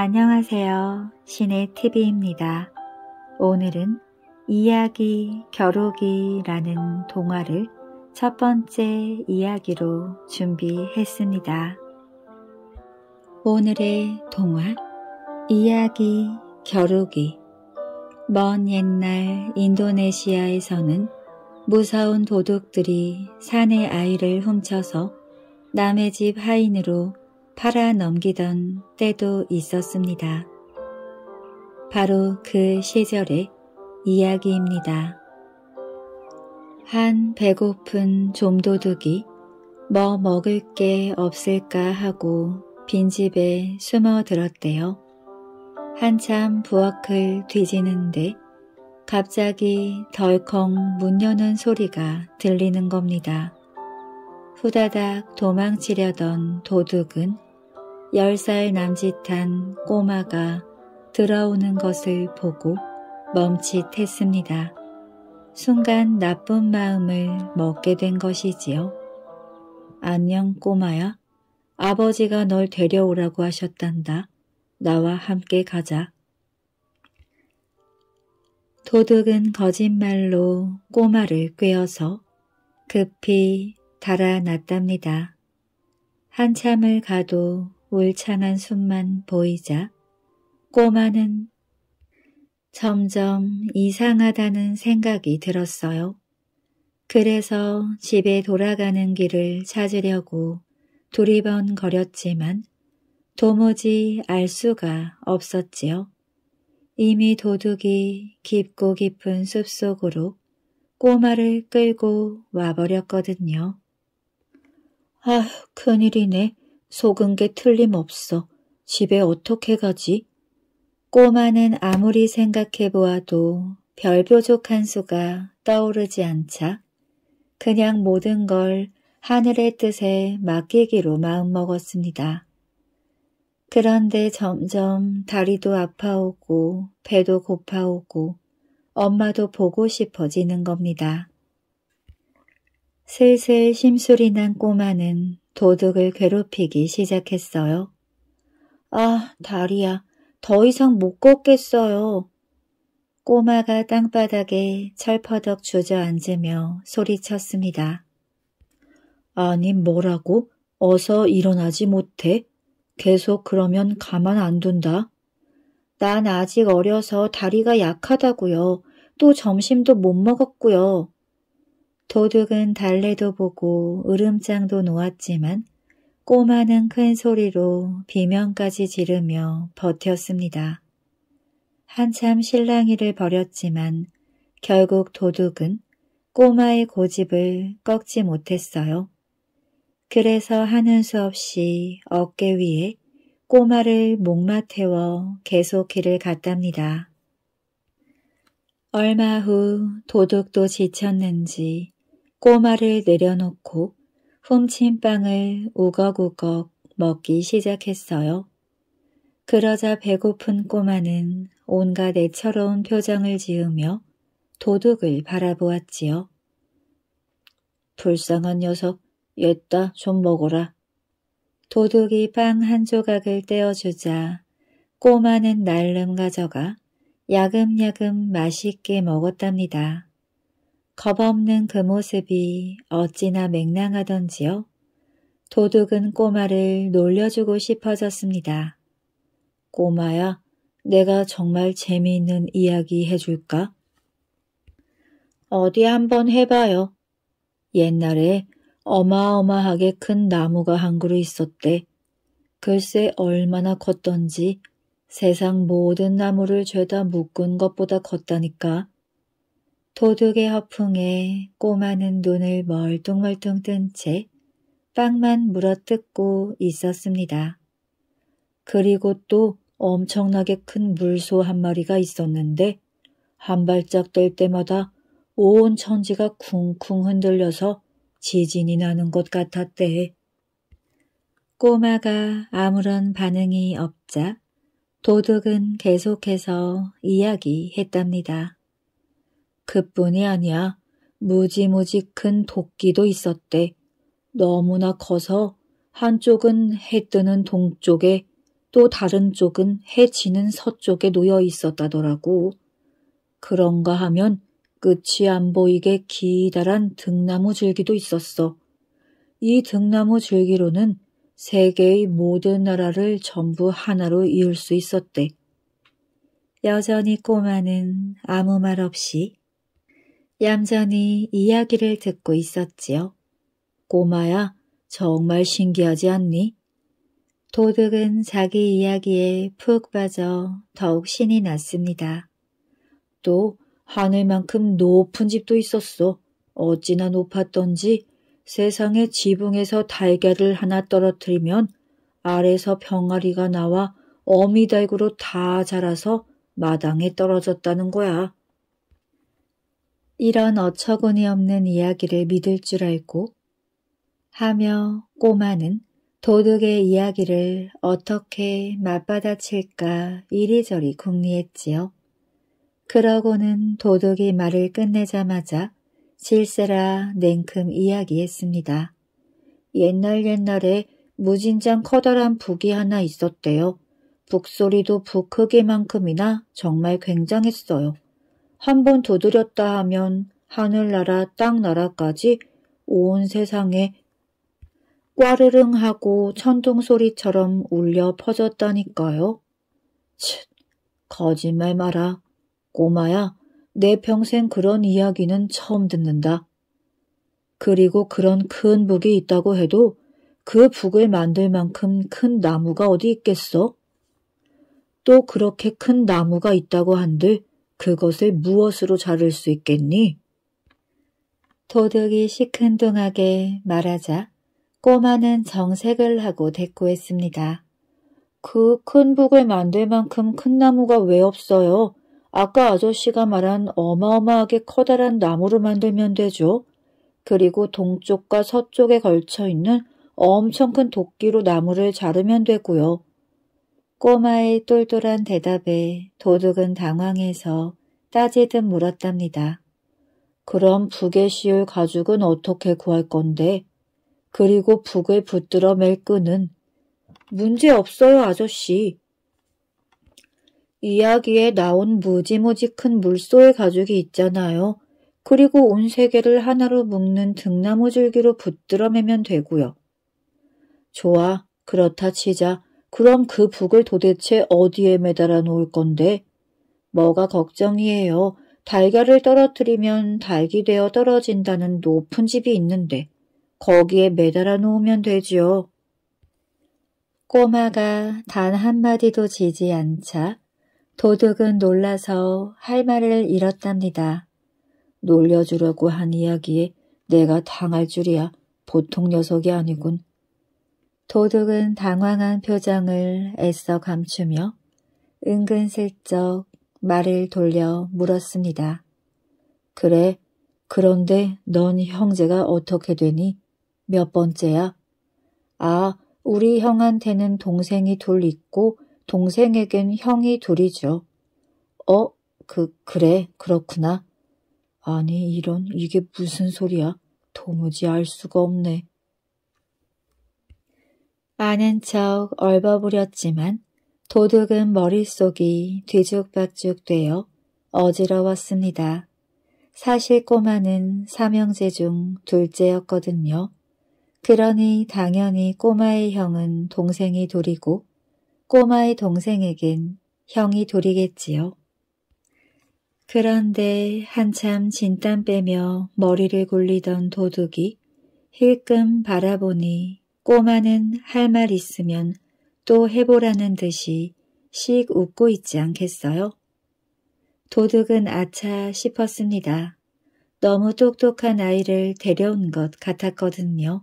안녕하세요. 신의 TV입니다. 오늘은 이야기 겨루기라는 동화를 첫 번째 이야기로 준비했습니다. 오늘의 동화 이야기 겨루기 먼 옛날 인도네시아에서는 무서운 도둑들이 산의 아이를 훔쳐서 남의 집 하인으로 팔아 넘기던 때도 있었습니다. 바로 그 시절의 이야기입니다. 한 배고픈 좀도둑이 뭐 먹을 게 없을까 하고 빈집에 숨어 들었대요. 한참 부엌을 뒤지는데 갑자기 덜컹 문 여는 소리가 들리는 겁니다. 후다닥 도망치려던 도둑은 열살 남짓한 꼬마가 들어오는 것을 보고 멈칫했습니다. 순간 나쁜 마음을 먹게 된 것이지요. 안녕 꼬마야. 아버지가 널 데려오라고 하셨단다. 나와 함께 가자. 도둑은 거짓말로 꼬마를 꿰어서 급히 달아났답니다. 한참을 가도 울창한 숲만 보이자 꼬마는 점점 이상하다는 생각이 들었어요. 그래서 집에 돌아가는 길을 찾으려고 두리번거렸지만 도무지 알 수가 없었지요. 이미 도둑이 깊고 깊은 숲속으로 꼬마를 끌고 와버렸거든요. 아휴, 큰일이네. 속은 게 틀림없어. 집에 어떻게 가지? 꼬마는 아무리 생각해보아도 별 뾰족한 수가 떠오르지 않자 그냥 모든 걸 하늘의 뜻에 맡기기로 마음먹었습니다. 그런데 점점 다리도 아파오고 배도 고파오고 엄마도 보고 싶어지는 겁니다. 슬슬 심술이 난 꼬마는 도둑을 괴롭히기 시작했어요. 아, 다리야. 더 이상 못 걷겠어요. 꼬마가 땅바닥에 철퍼덕 주저앉으며 소리쳤습니다. 아니 뭐라고? 어서 일어나지 못해. 계속 그러면 가만 안 둔다. 난 아직 어려서 다리가 약하다고요. 또 점심도 못 먹었고요. 도둑은 달래도 보고 으름장도 놓았지만 꼬마는 큰 소리로 비명까지 지르며 버텼습니다. 한참 실랑이를 벌였지만 결국 도둑은 꼬마의 고집을 꺾지 못했어요. 그래서 하는 수 없이 어깨 위에 꼬마를 목마 태워 계속 길을 갔답니다. 얼마 후 도둑도 지쳤는지 꼬마를 내려놓고 훔친 빵을 우걱우걱 먹기 시작했어요. 그러자 배고픈 꼬마는 온갖 애처로운 표정을 지으며 도둑을 바라보았지요. 불쌍한 녀석, 옛다 좀 먹어라. 도둑이 빵 한 조각을 떼어주자 꼬마는 날름 가져가 야금야금 맛있게 먹었답니다. 겁없는 그 모습이 어찌나 맹랑하던지요. 도둑은 꼬마를 놀려주고 싶어졌습니다. 꼬마야, 내가 정말 재미있는 이야기 해줄까? 어디 한번 해봐요. 옛날에 어마어마하게 큰 나무가 한 그루 있었대. 글쎄 얼마나 컸던지 세상 모든 나무를 죄다 묶은 것보다 컸다니까. 도둑의 허풍에 꼬마는 눈을 멀뚱멀뚱 뜬 채 빵만 물어뜯고 있었습니다. 그리고 또 엄청나게 큰 물소 한 마리가 있었는데 한 발짝 뗄 때마다 온 천지가 쿵쿵 흔들려서 지진이 나는 것 같았대. 꼬마가 아무런 반응이 없자 도둑은 계속해서 이야기했답니다. 그뿐이 아니야. 무지무지 큰 도끼도 있었대. 너무나 커서 한쪽은 해 뜨는 동쪽에 또 다른 쪽은 해 지는 서쪽에 놓여 있었다더라고. 그런가 하면 끝이 안 보이게 기다란 등나무 줄기도 있었어. 이 등나무 줄기로는 세계의 모든 나라를 전부 하나로 이을 수 있었대. 여전히 꼬마는 아무 말 없이 얌전히 이야기를 듣고 있었지요. 꼬마야, 정말 신기하지 않니? 도둑은 자기 이야기에 푹 빠져 더욱 신이 났습니다. 또 하늘만큼 높은 집도 있었어. 어찌나 높았던지 세상에 지붕에서 달걀을 하나 떨어뜨리면 아래서 병아리가 나와 어미달구로 다 자라서 마당에 떨어졌다는 거야. 이런 어처구니 없는 이야기를 믿을 줄 알고 하며 꼬마는 도둑의 이야기를 어떻게 맞받아칠까 이리저리 궁리했지요. 그러고는 도둑이 말을 끝내자마자 실세라 냉큼 이야기했습니다. 옛날 옛날에 무진장 커다란 북이 하나 있었대요. 북소리도 북 크기만큼이나 정말 굉장했어요. 한번 두드렸다 하면 하늘나라 땅나라까지 온 세상에 꽈르릉 하고 천둥 소리처럼 울려 퍼졌다니까요. 칫, 거짓말 마라. 꼬마야, 내 평생 그런 이야기는 처음 듣는다. 그리고 그런 큰 북이 있다고 해도 그 북을 만들 만큼 큰 나무가 어디 있겠어? 또 그렇게 큰 나무가 있다고 한들 그것을 무엇으로 자를 수 있겠니? 도둑이 시큰둥하게 말하자 꼬마는 정색을 하고 대꾸했습니다. 그 큰 북을 만들 만큼 큰 나무가 왜 없어요? 아까 아저씨가 말한 어마어마하게 커다란 나무로 만들면 되죠. 그리고 동쪽과 서쪽에 걸쳐 있는 엄청 큰 도끼로 나무를 자르면 되고요. 꼬마의 똘똘한 대답에 도둑은 당황해서 따지듯 물었답니다. 그럼 북에 씌울 가죽은 어떻게 구할 건데? 그리고 북을 붙들어 맬 끈은? 문제없어요 아저씨. 이야기에 나온 무지무지 큰 물소의 가죽이 있잖아요. 그리고 온 세계를 하나로 묶는 등나무 줄기로 붙들어 매면 되고요. 좋아, 그렇다 치자. 그럼 그 북을 도대체 어디에 매달아 놓을 건데? 뭐가 걱정이에요. 달걀을 떨어뜨리면 달기 되어 떨어진다는 높은 집이 있는데 거기에 매달아 놓으면 되지요. 꼬마가 단 한마디도 지지 않자 도둑은 놀라서 할 말을 잃었답니다. 놀려주려고 한 이야기에 내가 당할 줄이야. 보통 녀석이 아니군. 도둑은 당황한 표정을 애써 감추며 은근슬쩍 말을 돌려 물었습니다. 그래, 그런데 넌 형제가 어떻게 되니? 몇 번째야? 아, 우리 형한테는 동생이 둘 있고 동생에겐 형이 둘이죠. 어, 그, 그래, 그렇구나. 아니, 이런, 이게 무슨 소리야? 도무지 알 수가 없네. 아는 척 얼버무렸지만 도둑은 머릿속이 뒤죽박죽 되어 어지러웠습니다. 사실 꼬마는 삼형제 중 둘째였거든요. 그러니 당연히 꼬마의 형은 동생이 돌이고 꼬마의 동생에겐 형이 돌이겠지요 그런데 한참 진땀 빼며 머리를 굴리던 도둑이 힐끔 바라보니 꼬마는 할 말 있으면 또 해보라는 듯이 씩 웃고 있지 않겠어요? 도둑은 아차 싶었습니다. 너무 똑똑한 아이를 데려온 것 같았거든요.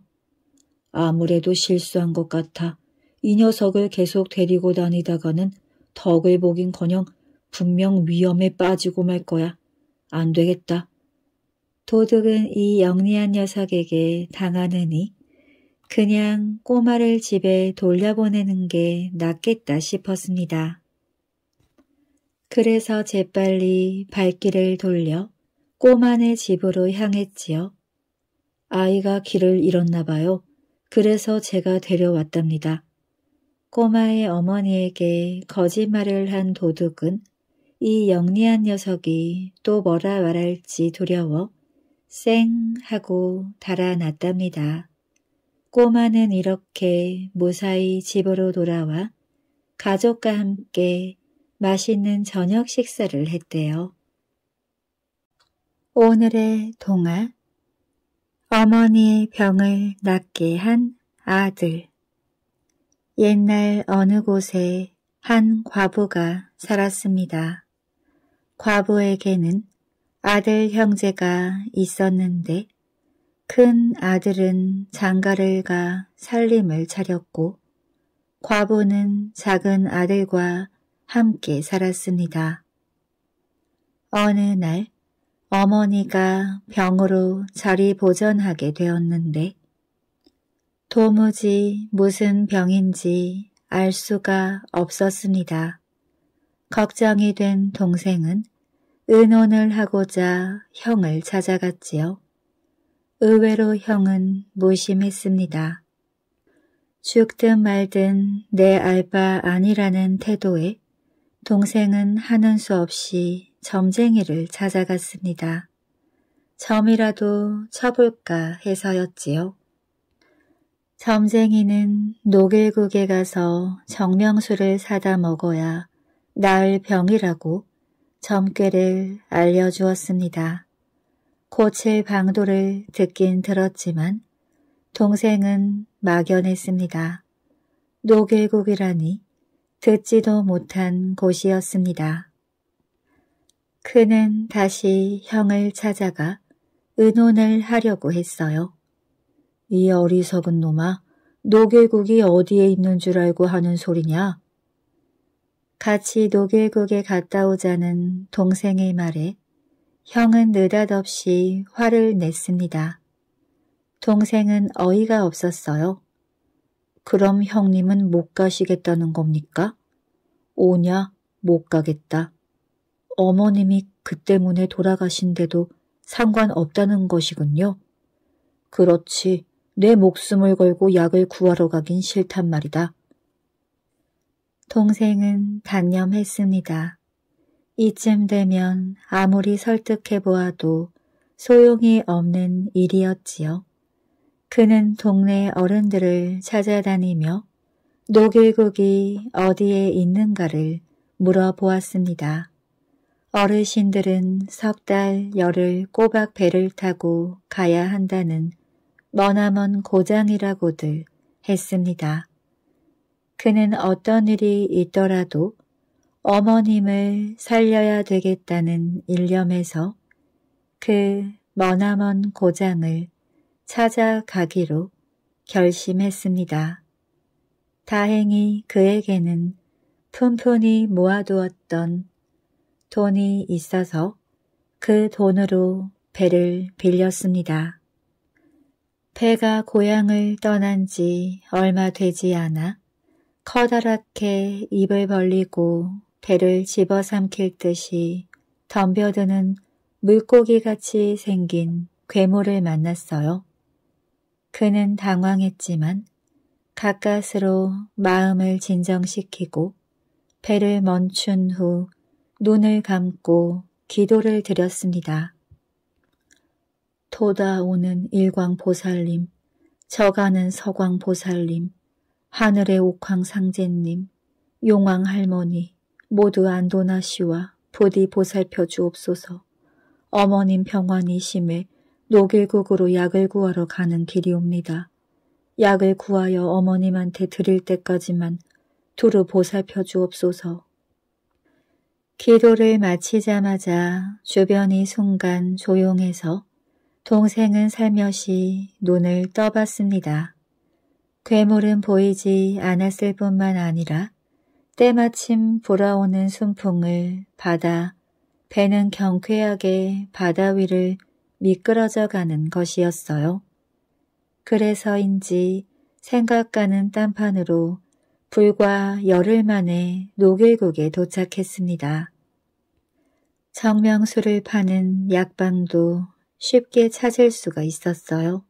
아무래도 실수한 것 같아. 이 녀석을 계속 데리고 다니다가는 덕을 보긴커녕 분명 위험에 빠지고 말 거야. 안 되겠다. 도둑은 이 영리한 녀석에게 당하느니 그냥 꼬마를 집에 돌려보내는 게 낫겠다 싶었습니다. 그래서 재빨리 발길을 돌려 꼬마네 집으로 향했지요. 아이가 길을 잃었나 봐요. 그래서 제가 데려왔답니다. 꼬마의 어머니에게 거짓말을 한 도둑은 이 영리한 녀석이 또 뭐라 말할지 두려워 쌩 하고 달아났답니다. 꼬마는 이렇게 무사히 집으로 돌아와 가족과 함께 맛있는 저녁 식사를 했대요. 오늘의 동화 어머니의 병을 낫게 한 아들 옛날 어느 곳에 한 과부가 살았습니다. 과부에게는 아들 형제가 있었는데 큰 아들은 장가를 가 살림을 차렸고 과부는 작은 아들과 함께 살았습니다. 어느 날 어머니가 병으로 자리 보전하게 되었는데 도무지 무슨 병인지 알 수가 없었습니다. 걱정이 된 동생은 은혼을 하고자 형을 찾아갔지요. 의외로 형은 무심했습니다. 죽든 말든 내 알바 아니라는 태도에 동생은 하는 수 없이 점쟁이를 찾아갔습니다. 점이라도 쳐볼까 해서였지요. 점쟁이는 노길국에 가서 정명수를 사다 먹어야 나을 병이라고 점괘를 알려주었습니다. 고체 의 방도를 듣긴 들었지만 동생은 막연했습니다. 노계국이라니 듣지도 못한 곳이었습니다. 그는 다시 형을 찾아가 의논을 하려고 했어요. 이 어리석은 놈아, 노계국이 어디에 있는 줄 알고 하는 소리냐? 같이 노계국에 갔다 오자는 동생의 말에 형은 느닷없이 화를 냈습니다. 동생은 어이가 없었어요. 그럼 형님은 못 가시겠다는 겁니까? 오냐? 못 가겠다. 어머님이 그 때문에 돌아가신데도 상관없다는 것이군요. 그렇지. 내 목숨을 걸고 약을 구하러 가긴 싫단 말이다. 동생은 단념했습니다. 이쯤 되면 아무리 설득해 보아도 소용이 없는 일이었지요. 그는 동네 어른들을 찾아다니며 녹일국이 어디에 있는가를 물어보았습니다. 어르신들은 석 달 열흘 꼬박 배를 타고 가야 한다는 머나먼 고장이라고들 했습니다. 그는 어떤 일이 있더라도 어머님을 살려야 되겠다는 일념에서 그 머나먼 고장을 찾아가기로 결심했습니다. 다행히 그에게는 푼푼히 모아두었던 돈이 있어서 그 돈으로 배를 빌렸습니다. 배가 고향을 떠난 지 얼마 되지 않아 커다랗게 입을 벌리고 배를 집어삼킬 듯이 덤벼드는 물고기같이 생긴 괴물을 만났어요. 그는 당황했지만 가까스로 마음을 진정시키고 배를 멈춘 후 눈을 감고 기도를 드렸습니다. 도다오는 일광보살님, 저가는 서광보살님, 하늘의 옥황상제님, 용왕할머니, 모두 안도나 씨와 부디 보살펴 주옵소서. 어머님 병환이 심해 노길국으로 약을 구하러 가는 길이옵니다. 약을 구하여 어머님한테 드릴 때까지만 두루 보살펴 주옵소서. 기도를 마치자마자 주변이 순간 조용해서 동생은 살며시 눈을 떠봤습니다. 괴물은 보이지 않았을 뿐만 아니라 때마침 불어오는 순풍을 받아 배는 경쾌하게 바다 위를 미끄러져 가는 것이었어요. 그래서인지 생각가는 딴판으로 불과 열흘 만에 노길국에 도착했습니다. 정명수를 파는 약방도 쉽게 찾을 수가 있었어요.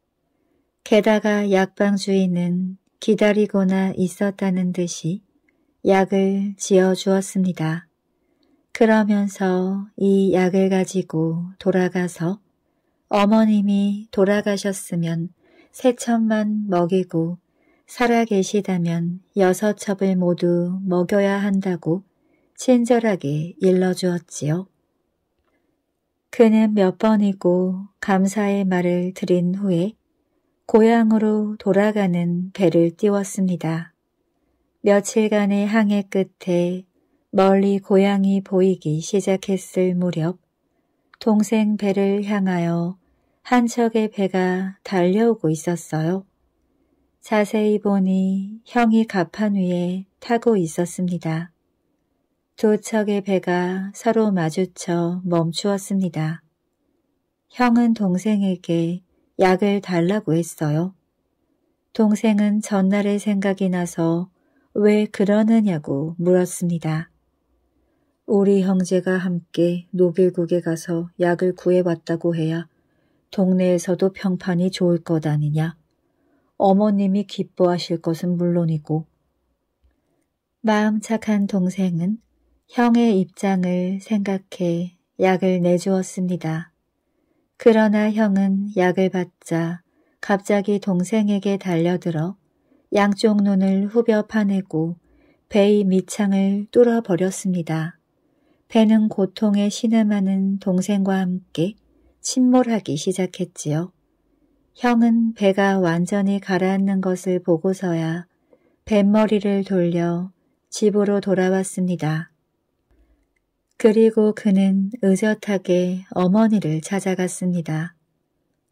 게다가 약방 주인은 기다리거나 있었다는 듯이 약을 지어 주었습니다. 그러면서 이 약을 가지고 돌아가서 어머님이 돌아가셨으면 세 첩만 먹이고 살아 계시다면 여섯 첩을 모두 먹여야 한다고 친절하게 일러주었지요. 그는 몇 번이고 감사의 말을 드린 후에 고향으로 돌아가는 배를 띄웠습니다. 며칠간의 항해 끝에 멀리 고향이 보이기 시작했을 무렵 동생 배를 향하여 한 척의 배가 달려오고 있었어요. 자세히 보니 형이 갑판 위에 타고 있었습니다. 두 척의 배가 서로 마주쳐 멈추었습니다. 형은 동생에게 약을 달라고 했어요. 동생은 전날의 생각이 나서 왜 그러느냐고 물었습니다. 우리 형제가 함께 노길국에 가서 약을 구해왔다고 해야 동네에서도 평판이 좋을 것 아니냐. 어머님이 기뻐하실 것은 물론이고 마음 착한 동생은 형의 입장을 생각해 약을 내주었습니다. 그러나 형은 약을 받자 갑자기 동생에게 달려들어 양쪽 눈을 후벼 파내고 배의 밑창을 뚫어버렸습니다. 배는 고통에 신음하는 동생과 함께 침몰하기 시작했지요. 형은 배가 완전히 가라앉는 것을 보고서야 뱃머리를 돌려 집으로 돌아왔습니다. 그리고 그는 의젓하게 어머니를 찾아갔습니다.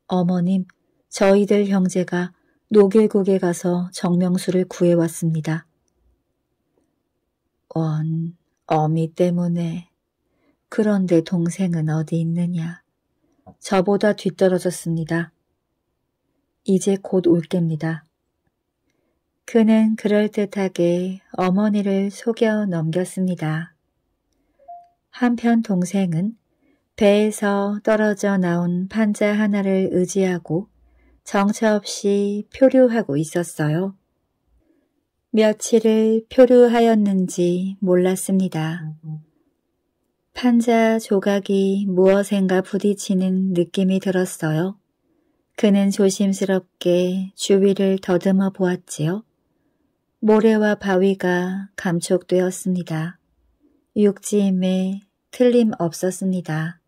어머님, 저희들 형제가 노계국에 가서 정명수를 구해왔습니다. 원, 어미 때문에. 그런데 동생은 어디 있느냐. 저보다 뒤떨어졌습니다. 이제 곧올 겝니다. 그는 그럴듯하게 어머니를 속여 넘겼습니다. 한편 동생은 배에서 떨어져 나온 판자 하나를 의지하고 정처없이 표류하고 있었어요. 며칠을 표류하였는지 몰랐습니다. 판자 조각이 무엇인가 부딪히는 느낌이 들었어요. 그는 조심스럽게 주위를 더듬어 보았지요. 모래와 바위가 감촉되었습니다. 육지임에 틀림없었습니다.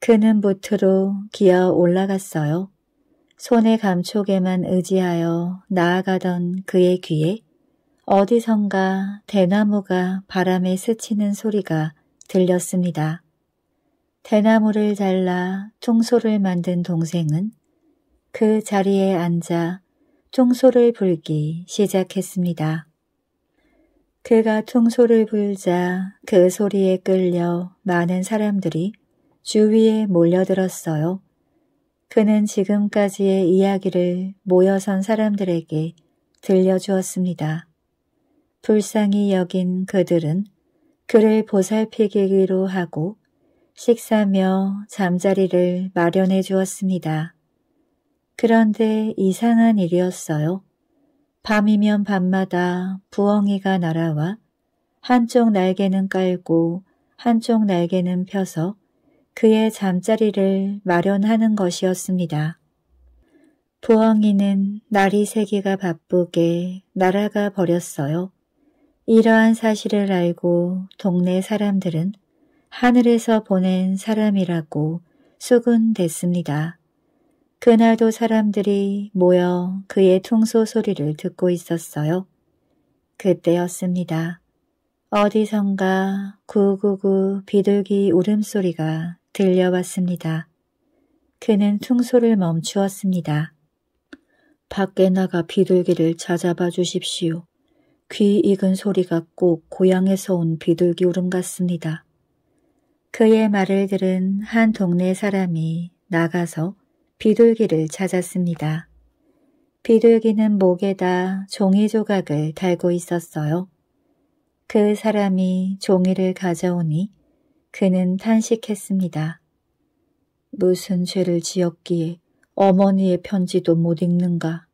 그는 보트로 기어 올라갔어요. 손의 감촉에만 의지하여 나아가던 그의 귀에 어디선가 대나무가 바람에 스치는 소리가 들렸습니다. 대나무를 잘라 총소를 만든 동생은 그 자리에 앉아 총소를 불기 시작했습니다. 그가 총소를 불자 그 소리에 끌려 많은 사람들이 주위에 몰려들었어요. 그는 지금까지의 이야기를 모여선 사람들에게 들려주었습니다. 불쌍히 여긴 그들은 그를 보살피기로 하고 식사며 잠자리를 마련해 주었습니다. 그런데 이상한 일이었어요. 밤이면 밤마다 부엉이가 날아와 한쪽 날개는 깔고 한쪽 날개는 펴서 그의 잠자리를 마련하는 것이었습니다. 부엉이는 날이 새기가 바쁘게 날아가 버렸어요. 이러한 사실을 알고 동네 사람들은 하늘에서 보낸 사람이라고 수군댔습니다. 그날도 사람들이 모여 그의 퉁소 소리를 듣고 있었어요. 그때였습니다. 어디선가 구구구 비둘기 울음소리가 들려왔습니다. 그는 퉁소를 멈추었습니다. 밖에 나가 비둘기를 찾아봐 주십시오. 귀 익은 소리가 꼭 고향에서 온 비둘기 울음 같습니다. 그의 말을 들은 한 동네 사람이 나가서 비둘기를 찾았습니다. 비둘기는 목에다 종이 조각을 달고 있었어요. 그 사람이 종이를 가져오니 그는 탄식했습니다. 무슨 죄를 지었기에 어머니의 편지도 못 읽는가.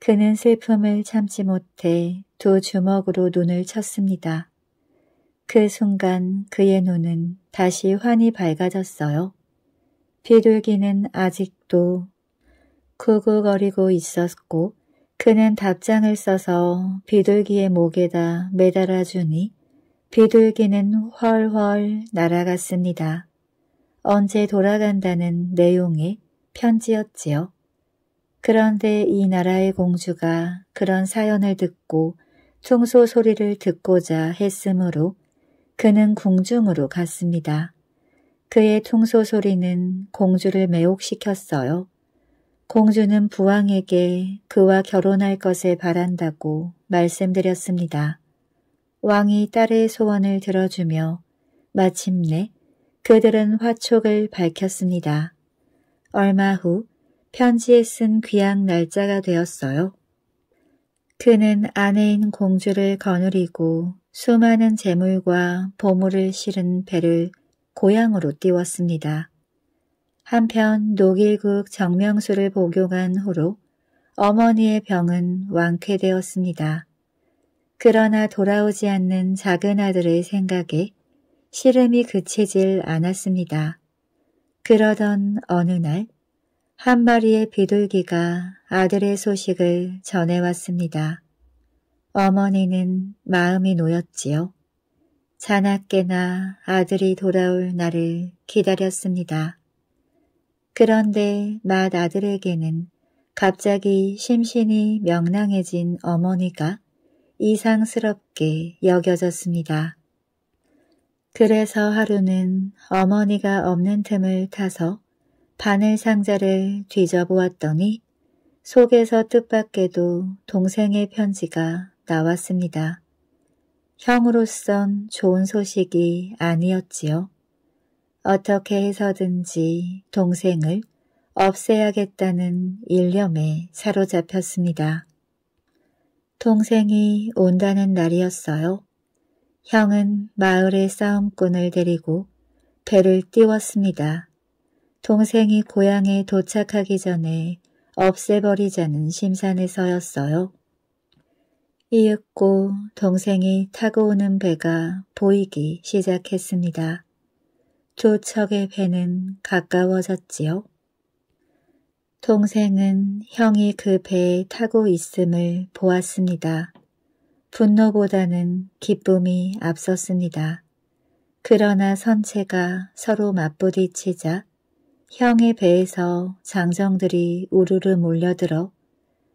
그는 슬픔을 참지 못해 두 주먹으로 눈을 쳤습니다. 그 순간 그의 눈은 다시 환히 밝아졌어요. 비둘기는 아직도 구구거리고 있었고 그는 답장을 써서 비둘기의 목에다 매달아주니 비둘기는 훨훨 날아갔습니다. 언제 돌아간다는 내용의 편지였지요. 그런데 이 나라의 공주가 그런 사연을 듣고 퉁소 소리를 듣고자 했으므로 그는 궁중으로 갔습니다. 그의 퉁소 소리는 공주를 매혹시켰어요. 공주는 부왕에게 그와 결혼할 것을 바란다고 말씀드렸습니다. 왕이 딸의 소원을 들어주며 마침내 그들은 화촉을 밝혔습니다. 얼마 후 편지에 쓴 귀향 날짜가 되었어요. 그는 아내인 공주를 거느리고 수많은 재물과 보물을 실은 배를 고향으로 띄웠습니다. 한편 노길국 정명수를 복용한 후로 어머니의 병은 완쾌되었습니다. 그러나 돌아오지 않는 작은 아들을 생각에 시름이 그치질 않았습니다. 그러던 어느 날 한 마리의 비둘기가 아들의 소식을 전해왔습니다. 어머니는 마음이 놓였지요. 자나깨나 아들이 돌아올 날을 기다렸습니다. 그런데 맏 아들에게는 갑자기 심신이 명랑해진 어머니가 이상스럽게 여겨졌습니다. 그래서 하루는 어머니가 없는 틈을 타서 바늘 상자를 뒤져보았더니 속에서 뜻밖에도 동생의 편지가 나왔습니다. 형으로선 좋은 소식이 아니었지요. 어떻게 해서든지 동생을 없애야겠다는 일념에 사로잡혔습니다. 동생이 온다는 날이었어요. 형은 마을의 싸움꾼을 데리고 배를 띄웠습니다. 동생이 고향에 도착하기 전에 없애버리자는 심산에서였어요. 이윽고 동생이 타고 오는 배가 보이기 시작했습니다. 조척의 배는 가까워졌지요. 동생은 형이 그 배에 타고 있음을 보았습니다. 분노보다는 기쁨이 앞섰습니다. 그러나 선체가 서로 맞부딪히자 형의 배에서 장정들이 우르르 몰려들어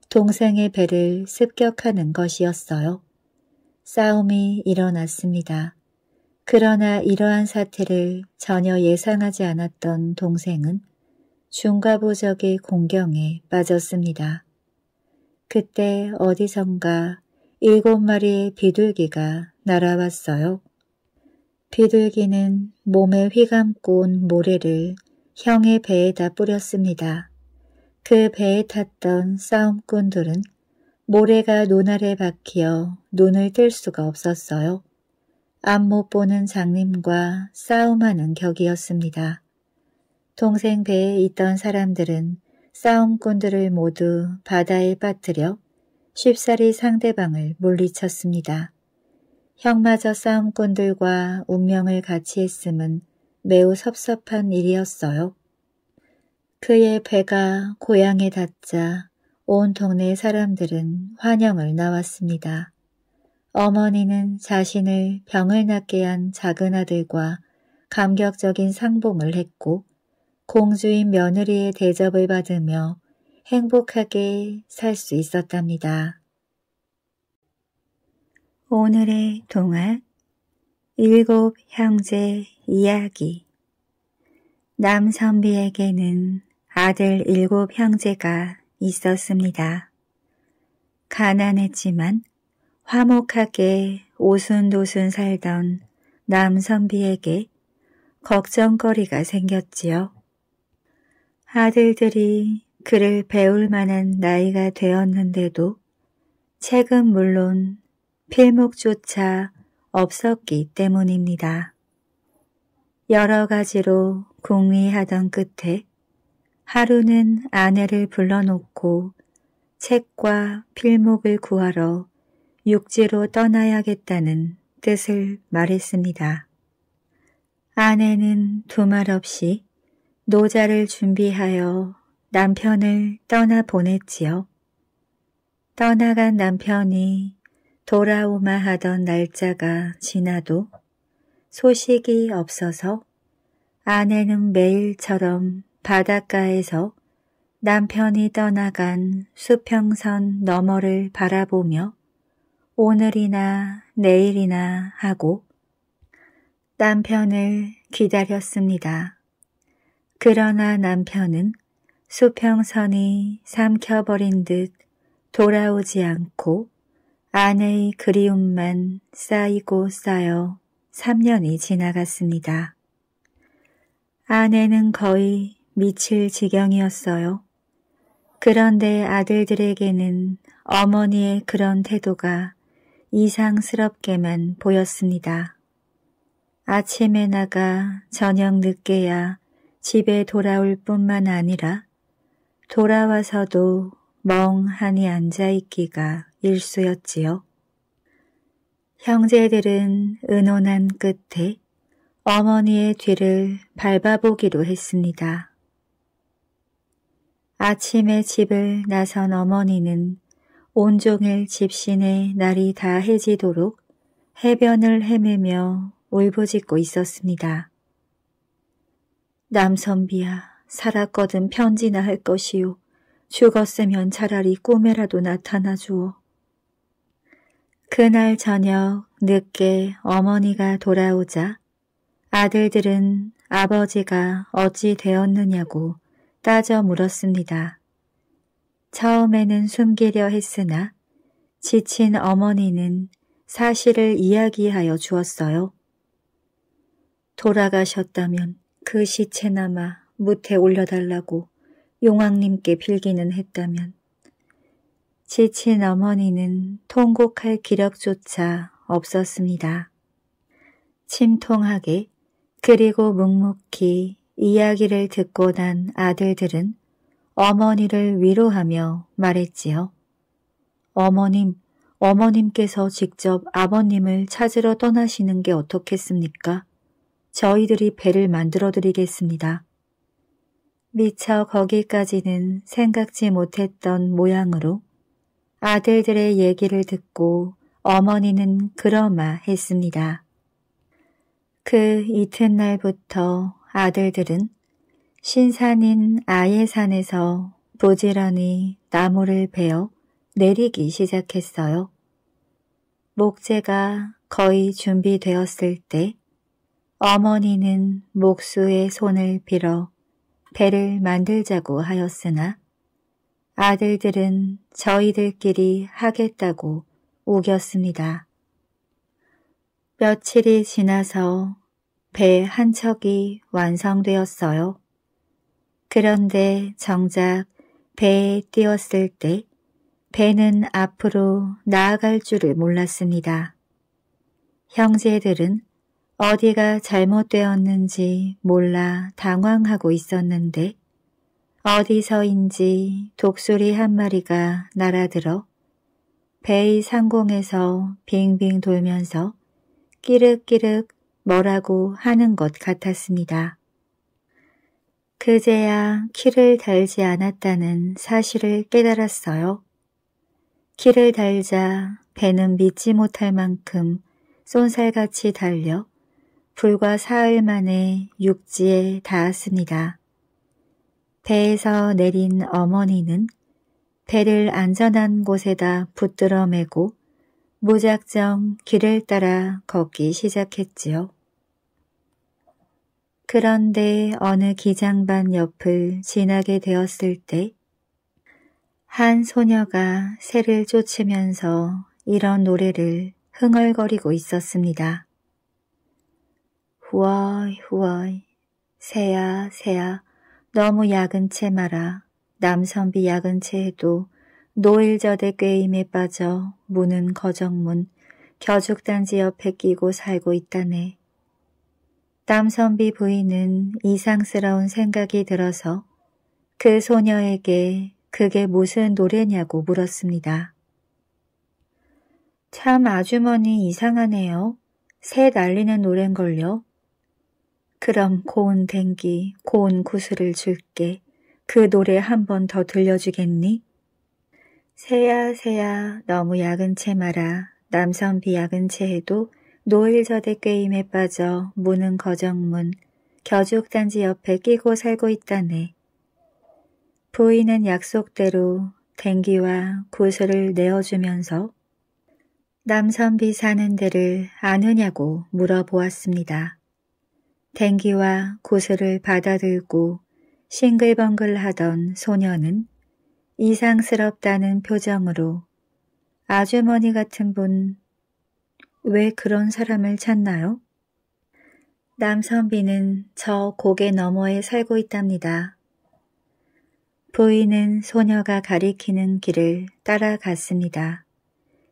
동생의 배를 습격하는 것이었어요. 싸움이 일어났습니다. 그러나 이러한 사태를 전혀 예상하지 않았던 동생은 중가보적의 공경에 빠졌습니다. 그때 어디선가 일곱 마리의 비둘기가 날아왔어요. 비둘기는 몸에 휘감고 온 모래를 형의 배에다 뿌렸습니다. 그 배에 탔던 싸움꾼들은 모래가 눈알에 박히어 눈을 뜰 수가 없었어요. 안 못 보는 장님과 싸움하는 격이었습니다. 동생 배에 있던 사람들은 싸움꾼들을 모두 바다에 빠뜨려 쉽사리 상대방을 물리쳤습니다. 형마저 싸움꾼들과 운명을 같이 했음은 매우 섭섭한 일이었어요. 그의 배가 고향에 닿자 온 동네 사람들은 환영을 나왔습니다. 어머니는 자신을 병을 낫게 한 작은 아들과 감격적인 상봉을 했고 공주인 며느리의 대접을 받으며 행복하게 살 수 있었답니다. 오늘의 동화 일곱 형제 이야기 남선비에게는 아들 일곱 형제가 있었습니다. 가난했지만 화목하게 오순도순 살던 남선비에게 걱정거리가 생겼지요. 아들들이 그를 배울 만한 나이가 되었는데도 책은 물론 필목조차 없었기 때문입니다. 여러 가지로 궁리하던 끝에 하루는 아내를 불러놓고 책과 필목을 구하러 육지로 떠나야겠다는 뜻을 말했습니다. 아내는 두 말 없이 노자를 준비하여 남편을 떠나 보냈지요. 떠나간 남편이 돌아오마 하던 날짜가 지나도 소식이 없어서 아내는 매일처럼 바닷가에서 남편이 떠나간 수평선 너머를 바라보며 오늘이나 내일이나 하고 남편을 기다렸습니다. 그러나 남편은 수평선이 삼켜버린 듯 돌아오지 않고 아내의 그리움만 쌓이고 쌓여 3년이 지나갔습니다. 아내는 거의 미칠 지경이었어요. 그런데 아들들에게는 어머니의 그런 태도가 이상스럽게만 보였습니다. 아침에 나가 저녁 늦게야 집에 돌아올 뿐만 아니라 돌아와서도 멍하니 앉아있기가 일쑤였지요. 형제들은 은혼한 끝에 어머니의 뒤를 밟아보기로 했습니다. 아침에 집을 나선 어머니는 온종일 집신의 날이 다 해지도록 해변을 헤매며 울부짖고 있었습니다. 남선비야 살았거든 편지나 할 것이요. 죽었으면 차라리 꿈에라도 나타나 주오 그날 저녁 늦게 어머니가 돌아오자 아들들은 아버지가 어찌 되었느냐고 따져 물었습니다. 처음에는 숨기려 했으나 지친 어머니는 사실을 이야기하여 주었어요. 돌아가셨다면 그 시체나마 무태 올려달라고 용왕님께 빌기는 했다면 지친 어머니는 통곡할 기력조차 없었습니다. 침통하게 그리고 묵묵히 이야기를 듣고 난 아들들은 어머니를 위로하며 말했지요. 어머님, 어머님께서 직접 아버님을 찾으러 떠나시는 게 어떻겠습니까? 저희들이 배를 만들어 드리겠습니다. 미처 거기까지는 생각지 못했던 모양으로 아들들의 얘기를 듣고 어머니는 그러마 했습니다. 그 이튿날부터 아들들은 신산인 아예산에서 부지런히 나무를 베어 내리기 시작했어요. 목재가 거의 준비되었을 때 어머니는 목수의 손을 빌어 배를 만들자고 하였으나 아들들은 저희들끼리 하겠다고 우겼습니다. 며칠이 지나서 배 한 척이 완성되었어요. 그런데 정작 배에 띄었을 때 배는 앞으로 나아갈 줄을 몰랐습니다. 형제들은 어디가 잘못되었는지 몰라 당황하고 있었는데 어디서인지 독수리 한 마리가 날아들어 배의 상공에서 빙빙 돌면서 끼륵끼륵 뭐라고 하는 것 같았습니다. 그제야 키를 달지 않았다는 사실을 깨달았어요. 키를 달자 배는 믿지 못할 만큼 쏜살같이 달려 불과 사흘 만에 육지에 닿았습니다. 배에서 내린 어머니는 배를 안전한 곳에다 붙들어 매고 무작정 길을 따라 걷기 시작했지요. 그런데 어느 기장반 옆을 지나게 되었을 때 한 소녀가 새를 쫓으면서 이런 노래를 흥얼거리고 있었습니다. 후아이후아이 새야 새야 너무 약은 채 마라 남선비 약은 채 해도 노일저대 꾀임에 빠져 무는 거정문 겨죽단지 옆에 끼고 살고 있다네. 남선비 부인은 이상스러운 생각이 들어서 그 소녀에게 그게 무슨 노래냐고 물었습니다. 참 아주머니 이상하네요. 새 날리는 노랜걸요. 그럼 고운 댕기, 고운 구슬을 줄게. 그 노래 한 번 더 들려주겠니? 새야 새야 너무 약은 채 마라. 남선비 약은 채해도 노일저대 게임에 빠져 무는 거정문, 겨죽단지 옆에 끼고 살고 있다네. 부인은 약속대로 댕기와 구슬을 내어주면서 남선비 사는 데를 아느냐고 물어보았습니다. 댕기와 구슬을 받아들고 싱글벙글하던 소녀는 이상스럽다는 표정으로 아주머니 같은 분, 왜 그런 사람을 찾나요? 남선비는 저 고개 너머에 살고 있답니다. 부인은 소녀가 가리키는 길을 따라갔습니다.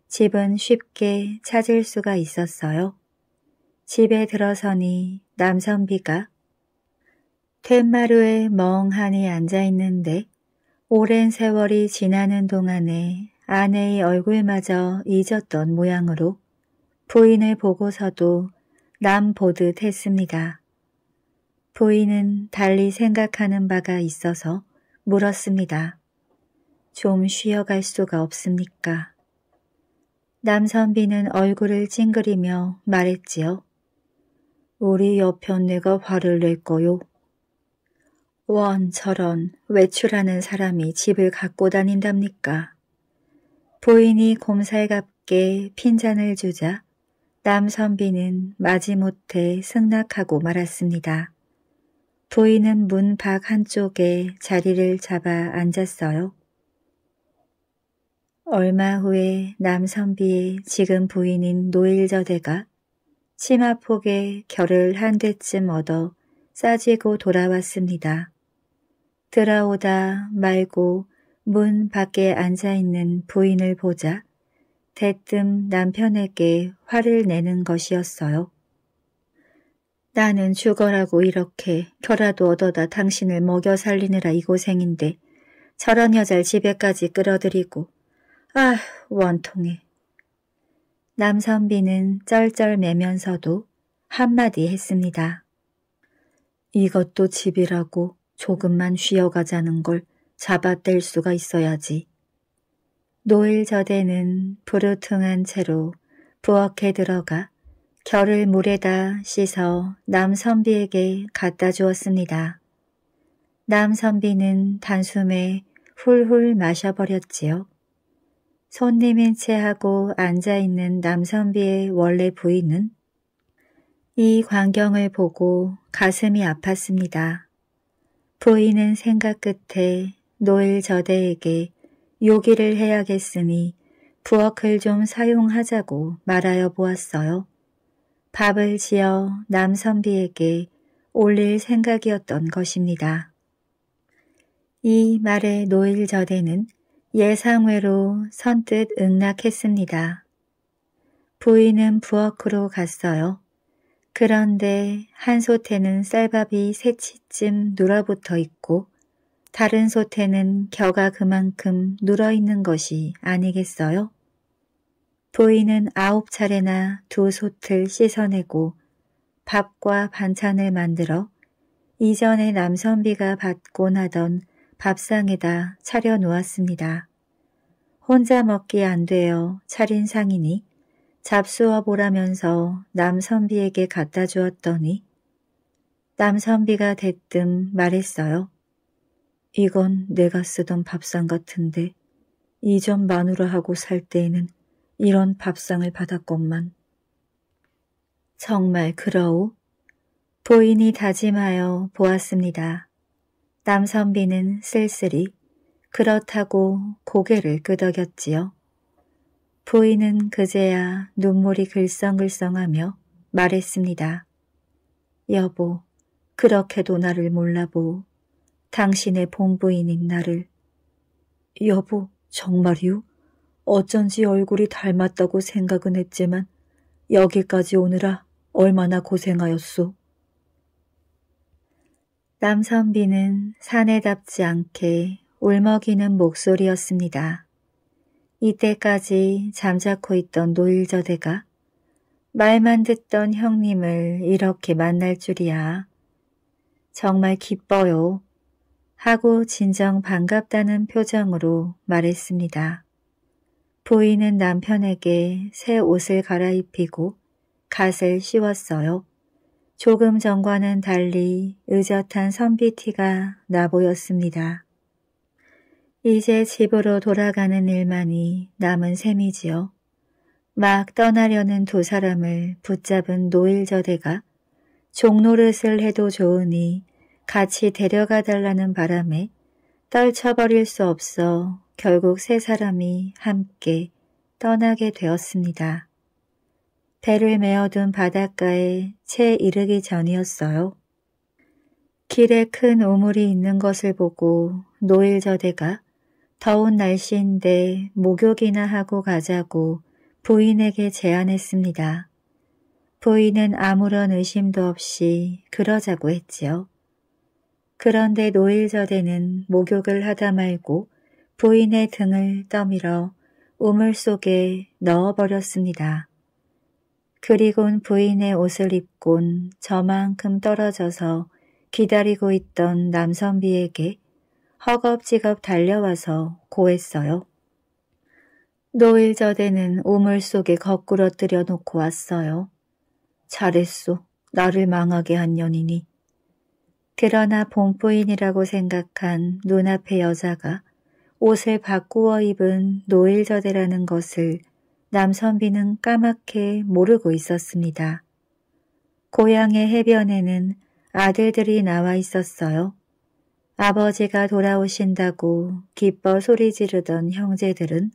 집은 쉽게 찾을 수가 있었어요. 집에 들어서니 남선비가 툇마루에 멍하니 앉아있는데 오랜 세월이 지나는 동안에 아내의 얼굴마저 잊었던 모양으로 부인을 보고서도 남 보듯 했습니다. 부인은 달리 생각하는 바가 있어서 물었습니다. 좀 쉬어갈 수가 없습니까? 남선비는 얼굴을 찡그리며 말했지요. 우리 여편네가 화를 낼거요원 저런 외출하는 사람이 집을 갖고 다닌답니까? 부인이 곰살갑게 핀잔을 주자 남선비는 마지못해 승낙하고 말았습니다. 부인은 문 밖 한쪽에 자리를 잡아 앉았어요. 얼마 후에 남선비의 지금 부인인 노일저대가 치마폭에 결을 한 대쯤 얻어 싸지고 돌아왔습니다. 들어오다 말고 문 밖에 앉아있는 부인을 보자 대뜸 남편에게 화를 내는 것이었어요. 나는 죽어라고 이렇게 결라도 얻어다 당신을 먹여 살리느라 이 고생인데 저런 여자를 집에까지 끌어들이고 아 원통해 남선비는 쩔쩔매면서도 한마디 했습니다. 이것도 집이라고 조금만 쉬어가자는 걸 잡아뗄 수가 있어야지. 노일 저대는 부르퉁한 채로 부엌에 들어가 결을 물에다 씻어 남선비에게 갖다 주었습니다. 남선비는 단숨에 훌훌 마셔버렸지요. 손 내민 채 하고 앉아있는 남선비의 원래 부인은 이 광경을 보고 가슴이 아팠습니다. 부인은 생각 끝에 노일 저대에게 요기를 해야겠으니 부엌을 좀 사용하자고 말하여 보았어요. 밥을 지어 남선비에게 올릴 생각이었던 것입니다. 이 말에 노일 저대는 예상외로 선뜻 응락했습니다. 부인은 부엌으로 갔어요. 그런데 한 소태는 쌀밥이 세치쯤 눌어붙어 있고 다른 소태는 겨가 그만큼 눌어있는 것이 아니겠어요? 부인은 아홉 차례나 두 소틀 씻어내고 밥과 반찬을 만들어 이전에 남선비가 받곤 하던 밥상에다 차려놓았습니다. 혼자 먹기 안 돼요 차린 상이니 잡수어 보라면서 남선비에게 갖다 주었더니 남선비가 대뜸 말했어요. 이건 내가 쓰던 밥상 같은데 이전 마누라하고 살 때에는 이런 밥상을 받았건만. 정말 그러오 보인이 다짐하여 보았습니다. 남선비는 쓸쓸히 그렇다고 고개를 끄덕였지요. 부인은 그제야 눈물이 글썽글썽하며 말했습니다. 여보, 그렇게도 나를 몰라보. 당신의 본부인인 나를. 여보, 정말이요? 어쩐지 얼굴이 닮았다고 생각은 했지만 여기까지 오느라 얼마나 고생하였소. 땀선비는 사내답지 않게 울먹이는 목소리였습니다. 이때까지 잠자코 있던 노일저대가 말만 듣던 형님을 이렇게 만날 줄이야. 정말 기뻐요. 하고 진정 반갑다는 표정으로 말했습니다. 부인은 남편에게 새 옷을 갈아입히고 갓을 씌웠어요. 조금 전과는 달리 의젓한 선비티가 나보였습니다. 이제 집으로 돌아가는 일만이 남은 셈이지요. 막 떠나려는 두 사람을 붙잡은 노일저대가 종노릇을 해도 좋으니 같이 데려가 달라는 바람에 떨쳐버릴 수 없어 결국 세 사람이 함께 떠나게 되었습니다. 배를 메어둔 바닷가에 채 이르기 전이었어요. 길에 큰 오물이 있는 것을 보고 노일저대가 더운 날씨인데 목욕이나 하고 가자고 부인에게 제안했습니다. 부인은 아무런 의심도 없이 그러자고 했지요. 그런데 노일저대는 목욕을 하다 말고 부인의 등을 떠밀어 우물 속에 넣어버렸습니다. 그리곤 부인의 옷을 입곤 저만큼 떨어져서 기다리고 있던 남선비에게 허겁지겁 달려와서 고했어요. 노일저대는 우물 속에 거꾸러뜨려 놓고 왔어요. 잘했소. 나를 망하게 한 년이니. 그러나 봉부인이라고 생각한 눈앞의 여자가 옷을 바꾸어 입은 노일저대라는 것을 남선비는 까맣게 모르고 있었습니다. 고향의 해변에는 아들들이 나와 있었어요. 아버지가 돌아오신다고 기뻐 소리 지르던 형제들은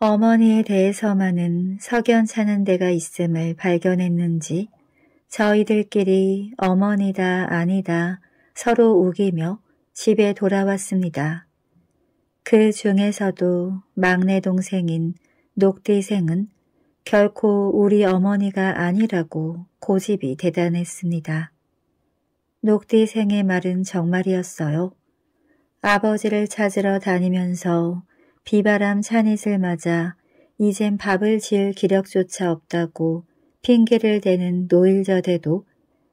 어머니에 대해서만은 석연찮은 데가 있음을 발견했는지 저희들끼리 어머니다 아니다 서로 우기며 집에 돌아왔습니다. 그 중에서도 막내 동생인 녹대생은 결코 우리 어머니가 아니라고 고집이 대단했습니다. 녹대생의 말은 정말이었어요. 아버지를 찾으러 다니면서 비바람 찬잇을 맞아 이젠 밥을 지을 기력조차 없다고 핑계를 대는 노일저대도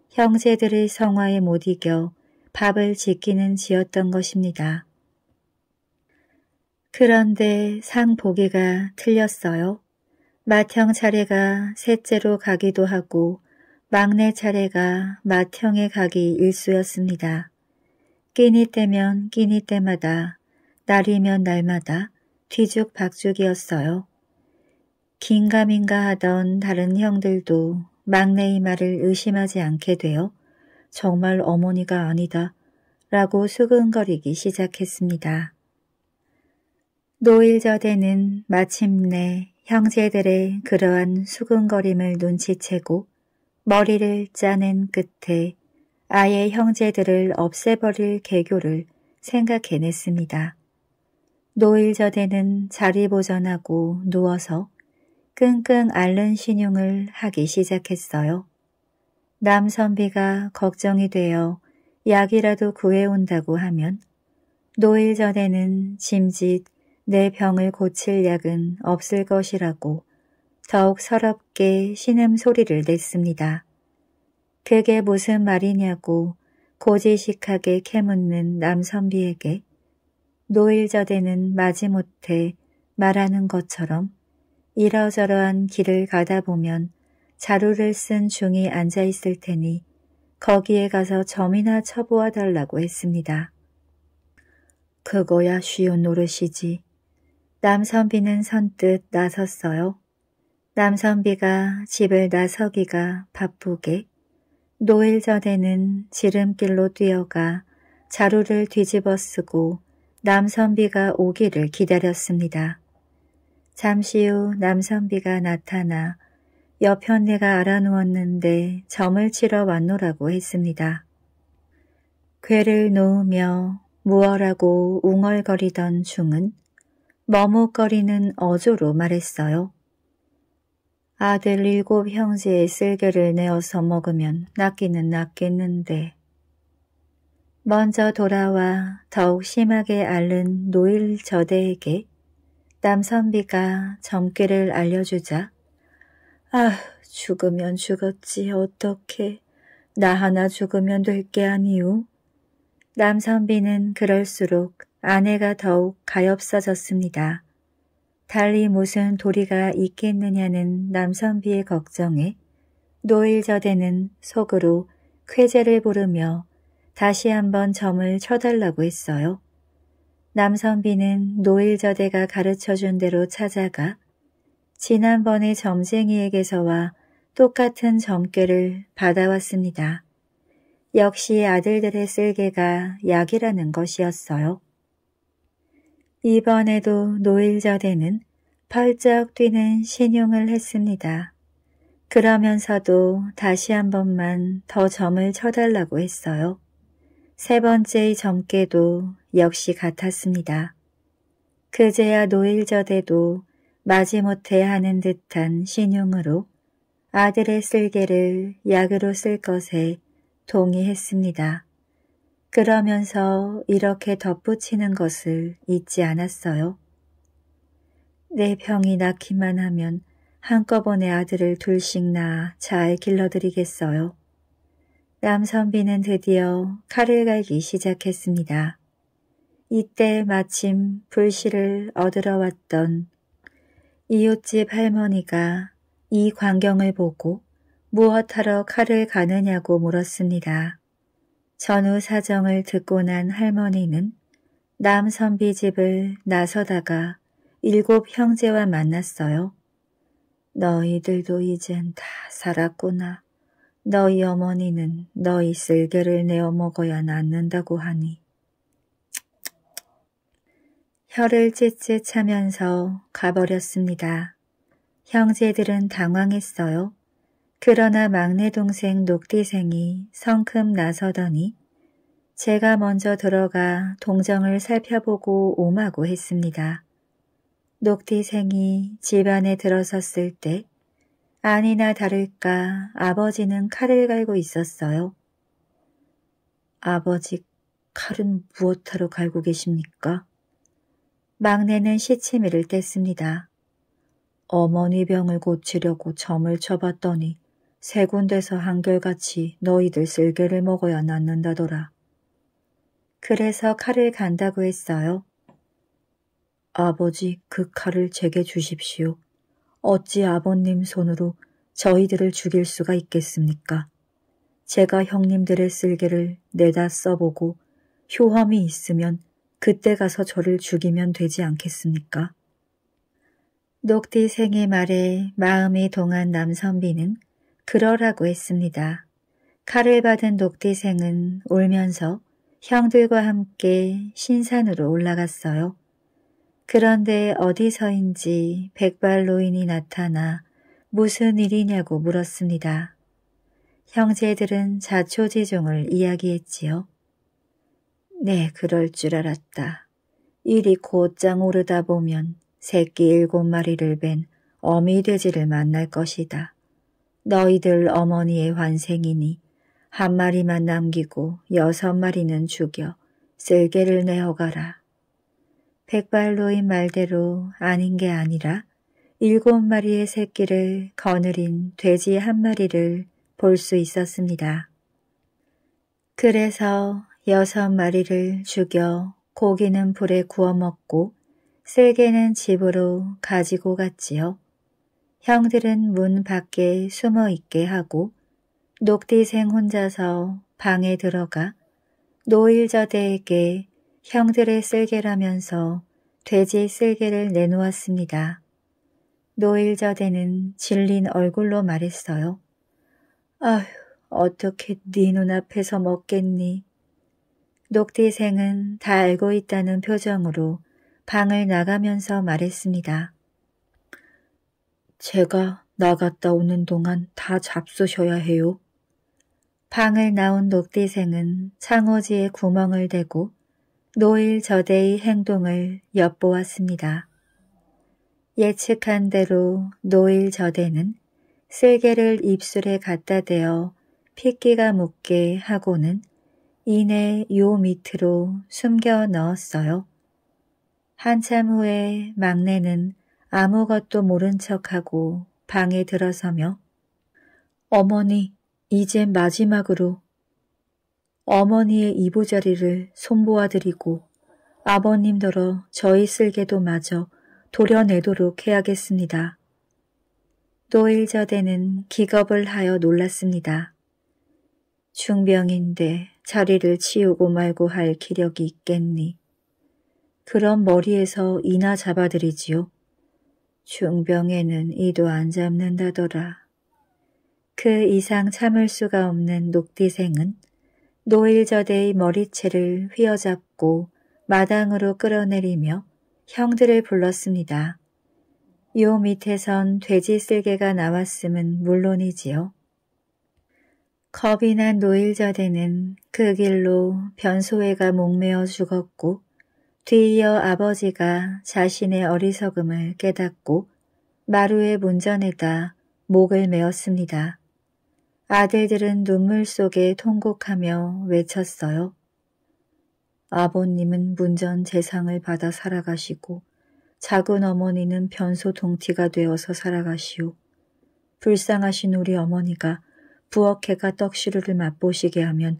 형제들의 성화에 못 이겨 밥을 지키는 지었던 것입니다. 그런데 상 보기가 틀렸어요. 맏형 차례가 셋째로 가기도 하고 막내 차례가 맏형에 가기 일수였습니다. 끼니 때면 끼니 때마다 날이면 날마다 뒤죽박죽이었어요. 긴가민가 하던 다른 형들도 막내의 말을 의심하지 않게 되어 정말 어머니가 아니다 라고 수근거리기 시작했습니다. 노일저대는 마침내 형제들의 그러한 수근거림을 눈치채고 머리를 짜낸 끝에 아예 형제들을 없애버릴 개교를 생각해냈습니다. 노일저대는 자리 보전하고 누워서 끙끙 앓는 신용을 하기 시작했어요. 남선비가 걱정이 되어 약이라도 구해온다고 하면 노일 저대는 짐짓 내 병을 고칠 약은 없을 것이라고 더욱 서럽게 신음 소리를 냈습니다. 그게 무슨 말이냐고 고지식하게 캐묻는 남선비에게 노일자대는 마지못해 말하는 것처럼 이러저러한 길을 가다 보면 자루를 쓴 중이 앉아있을 테니 거기에 가서 점이나 쳐보아 달라고 했습니다. 그거야 쉬운 노릇이지. 남선비는 선뜻 나섰어요. 남선비가 집을 나서기가 바쁘게 노일 전에는 지름길로 뛰어가 자루를 뒤집어 쓰고 남선비가 오기를 기다렸습니다. 잠시 후 남선비가 나타나 옆편 내가 알아놓았는데 점을 치러 왔노라고 했습니다. 괴를 놓으며 무얼하고 웅얼거리던 중은 머뭇거리는 어조로 말했어요. 아들 일곱 형제의 쓸개를 내어서 먹으면 낫기는 낫겠는데. 먼저 돌아와 더욱 심하게 앓는 노일 저대에게 남선비가 점괘를 알려주자 아 죽으면 죽었지 어떻게 나 하나 죽으면 될 게 아니오. 남선비는 그럴수록 아내가 더욱 가엾어졌습니다. 달리 무슨 도리가 있겠느냐는 남선비의 걱정에 노일저대는 속으로 쾌재를 부르며 다시 한번 점을 쳐달라고 했어요. 남선비는 노일저대가 가르쳐준 대로 찾아가 지난번의 점쟁이에게서와 똑같은 점괘를 받아왔습니다. 역시 아들들의 쓸개가 약이라는 것이었어요. 이번에도 노일절대는 펄쩍 뛰는 신용을 했습니다. 그러면서도 다시 한 번만 더 점을 쳐달라고 했어요. 세 번째의 점괘도 역시 같았습니다. 그제야 노일저대도 마지못해 하는 듯한 신용으로 아들의 쓸개를 약으로 쓸 것에 동의했습니다. 그러면서 이렇게 덧붙이는 것을 잊지 않았어요. 내 병이 낫기만 하면 한꺼번에 아들을 둘씩 낳아 잘 길러드리겠어요. 남선비는 드디어 칼을 갈기 시작했습니다. 이때 마침 불씨를 얻으러 왔던 이웃집 할머니가 이 광경을 보고 무엇하러 칼을 가느냐고 물었습니다. 전후 사정을 듣고 난 할머니는 남선비 집을 나서다가 일곱 형제와 만났어요. 너희들도 이젠 다 살았구나. 너희 어머니는 너희 쓸개를 내어 먹어야 낫는다고 하니. 혀를 찢찢 차면서 가버렸습니다. 형제들은 당황했어요. 그러나 막내 동생 녹디생이 성큼 나서더니 제가 먼저 들어가 동정을 살펴보고 오마고 했습니다. 녹디생이 집안에 들어섰을 때 아니나 다를까 아버지는 칼을 갈고 있었어요. 아버지 칼은 무엇하러 갈고 계십니까? 막내는 시치미를 뗐습니다. 어머니 병을 고치려고 점을 쳐봤더니 세 군데서 한결같이 너희들 쓸개를 먹어야 낫는다더라. 그래서 칼을 간다고 했어요. 아버지 그 칼을 제게 주십시오. 어찌 아버님 손으로 저희들을 죽일 수가 있겠습니까? 제가 형님들의 쓸개를 내다 써보고 효험이 있으면 그때 가서 저를 죽이면 되지 않겠습니까? 녹디 생의 말에 마음이 동한 남선비는 그러라고 했습니다. 칼을 받은 녹대생은 울면서 형들과 함께 신산으로 올라갔어요. 그런데 어디서인지 백발로인이 나타나 무슨 일이냐고 물었습니다. 형제들은 자초지종을 이야기했지요. 네, 그럴 줄 알았다. 일이 곧장 오르다 보면 새끼 일곱 마리를 뵌 어미 돼지를 만날 것이다. 너희들 어머니의 환생이니 한 마리만 남기고 여섯 마리는 죽여 쓸개를 내어가라. 백발로인 말대로 아닌 게 아니라 일곱 마리의 새끼를 거느린 돼지 한 마리를 볼 수 있었습니다. 그래서 여섯 마리를 죽여 고기는 불에 구워 먹고 쓸개는 집으로 가지고 갔지요. 형들은 문 밖에 숨어 있게 하고 녹디생 혼자서 방에 들어가 노일저대에게 형들의 쓸개라면서 돼지 쓸개를 내놓았습니다. 노일저대는 질린 얼굴로 말했어요. 아휴, 어떻게 네 눈앞에서 먹겠니? 녹디생은 다 알고 있다는 표정으로 방을 나가면서 말했습니다. 제가 나갔다 오는 동안 다 잡수셔야 해요. 방을 나온 녹디생은 창호지에 구멍을 대고 노일 저대의 행동을 엿보았습니다. 예측한 대로 노일 저대는 쓸개를 입술에 갖다 대어 핏기가 묻게 하고는 이내 요 밑으로 숨겨 넣었어요. 한참 후에 막내는 아무것도 모른 척하고 방에 들어서며 어머니, 이젠 마지막으로 어머니의 이부자리를 손보아드리고 아버님더러 저희 쓸개도 마저 도려내도록 해야겠습니다. 노일자대는 기겁을 하여 놀랐습니다. 중병인데 자리를 치우고 말고 할 기력이 있겠니. 그럼 머리에서 이나 잡아드리지요. 중병에는 이도 안 잡는다더라. 그 이상 참을 수가 없는 녹디생은 노일저대의 머리채를 휘어잡고 마당으로 끌어내리며 형들을 불렀습니다. 요 밑에선 돼지 쓸개가 나왔음은 물론이지요. 겁이 난노일자대는그 길로 변소회가 목매어 죽었고 뒤이어 아버지가 자신의 어리석음을 깨닫고 마루에 문전에다 목을 메었습니다. 아들들은 눈물 속에 통곡하며 외쳤어요. 아버님은 문전 재상을 받아 살아가시고 작은 어머니는 변소 동티가 되어서 살아가시오. 불쌍하신 우리 어머니가 부엌개가 떡시루를 맛보시게 하면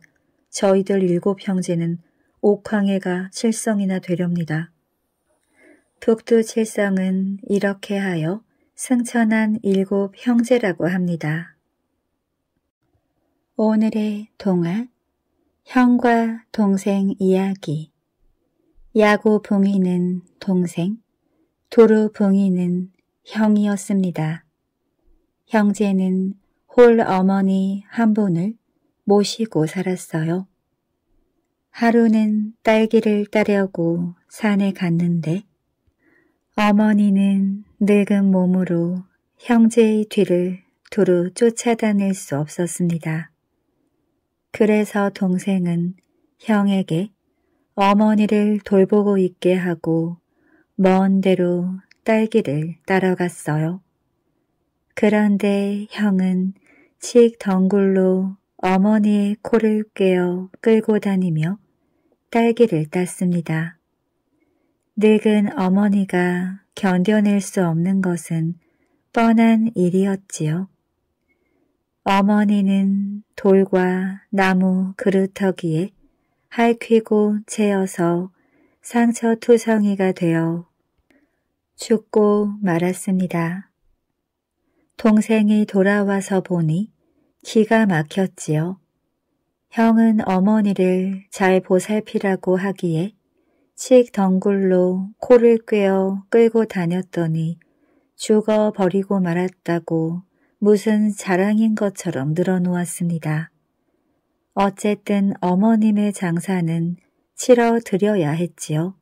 저희들 일곱 형제는 옥황해가 실성이나 되렵니다. 북두 칠성은 이렇게 하여 승천한 일곱 형제라고 합니다. 오늘의 동화 형과 동생 이야기 야구 붕이는 동생, 도루 붕이는 형이었습니다. 형제는 홀 어머니 한 분을 모시고 살았어요. 하루는 딸기를 따려고 산에 갔는데 어머니는 늙은 몸으로 형제의 뒤를 두루 쫓아다닐 수 없었습니다. 그래서 동생은 형에게 어머니를 돌보고 있게 하고 먼 데로 딸기를 따라갔어요. 그런데 형은 칡 덩굴로 어머니의 코를 꿰어 끌고 다니며 딸기를 땄습니다. 늙은 어머니가 견뎌낼 수 없는 것은 뻔한 일이었지요. 어머니는 돌과 나무 그루터기에 할퀴고 채어서 상처투성이가 되어 죽고 말았습니다. 동생이 돌아와서 보니 기가 막혔지요. 형은 어머니를 잘 보살피라고 하기에 칙 덩굴로 코를 꿰어 끌고 다녔더니 죽어버리고 말았다고 무슨 자랑인 것처럼 늘어놓았습니다. 어쨌든 어머님의 장사는 치러 드려야 했지요.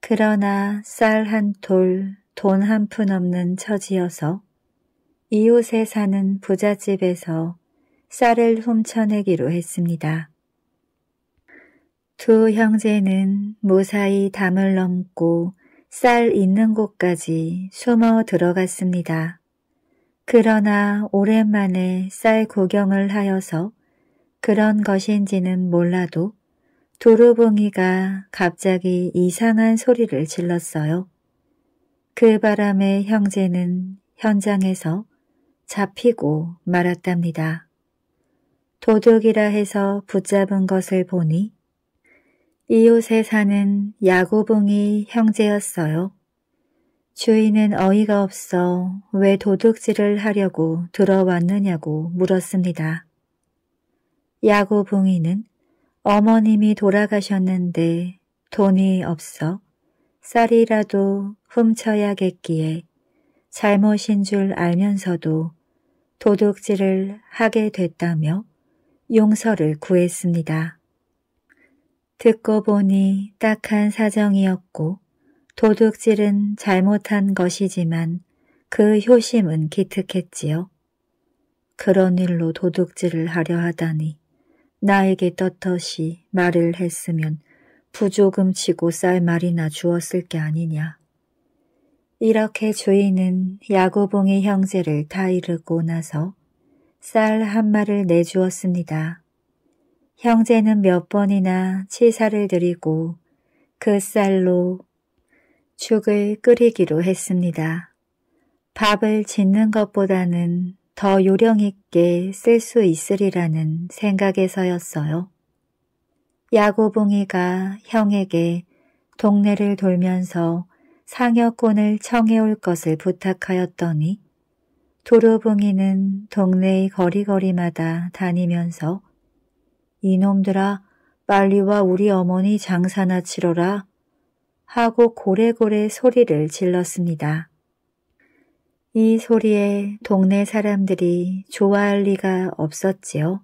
그러나 쌀 한 톨, 돈 한 푼 없는 처지여서 이웃에 사는 부잣집에서 쌀을 훔쳐내기로 했습니다. 두 형제는 무사히 담을 넘고 쌀 있는 곳까지 숨어 들어갔습니다. 그러나 오랜만에 쌀 구경을 하여서 그런 것인지는 몰라도 도루붕이가 갑자기 이상한 소리를 질렀어요. 그 바람에 형제는 현장에서 잡히고 말았답니다. 도둑이라 해서 붙잡은 것을 보니 이웃에 사는 야구붕이 형제였어요. 주인은 어이가 없어 왜 도둑질을 하려고 들어왔느냐고 물었습니다. 야구붕이는 어머님이 돌아가셨는데 돈이 없어 쌀이라도 훔쳐야겠기에 잘못인 줄 알면서도 도둑질을 하게 됐다며 용서를 구했습니다. 듣고 보니 딱한 사정이었고 도둑질은 잘못한 것이지만 그 효심은 기특했지요. 그런 일로 도둑질을 하려 하다니 나에게 떳떳이 말을 했으면 부조금 치고 쌀 말이나 주었을 게 아니냐. 이렇게 주인은 야구봉이 형제를 다 이르고 나서 쌀 한 마를 내주었습니다. 형제는 몇 번이나 치사를 드리고 그 쌀로 죽을 끓이기로 했습니다. 밥을 짓는 것보다는 더 요령 있게 쓸 수 있으리라는 생각에서였어요. 야구봉이가 형에게 동네를 돌면서 상여권을 청해올 것을 부탁하였더니 도로붕이는 동네의 거리거리마다 다니면서 이놈들아 빨리 와 우리 어머니 장사나 치러라 하고 고래고래 소리를 질렀습니다. 이 소리에 동네 사람들이 좋아할 리가 없었지요.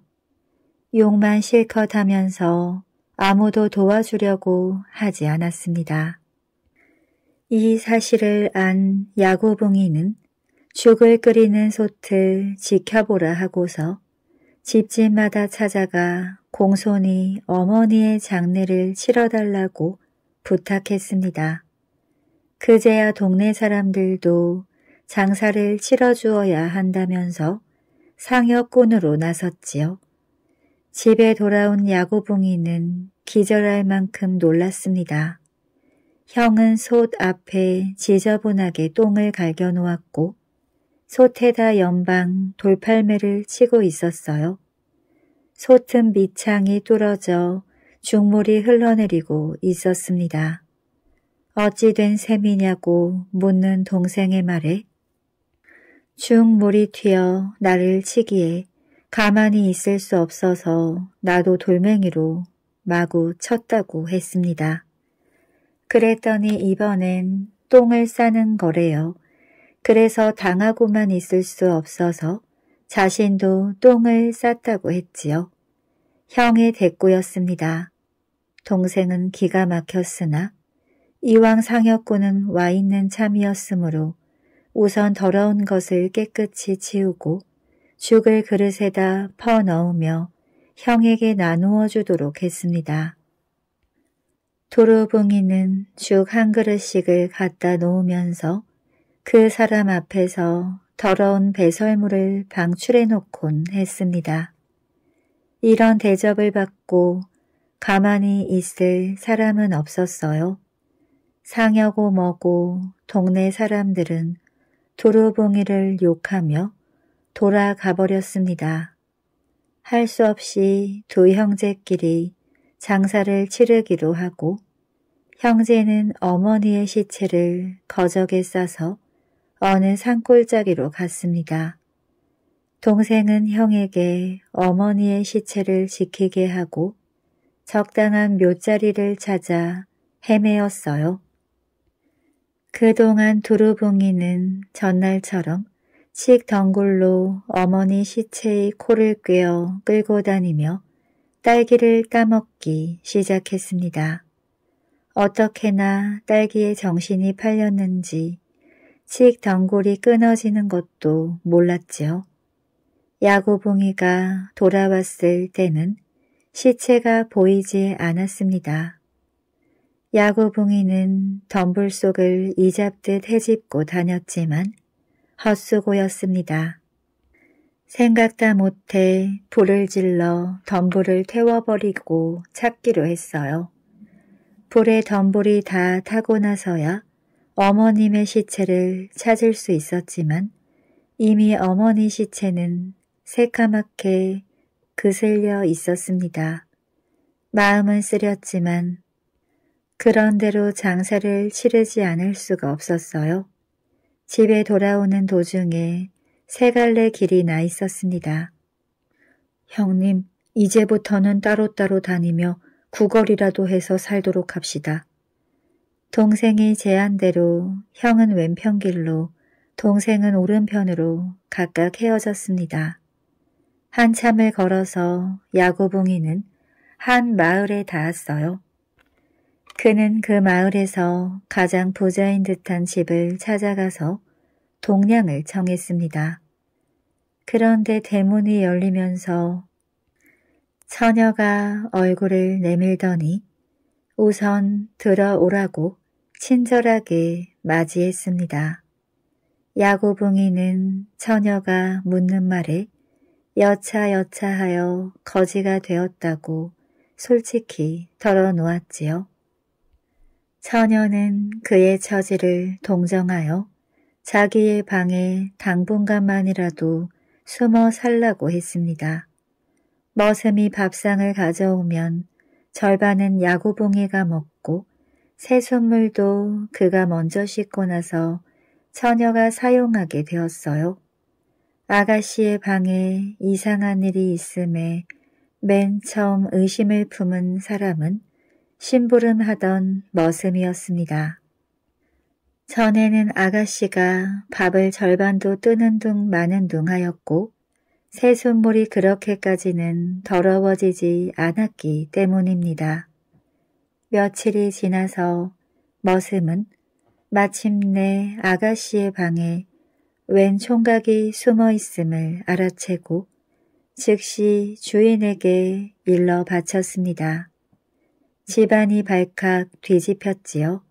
욕만 실컷 하면서 아무도 도와주려고 하지 않았습니다. 이 사실을 안 야구봉이는 죽을 끓이는 소트 지켜보라 하고서 집집마다 찾아가 공손히 어머니의 장례를 치러달라고 부탁했습니다. 그제야 동네 사람들도 장사를 치러주어야 한다면서 상여꾼으로 나섰지요. 집에 돌아온 야구봉이는 기절할 만큼 놀랐습니다. 형은 솥 앞에 지저분하게 똥을 갈겨 놓았고 솥에다 연방 돌팔매를 치고 있었어요. 솥은 밑창이 뚫어져 중물이 흘러내리고 있었습니다. 어찌 된 셈이냐고 묻는 동생의 말에 중물이 튀어 나를 치기에 가만히 있을 수 없어서 나도 돌멩이로 마구 쳤다고 했습니다. 그랬더니 이번엔 똥을 싸는 거래요. 그래서 당하고만 있을 수 없어서 자신도 똥을 쌌다고 했지요. 형의 대꾸였습니다. 동생은 기가 막혔으나 이왕 상혁군은 와 있는 참이었으므로 우선 더러운 것을 깨끗이 치우고 죽을 그릇에다 퍼 넣으며 형에게 나누어 주도록 했습니다. 도로봉이는 죽 한 그릇씩을 갖다 놓으면서 그 사람 앞에서 더러운 배설물을 방출해 놓곤 했습니다. 이런 대접을 받고 가만히 있을 사람은 없었어요. 상여고 먹고 동네 사람들은 도로봉이를 욕하며 돌아가 버렸습니다. 할 수 없이 두 형제끼리 장사를 치르기도 하고 형제는 어머니의 시체를 거적에 싸서 어느 산골짜기로 갔습니다. 동생은 형에게 어머니의 시체를 지키게 하고 적당한 묘자리를 찾아 헤매었어요. 그동안 두루봉이는 전날처럼 칡 덩굴로 어머니 시체의 코를 꿰어 끌고 다니며 딸기를 따먹기 시작했습니다. 어떻게나 딸기의 정신이 팔렸는지 칡 덩굴이 끊어지는 것도 몰랐지요. 야구봉이가 돌아왔을 때는 시체가 보이지 않았습니다. 야구봉이는 덤불 속을 이잡듯 헤집고 다녔지만 헛수고였습니다. 생각다 못해 불을 질러 덤불을 태워버리고 찾기로 했어요. 불에 덤불이 다 타고 나서야 어머님의 시체를 찾을 수 있었지만 이미 어머니 시체는 새카맣게 그슬려 있었습니다. 마음은 쓰렸지만 그런대로 장사를 치르지 않을 수가 없었어요. 집에 돌아오는 도중에 세 갈래 길이 나 있었습니다. 형님, 이제부터는 따로따로 다니며 구걸이라도 해서 살도록 합시다. 동생이 제안대로 형은 왼편 길로 동생은 오른편으로 각각 헤어졌습니다. 한참을 걸어서 야구봉이는 한 마을에 닿았어요. 그는 그 마을에서 가장 부자인 듯한 집을 찾아가서 동량을 정했습니다. 그런데 대문이 열리면서 처녀가 얼굴을 내밀더니 우선 들어오라고 친절하게 맞이했습니다. 야구붕이는 처녀가 묻는 말에 여차여차하여 거지가 되었다고 솔직히 털어놓았지요. 처녀는 그의 처지를 동정하여 자기의 방에 당분간만이라도 숨어 살라고 했습니다. 머슴이 밥상을 가져오면 절반은 야구봉이가 먹고 새순물도 그가 먼저 씻고 나서 처녀가 사용하게 되었어요. 아가씨의 방에 이상한 일이 있음에 맨 처음 의심을 품은 사람은 심부름하던 머슴이었습니다. 전에는 아가씨가 밥을 절반도 뜨는 둥 마는 둥 하였고 새 손물이 그렇게까지는 더러워지지 않았기 때문입니다. 며칠이 지나서 머슴은 마침내 아가씨의 방에 웬 총각이 숨어 있음을 알아채고 즉시 주인에게 일러 바쳤습니다. 집안이 발칵 뒤집혔지요.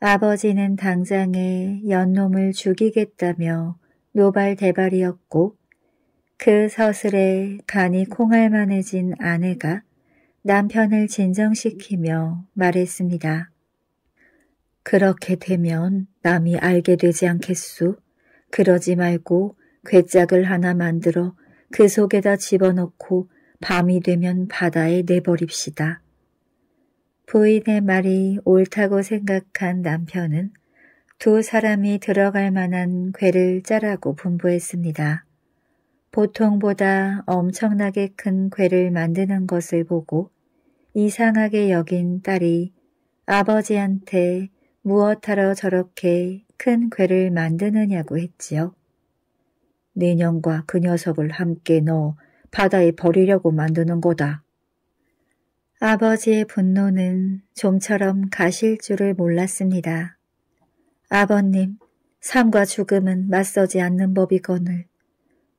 아버지는 당장에 연놈을 죽이겠다며 노발대발이었고 그 서슬에 간이 콩알만해진 아내가 남편을 진정시키며 말했습니다. 그렇게 되면 남이 알게 되지 않겠소 그러지 말고 괴짝을 하나 만들어 그 속에다 집어넣고 밤이 되면 바다에 내버립시다. 부인의 말이 옳다고 생각한 남편은 두 사람이 들어갈 만한 괴를 짜라고 분부했습니다. 보통보다 엄청나게 큰 괴를 만드는 것을 보고 이상하게 여긴 딸이 아버지한테 무엇하러 저렇게 큰 괴를 만드느냐고 했지요. 내년과 그 녀석을 함께 넣어 바다에 버리려고 만드는 거다. 아버지의 분노는 좀처럼 가실 줄을 몰랐습니다. 아버님, 삶과 죽음은 맞서지 않는 법이거늘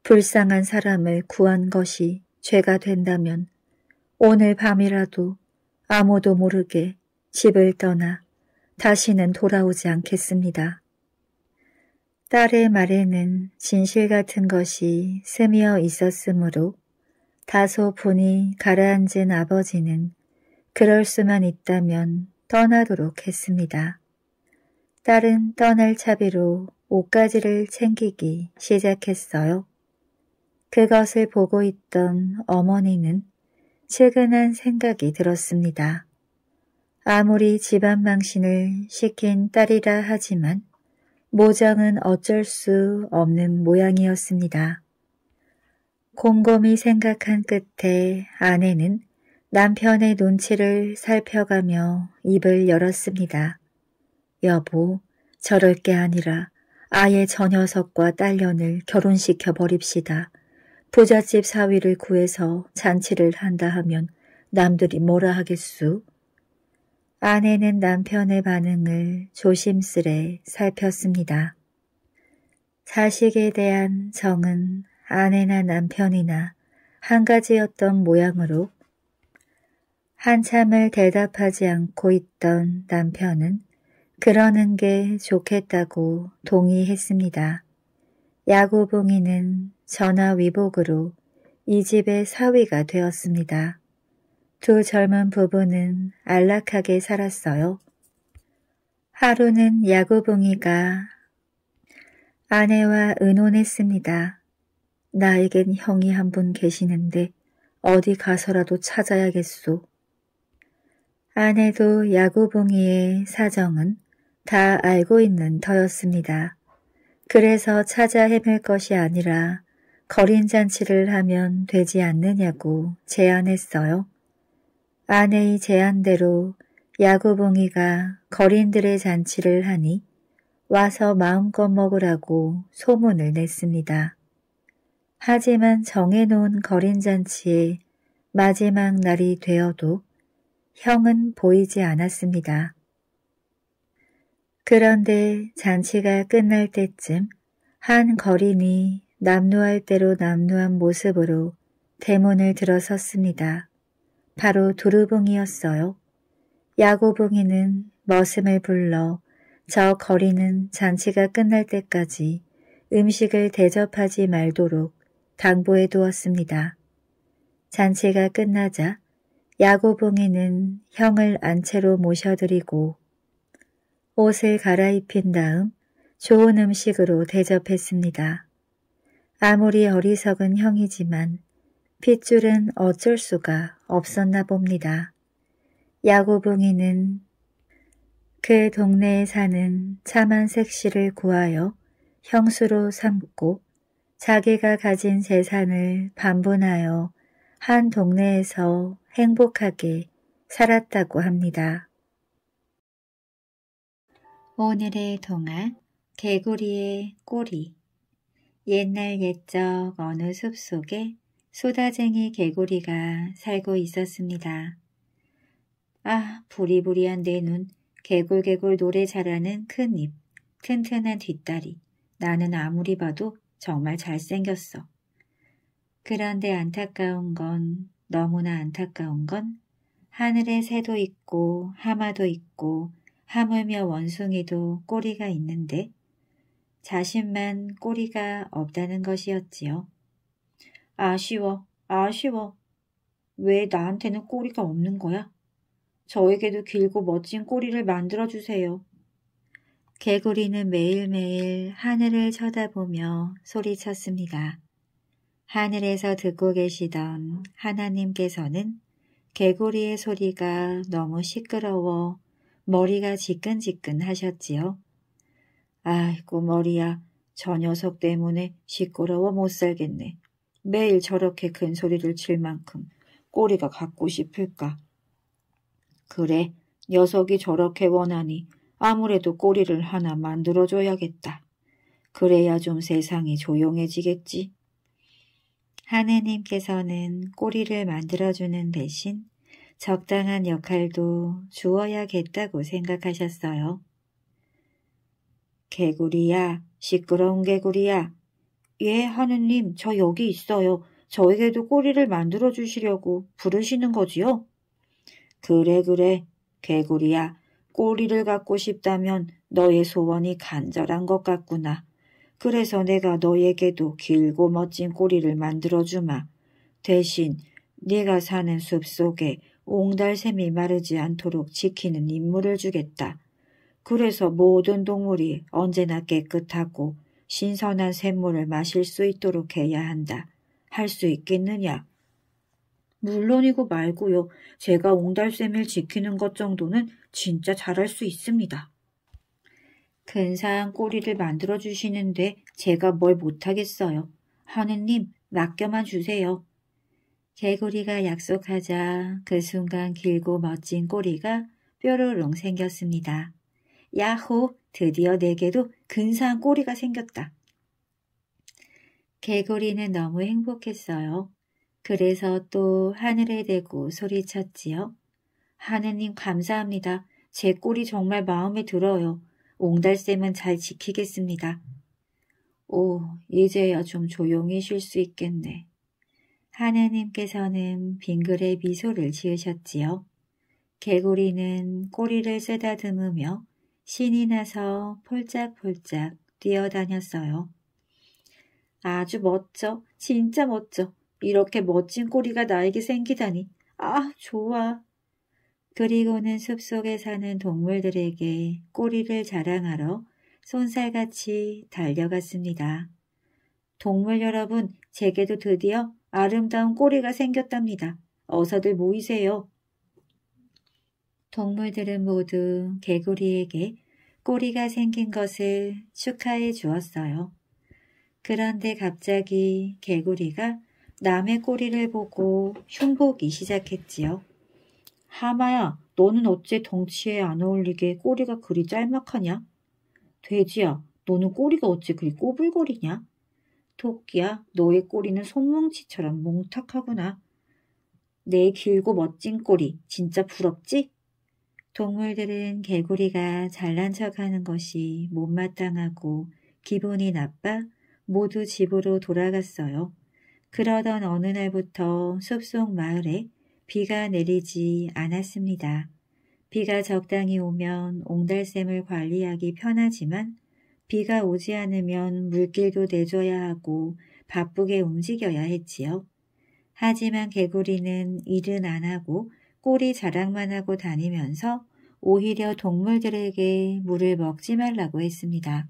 불쌍한 사람을 구한 것이 죄가 된다면 오늘 밤이라도 아무도 모르게 집을 떠나 다시는 돌아오지 않겠습니다. 딸의 말에는 진실 같은 것이 스며 있었으므로 다소 보니 가라앉은 아버지는 그럴 수만 있다면 떠나도록 했습니다. 딸은 떠날 차비로 옷가지를 챙기기 시작했어요. 그것을 보고 있던 어머니는 측은한 생각이 들었습니다. 아무리 집안 망신을 시킨 딸이라 하지만 모정은 어쩔 수 없는 모양이었습니다. 곰곰이 생각한 끝에 아내는 남편의 눈치를 살펴가며 입을 열었습니다. 여보, 저럴 게 아니라 아예 저 녀석과 딸년을 결혼시켜 버립시다. 부잣집 사위를 구해서 잔치를 한다 하면 남들이 뭐라 하겠수? 아내는 남편의 반응을 조심스레 살폈습니다. 자식에 대한 정은 아내나 남편이나 한 가지였던 모양으로 한참을 대답하지 않고 있던 남편은 그러는 게 좋겠다고 동의했습니다. 야구봉이는 전화위복으로 이 집의 사위가 되었습니다. 두 젊은 부부는 안락하게 살았어요. 하루는 야구봉이가 아내와 의논했습니다. 나에겐 형이 한 분 계시는데 어디 가서라도 찾아야겠소. 아내도 야구봉이의 사정은 다 알고 있는 터였습니다. 그래서 찾아 헤맬 것이 아니라 거린잔치를 하면 되지 않느냐고 제안했어요. 아내의 제안대로 야구봉이가 거린들의 잔치를 하니 와서 마음껏 먹으라고 소문을 냈습니다. 하지만 정해놓은 거린잔치에 마지막 날이 되어도 형은 보이지 않았습니다. 그런데 잔치가 끝날 때쯤 한 거린이 남루할 대로 남루한 모습으로 대문을 들어섰습니다. 바로 두루붕이었어요. 야구붕이는 머슴을 불러 저 거리는 잔치가 끝날 때까지 음식을 대접하지 말도록 당보에 두었습니다. 잔치가 끝나자 야구봉이는 형을 안채로 모셔드리고 옷을 갈아입힌 다음 좋은 음식으로 대접했습니다. 아무리 어리석은 형이지만 핏줄은 어쩔 수가 없었나 봅니다. 야구봉이는그 동네에 사는 차만색씨를 구하여 형수로 삼고 자기가 가진 재산을 반분하여 한 동네에서 행복하게 살았다고 합니다. 오늘의 동화 개구리의 꼬리 옛날 옛적 어느 숲속에 소다쟁이 개구리가 살고 있었습니다. 아, 부리부리한 내 눈, 개굴개굴 노래 잘하는 큰 입, 튼튼한 뒷다리. 나는 아무리 봐도 정말 잘생겼어. 그런데 안타까운 건 너무나 안타까운 건 하늘에 새도 있고 하마도 있고 하물며 원숭이도 꼬리가 있는데 자신만 꼬리가 없다는 것이었지요. 아쉬워, 아쉬워. 왜 나한테는 꼬리가 없는 거야? 저에게도 길고 멋진 꼬리를 만들어주세요. 개구리는 매일매일 하늘을 쳐다보며 소리쳤습니다. 하늘에서 듣고 계시던 하나님께서는 개구리의 소리가 너무 시끄러워 머리가 지끈지끈 하셨지요. 아이고 머리야 저 녀석 때문에 시끄러워 못 살겠네. 매일 저렇게 큰 소리를 칠 만큼 꼬리가 갖고 싶을까. 그래 녀석이 저렇게 원하니 아무래도 꼬리를 하나 만들어줘야겠다. 그래야 좀 세상이 조용해지겠지. 하느님께서는 꼬리를 만들어주는 대신 적당한 역할도 주어야겠다고 생각하셨어요. 개구리야, 시끄러운 개구리야. 예, 하느님, 저 여기 있어요. 저에게도 꼬리를 만들어 주시려고 부르시는 거지요? 그래, 그래, 개구리야. 꼬리를 갖고 싶다면 너의 소원이 간절한 것 같구나. 그래서 내가 너에게도 길고 멋진 꼬리를 만들어주마. 대신 네가 사는 숲 속에 옹달샘이 마르지 않도록 지키는 임무를 주겠다. 그래서 모든 동물이 언제나 깨끗하고 신선한 샘물을 마실 수 있도록 해야 한다. 할 수 있겠느냐? 물론이고 말고요. 제가 옹달샘을 지키는 것 정도는 진짜 잘할 수 있습니다. 근사한 꼬리를 만들어 주시는데 제가 뭘 못하겠어요. 하느님, 맡겨만 주세요. 개구리가 약속하자 그 순간 길고 멋진 꼬리가 뾰로롱 생겼습니다. 야호! 드디어 내게도 근사한 꼬리가 생겼다. 개구리는 너무 행복했어요. 그래서 또 하늘에 대고 소리쳤지요. 하느님 감사합니다. 제 꼴이 정말 마음에 들어요. 옹달쌤은 잘 지키겠습니다. 오, 이제야 좀 조용히 쉴 수 있겠네. 하느님께서는 빙그레 미소를 지으셨지요. 개구리는 꼬리를 쓰다듬으며 신이 나서 폴짝폴짝 뛰어다녔어요. 아주 멋져. 진짜 멋져. 이렇게 멋진 꼬리가 나에게 생기다니. 아, 좋아. 그리고는 숲속에 사는 동물들에게 꼬리를 자랑하러 손살같이 달려갔습니다. 동물 여러분, 제게도 드디어 아름다운 꼬리가 생겼답니다. 어서들 모이세요. 동물들은 모두 개구리에게 꼬리가 생긴 것을 축하해 주었어요. 그런데 갑자기 개구리가 남의 꼬리를 보고 흉보기 시작했지요. 하마야, 너는 어째 덩치에 안 어울리게 꼬리가 그리 짤막하냐? 돼지야, 너는 꼬리가 어찌 그리 꼬불거리냐? 토끼야, 너의 꼬리는 손뭉치처럼 뭉탁하구나내 길고 멋진 꼬리, 진짜 부럽지? 동물들은 개구리가 잘난 척하는 것이 못마땅하고 기분이 나빠 모두 집으로 돌아갔어요. 그러던 어느 날부터 숲속 마을에 비가 내리지 않았습니다. 비가 적당히 오면 옹달샘을 관리하기 편하지만 비가 오지 않으면 물길도 내줘야 하고 바쁘게 움직여야 했지요. 하지만 개구리는 일은 안 하고 꼬리 자랑만 하고 다니면서 오히려 동물들에게 물을 먹지 말라고 했습니다.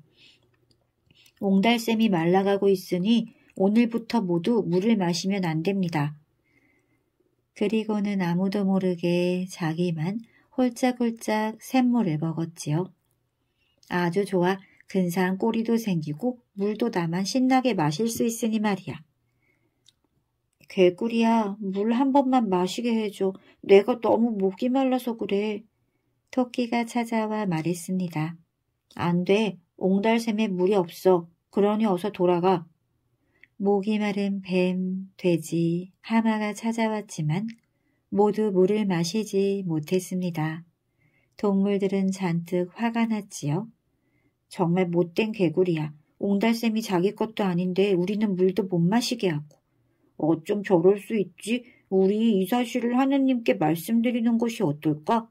옹달샘이 말라가고 있으니 오늘부터 모두 물을 마시면 안 됩니다. 그리고는 아무도 모르게 자기만 홀짝홀짝 샘물을 먹었지요. 아주 좋아 근사한 꼬리도 생기고 물도 나만 신나게 마실 수 있으니 말이야. 개구리야 물 한 번만 마시게 해줘. 내가 너무 목이 말라서 그래. 토끼가 찾아와 말했습니다. 안 돼. 옹달샘에 물이 없어. 그러니 어서 돌아가. 목이 마른 뱀, 돼지, 하마가 찾아왔지만 모두 물을 마시지 못했습니다. 동물들은 잔뜩 화가 났지요. 정말 못된 개구리야. 옹달샘이 자기 것도 아닌데 우리는 물도 못 마시게 하고. 어쩜 저럴 수 있지? 우리 이 사실을 하느님께 말씀드리는 것이 어떨까?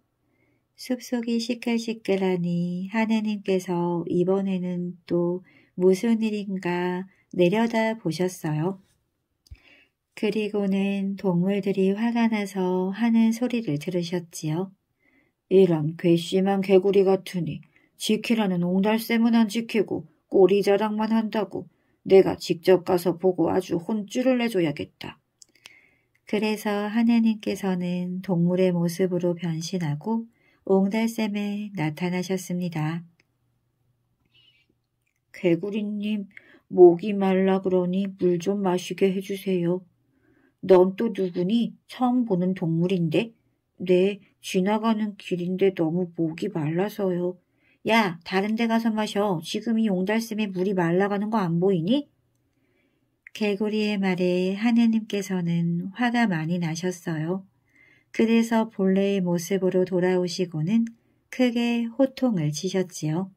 숲속이 시끌시끌하니 하느님께서 이번에는 또 무슨 일인가 내려다 보셨어요. 그리고는 동물들이 화가 나서 하는 소리를 들으셨지요. 이런 괘씸한 개구리 같으니 지키라는 옹달샘은안 지키고 꼬리 자랑만 한다고 내가 직접 가서 보고 아주 혼쭐을 내줘야겠다. 그래서 하나님께서는 동물의 모습으로 변신하고 옹달샘에 나타나셨습니다. 개구리님, 목이 말라 그러니 물 좀 마시게 해주세요. 넌 또 누구니? 처음 보는 동물인데? 네, 지나가는 길인데 너무 목이 말라서요. 야, 다른 데 가서 마셔. 지금 이 용달샘에 물이 말라가는 거 안 보이니? 개구리의 말에 하느님께서는 화가 많이 나셨어요. 그래서 본래의 모습으로 돌아오시고는 크게 호통을 치셨지요.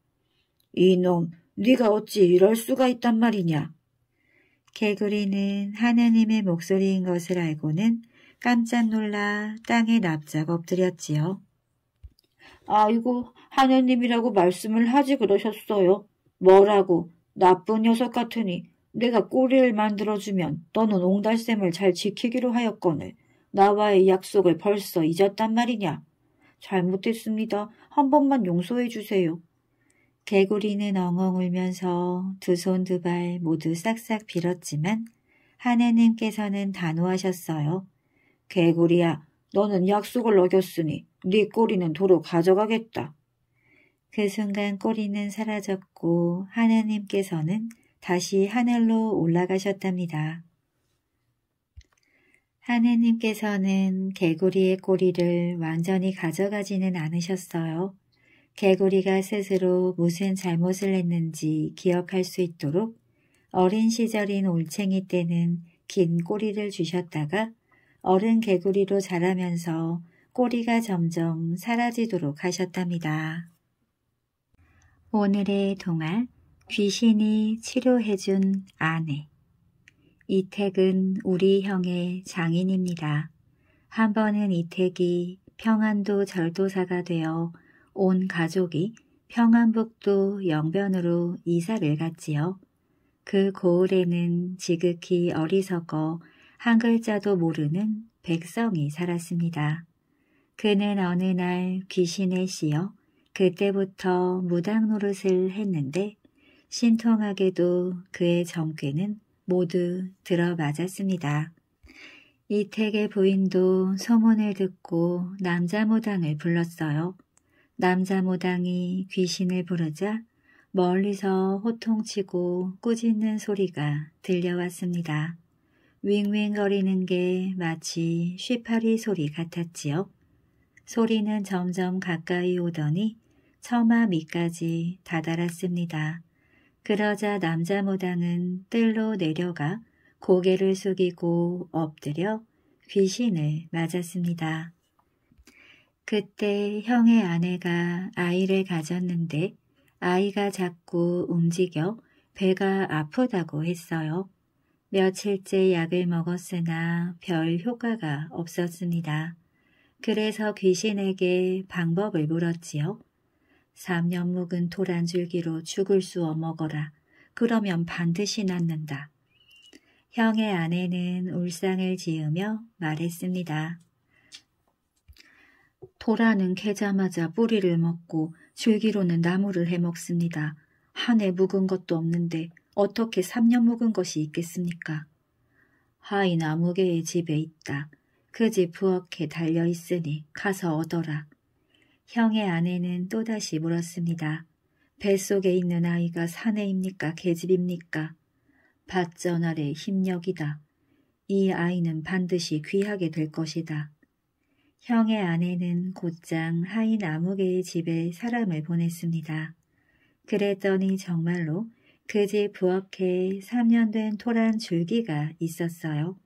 이놈, 네가 어찌 이럴 수가 있단 말이냐. 개구리는 하느님의 목소리인 것을 알고는 깜짝 놀라 땅에 납작 엎드렸지요. 아이고 하느님이라고 말씀을 하지 그러셨어요. 뭐라고 나쁜 녀석 같으니 내가 꼬리를 만들어주면 너는 옹달샘을 잘 지키기로 하였거늘 나와의 약속을 벌써 잊었단 말이냐. 잘못했습니다. 한 번만 용서해 주세요. 개구리는 엉엉 울면서 두 손 두 발 모두 싹싹 빌었지만 하느님께서는 단호하셨어요. 개구리야, 너는 약속을 어겼으니 네 꼬리는 도로 가져가겠다. 그 순간 꼬리는 사라졌고 하느님께서는 다시 하늘로 올라가셨답니다. 하느님께서는 개구리의 꼬리를 완전히 가져가지는 않으셨어요. 개구리가 스스로 무슨 잘못을 했는지 기억할 수 있도록 어린 시절인 올챙이 때는 긴 꼬리를 주셨다가 어른 개구리로 자라면서 꼬리가 점점 사라지도록 하셨답니다. 오늘의 동화 귀신이 치료해준 아내 이택은 우리 형의 장인입니다. 한 번은 이택이 평안도 절도사가 되어 온 가족이 평안북도 영변으로 이사를 갔지요. 그 고을에는 지극히 어리석어 한 글자도 모르는 백성이 살았습니다. 그는 어느 날 귀신에 씌어 그때부터 무당 노릇을 했는데 신통하게도 그의 정쾌는 모두 들어맞았습니다. 이택의 부인도 소문을 듣고 남자 무당을 불렀어요. 남자 모당이 귀신을 부르자 멀리서 호통치고 꾸짖는 소리가 들려왔습니다. 윙윙거리는 게 마치 쉬파리 소리 같았지요. 소리는 점점 가까이 오더니 처마 밑까지 다다랐습니다. 그러자 남자 모당은 뜰로 내려가 고개를 숙이고 엎드려 귀신을 맞았습니다. 그때 형의 아내가 아이를 가졌는데 아이가 자꾸 움직여 배가 아프다고 했어요. 며칠째 약을 먹었으나 별 효과가 없었습니다. 그래서 귀신에게 방법을 물었지요. 3년 묵은 토란줄기로 죽을 수어 먹어라. 그러면 반드시 낫는다. 형의 아내는 울상을 지으며 말했습니다. 도라는개자마자 뿌리를 먹고 줄기로는 나무를 해먹습니다. 한해 묵은 것도 없는데 어떻게 3년 묵은 것이 있겠습니까? 하이 나무개의 집에 있다. 그 집 부엌에 달려 있으니 가서 얻어라. 형의 아내는 또다시 물었습니다. 뱃속에 있는 아이가 사내입니까? 계집입니까? 밭전 아래 힘력이다. 이 아이는 반드시 귀하게 될 것이다. 형의 아내는 곧장 하인 아무개의 집에 사람을 보냈습니다. 그랬더니 정말로 그 집 부엌에 3년 된 토란 줄기가 있었어요.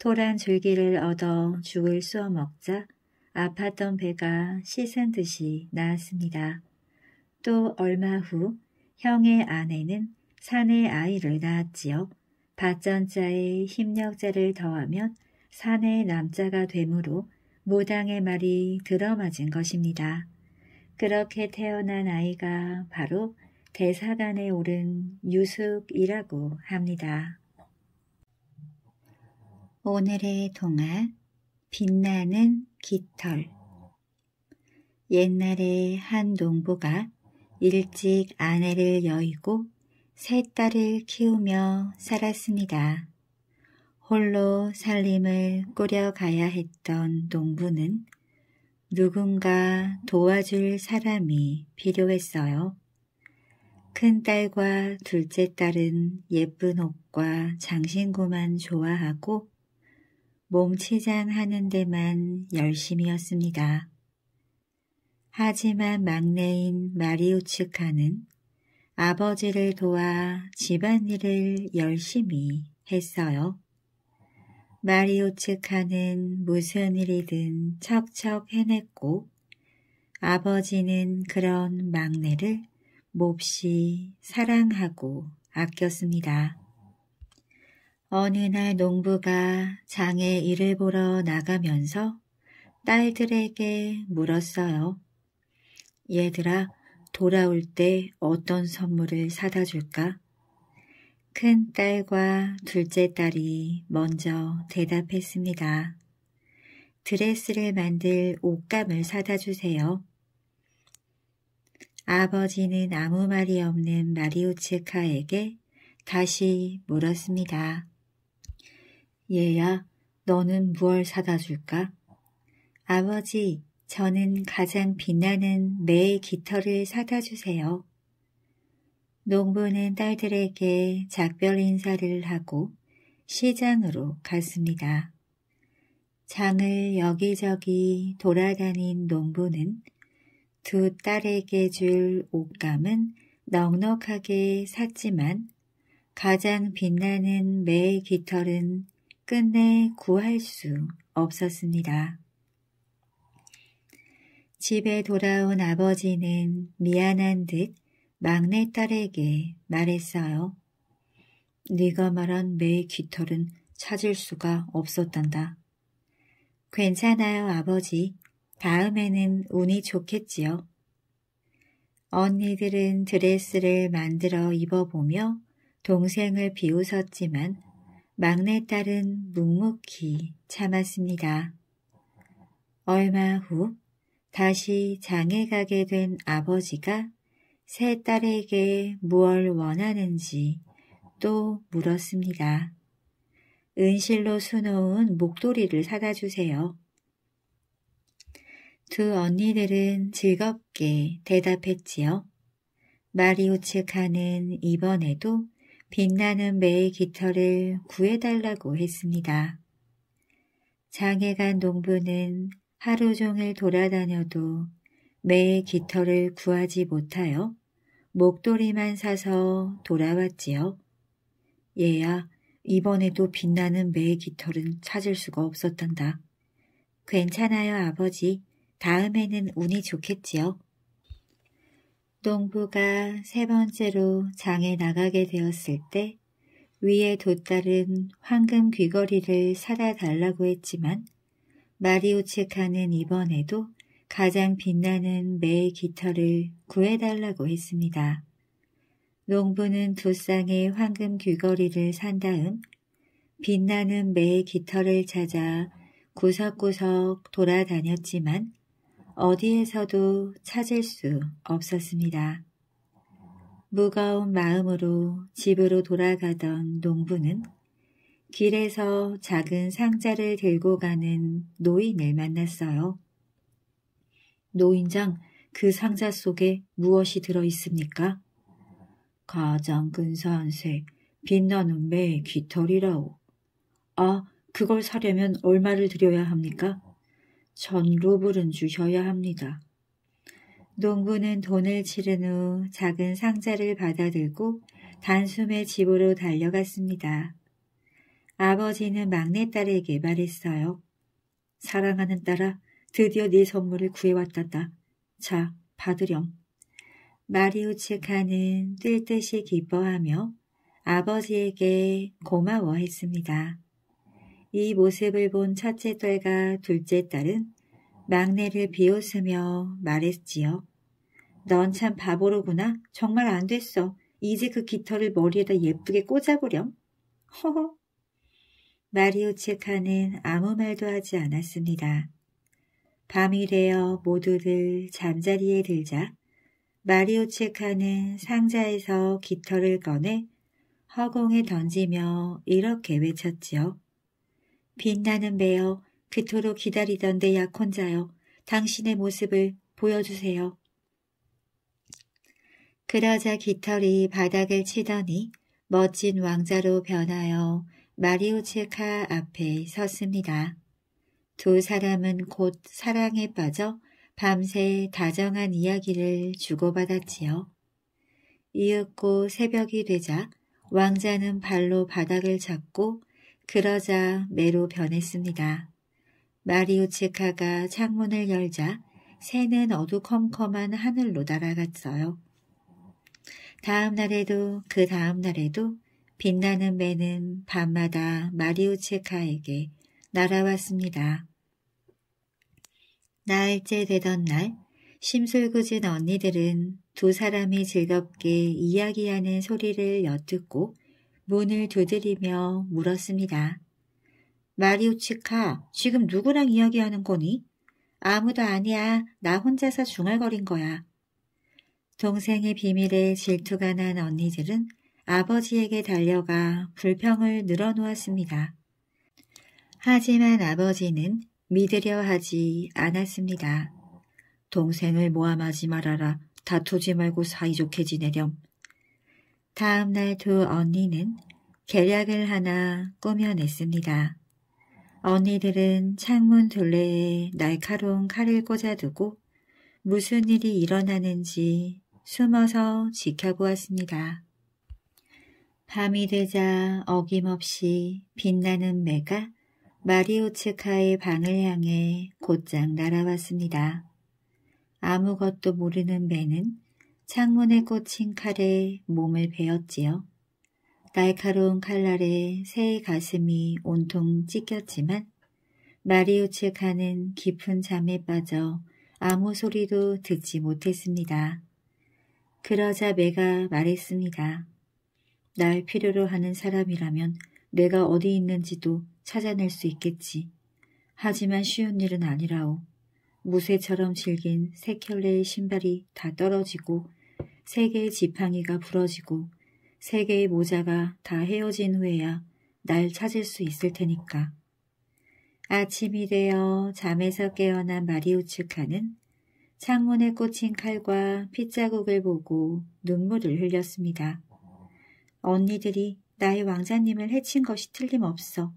토란 줄기를 얻어 죽을 수어 먹자 아팠던 배가 씻은 듯이 나았습니다. 또 얼마 후 형의 아내는 산의 아이를 낳았지요. 밭전자에 힘력자를 더하면 산의 남자가 되므로 무당의 말이 들어맞은 것입니다. 그렇게 태어난 아이가 바로 대사관에 오른 유숙이라고 합니다. 오늘의 동화 빛나는 깃털 옛날에 한 농부가 일찍 아내를 여의고 세 딸을 키우며 살았습니다. 홀로 살림을 꾸려가야 했던 농부는 누군가 도와줄 사람이 필요했어요. 큰딸과 둘째 딸은 예쁜 옷과 장신구만 좋아하고 몸치장 하는 데만 열심이었습니다. 하지만 막내인 마리우츠카는 아버지를 도와 집안일을 열심히 했어요. 마리 오측하는 무슨 일이든 척척 해냈고 아버지는 그런 막내를 몹시 사랑하고 아꼈습니다. 어느 날 농부가 장에 일을 보러 나가면서 딸들에게 물었어요. 얘들아, 돌아올 때 어떤 선물을 사다 줄까? 큰 딸과 둘째 딸이 먼저 대답했습니다. 드레스를 만들 옷감을 사다 주세요. 아버지는 아무 말이 없는 마리오츠카에게 다시 물었습니다. 얘야, 너는 무얼 사다 줄까? 아버지, 저는 가장 빛나는 매의 깃털을 사다 주세요. 농부는 딸들에게 작별 인사를 하고 시장으로 갔습니다. 장을 여기저기 돌아다닌 농부는 두 딸에게 줄 옷감은 넉넉하게 샀지만 가장 빛나는 매의 깃털은 끝내 구할 수 없었습니다. 집에 돌아온 아버지는 미안한 듯 막내딸에게 말했어요. 네가 말한 매의 깃털은 찾을 수가 없었단다. 괜찮아요, 아버지. 다음에는 운이 좋겠지요. 언니들은 드레스를 만들어 입어보며 동생을 비웃었지만 막내딸은 묵묵히 참았습니다. 얼마 후 다시 장에 가게 된 아버지가 세 딸에게 무얼 원하는지 또 물었습니다. 은실로 수놓은 목도리를 사다 주세요. 두 언니들은 즐겁게 대답했지요. 마리오 측하는 이번에도 빛나는 매의 깃털을 구해달라고 했습니다. 장애간 농부는 하루 종일 돌아다녀도 매의 깃털을 구하지 못하여 목도리만 사서 돌아왔지요. 얘야 이번에도 빛나는 매의 깃털은 찾을 수가 없었단다. 괜찮아요 아버지. 다음에는 운이 좋겠지요. 농부가 세 번째로 장에 나가게 되었을 때 위에 돛다른 황금 귀걸이를 사다 달라고 했지만 마리오 체카는 이번에도 가장 빛나는 매의 깃털을 구해달라고 했습니다. 농부는 두 쌍의 황금 귀걸이를 산 다음 빛나는 매의 깃털을 찾아 구석구석 돌아다녔지만 어디에서도 찾을 수 없었습니다. 무거운 마음으로 집으로 돌아가던 농부는 길에서 작은 상자를 들고 가는 노인을 만났어요. 노인장 그 상자 속에 무엇이 들어 있습니까? 가장 근사한 새, 빛나는 매의 깃털이라오. 아, 그걸 사려면 얼마를 드려야 합니까? 전 루블은 주셔야 합니다. 농부는 돈을 치른 후 작은 상자를 받아들고 단숨에 집으로 달려갔습니다. 아버지는 막내딸에게 말했어요. 사랑하는 딸아, 드디어 네 선물을 구해왔단다. 자, 받으렴. 마리우츠카는 뛸 듯이 기뻐하며 아버지에게 고마워했습니다. 이 모습을 본 첫째 딸과 둘째 딸은 막내를 비웃으며 말했지요. 넌 참 바보로구나. 정말 안 됐어. 이제 그 깃털을 머리에다 예쁘게 꽂아보렴. 허허. 마리오체카는 아무 말도 하지 않았습니다. 밤이 되어 모두들 잠자리에 들자 마리오체카는 상자에서 깃털을 꺼내 허공에 던지며 이렇게 외쳤지요. 빛나는 배어 그토록 기다리던 내 약혼자여 당신의 모습을 보여주세요. 그러자 깃털이 바닥을 치더니 멋진 왕자로 변하여 마리오체카 앞에 섰습니다. 두 사람은 곧 사랑에 빠져 밤새 다정한 이야기를 주고받았지요. 이윽고 새벽이 되자 왕자는 발로 바닥을 잡고 그러자 매로 변했습니다. 마리우체카가 창문을 열자 새는 어두컴컴한 하늘로 날아갔어요. 다음 날에도 그 다음 날에도 빛나는 매는 밤마다 마리우체카에게 날아왔습니다. 날흘째 되던 날 심술궂은 언니들은 두 사람이 즐겁게 이야기하는 소리를 엿듣고 문을 두드리며 물었습니다. 마리오치카, 지금 누구랑 이야기하는 거니? 아무도 아니야. 나 혼자서 중얼거린 거야. 동생의 비밀에 질투가 난 언니들은 아버지에게 달려가 불평을 늘어놓았습니다. 하지만 아버지는 믿으려 하지 않았습니다. 동생을 모함하지 말아라. 다투지 말고 사이좋게 지내렴. 다음 날 두 언니는 계략을 하나 꾸며냈습니다. 언니들은 창문 둘레에 날카로운 칼을 꽂아두고 무슨 일이 일어나는지 숨어서 지켜보았습니다. 밤이 되자 어김없이 빛나는 매가 마리오츠카의 방을 향해 곧장 날아왔습니다. 아무것도 모르는 배는 창문에 꽂힌 칼에 몸을 베었지요. 날카로운 칼날에 새의 가슴이 온통 찢겼지만 마리오츠카는 깊은 잠에 빠져 아무 소리도 듣지 못했습니다. 그러자 매가 말했습니다. 날 필요로 하는 사람이라면 내가 어디 있는지도 찾아낼 수 있겠지. 하지만 쉬운 일은 아니라오. 무쇠처럼 질긴 세 켤레의 신발이 다 떨어지고 세 개의 지팡이가 부러지고 세 개의 모자가 다 헤어진 후에야 날 찾을 수 있을 테니까. 아침이 되어 잠에서 깨어난 마리우츠카는 창문에 꽂힌 칼과 핏자국을 보고 눈물을 흘렸습니다. 언니들이 나의 왕자님을 해친 것이 틀림없어.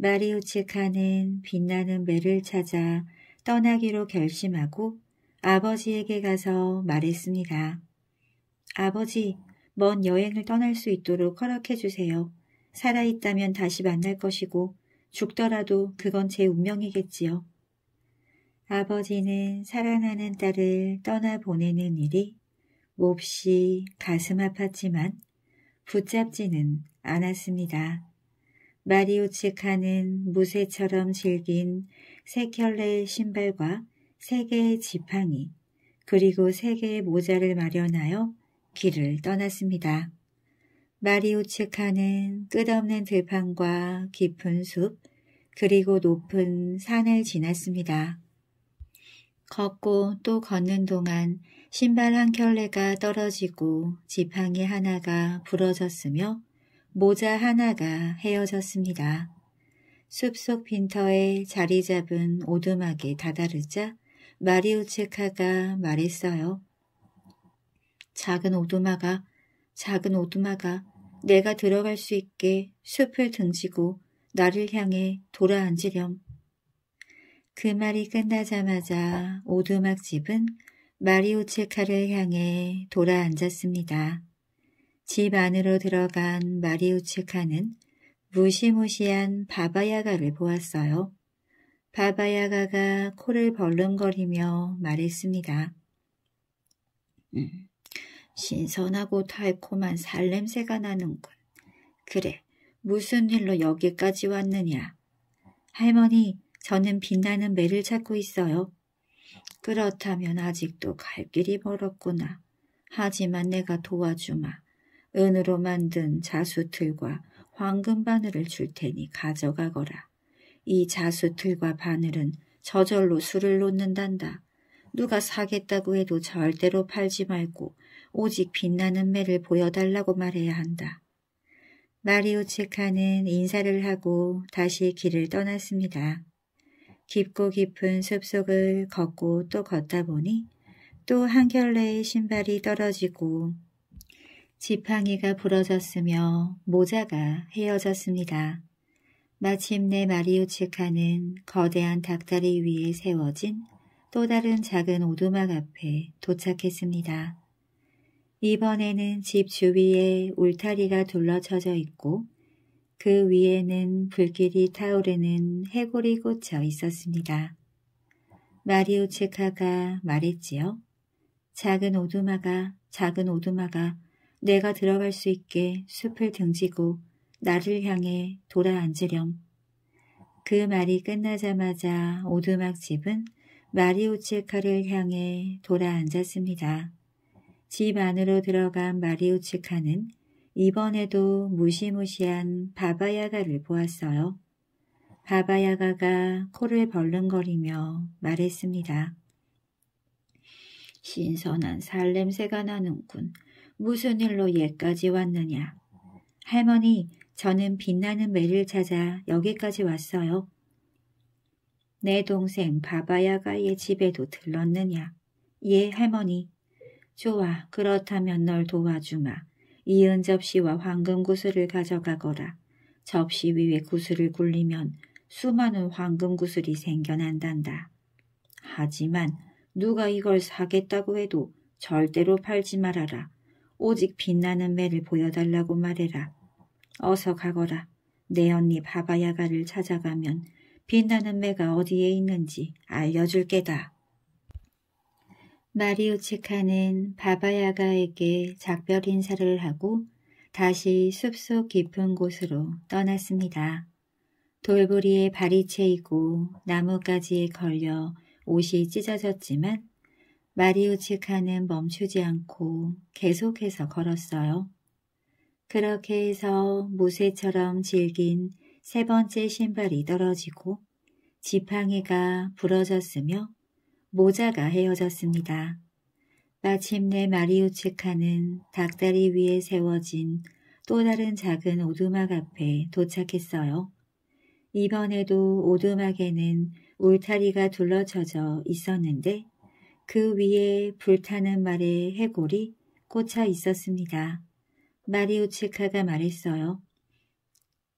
마리우치카는 빛나는 매를 찾아 떠나기로 결심하고 아버지에게 가서 말했습니다. 아버지, 먼 여행을 떠날 수 있도록 허락해 주세요. 살아있다면 다시 만날 것이고 죽더라도 그건 제 운명이겠지요. 아버지는 사랑하는 딸을 떠나보내는 일이 몹시 가슴 아팠지만 붙잡지는 않았습니다. 마리오츠카는 무쇠처럼 질긴 세 켤레의 신발과 세 개의 지팡이 그리고 세 개의 모자를 마련하여 길을 떠났습니다. 마리오츠카는 끝없는 들판과 깊은 숲 그리고 높은 산을 지났습니다. 걷고 또 걷는 동안 신발 한 켤레가 떨어지고 지팡이 하나가 부러졌으며 모자 하나가 헤어졌습니다. 숲속 빈터에 자리 잡은 오두막에 다다르자 마리우체카가 말했어요. 작은 오두막아, 작은 오두막아, 내가 들어갈 수 있게 숲을 등지고 나를 향해 돌아앉으렴. 그 말이 끝나자마자 오두막 집은 마리오체카를 향해 돌아앉았습니다. 집 안으로 들어간 마리우츠카는 무시무시한 바바야가를 보았어요. 바바야가가 코를 벌렁거리며 말했습니다. 음, 신선하고 달콤한 살냄새가 나는군. 그래, 무슨 일로 여기까지 왔느냐. 할머니, 저는 빛나는 매를 찾고 있어요. 그렇다면 아직도 갈 길이 멀었구나. 하지만 내가 도와주마. 은으로 만든 자수틀과 황금 바늘을 줄 테니 가져가거라. 이 자수틀과 바늘은 저절로 술을 놓는단다. 누가 사겠다고 해도 절대로 팔지 말고 오직 빛나는 매를 보여달라고 말해야 한다. 마리오 체카는 인사를 하고 다시 길을 떠났습니다. 깊고 깊은 숲속을 걷고 또 걷다 보니 또한 켤레의 신발이 떨어지고 지팡이가 부러졌으며 모자가 헤어졌습니다. 마침내 마리오치카는 거대한 닭다리 위에 세워진 또 다른 작은 오두막 앞에 도착했습니다. 이번에는 집 주위에 울타리가 둘러쳐져 있고 그 위에는 불길이 타오르는 해골이 꽂혀 있었습니다. 마리오체카가 말했지요. 작은 오두마가 작은 오두마가 내가 들어갈 수 있게 숲을 등지고 나를 향해 돌아앉으렴. 그 말이 끝나자마자 오두막 집은 마리오치카를 향해 돌아앉았습니다. 집 안으로 들어간 마리오치카는 이번에도 무시무시한 바바야가를 보았어요. 바바야가가 코를 벌름거리며 말했습니다. 신선한 살 냄새가 나는군. 무슨 일로 얘까지 왔느냐. 어. 할머니, 저는 빛나는 매를 찾아 여기까지 왔어요. 내 동생 바바야가의 집에도 들렀느냐. 예, 할머니. 좋아, 그렇다면 널 도와주마. 이은 접시와 황금 구슬을 가져가거라. 접시 위에 구슬을 굴리면 수많은 황금 구슬이 생겨난단다. 하지만 누가 이걸 사겠다고 해도 절대로 팔지 말아라. 오직 빛나는 매를 보여달라고 말해라. 어서 가거라. 내 언니 바바야가를 찾아가면 빛나는 매가 어디에 있는지 알려줄게다. 마리우치카는 바바야가에게 작별 인사를 하고 다시 숲속 깊은 곳으로 떠났습니다. 돌부리에 발이 채이고 나뭇가지에 걸려 옷이 찢어졌지만 마리오 치카는 멈추지 않고 계속해서 걸었어요. 그렇게 해서 무쇠처럼 질긴 세 번째 신발이 떨어지고 지팡이가 부러졌으며 모자가 헤어졌습니다. 마침내 마리오 치카는 닭다리 위에 세워진 또 다른 작은 오두막 앞에 도착했어요. 이번에도 오두막에는 울타리가 둘러쳐져 있었는데 그 위에 불타는 말의 해골이 꽂혀 있었습니다. 마리오치카가 말했어요.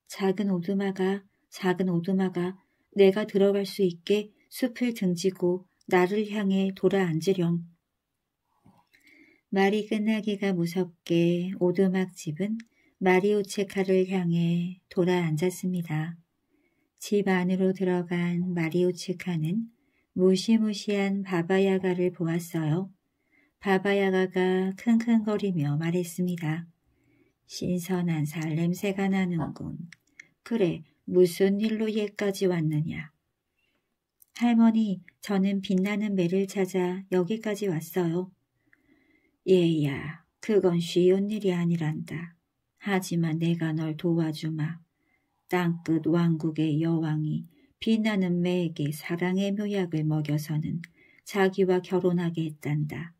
작은 오두마가 작은 오두마가 내가 들어갈 수 있게 숲을 등지고 나를 향해 돌아앉으렴. 말이 끝나기가 무섭게 오두막 집은 마리오체카를 향해 돌아앉았습니다. 집 안으로 들어간 마리오체카는 무시무시한 바바야가를 보았어요. 바바야가가 킁킁거리며 말했습니다. 신선한 살 냄새가 나는군. 그래, 무슨 일로 얘까지 왔느냐. 할머니, 저는 빛나는 매를 찾아 여기까지 왔어요. 예야 그건 쉬운 일이 아니란다. 하지만 내가 널 도와주마. 땅끝 왕국의 여왕이 빛나는 매에게 사랑의 묘약을 먹여서는 자기와 결혼하게 했단다.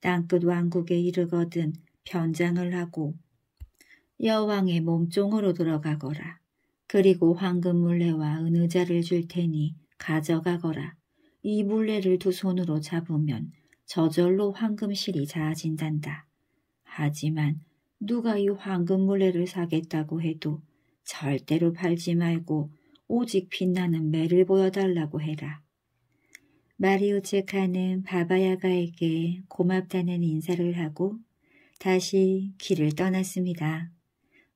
땅끝 왕국에 이르거든 변장을 하고 여왕의 몸종으로 들어가거라. 그리고 황금 물레와 은의자를 줄 테니 가져가거라. 이 물레를 두 손으로 잡으면 저절로 황금실이 자아진단다. 하지만 누가 이 황금 물레를 사겠다고 해도 절대로 팔지 말고 오직 빛나는 매를 보여달라고 해라. 마리우츠카는 바바야가에게 고맙다는 인사를 하고 다시 길을 떠났습니다.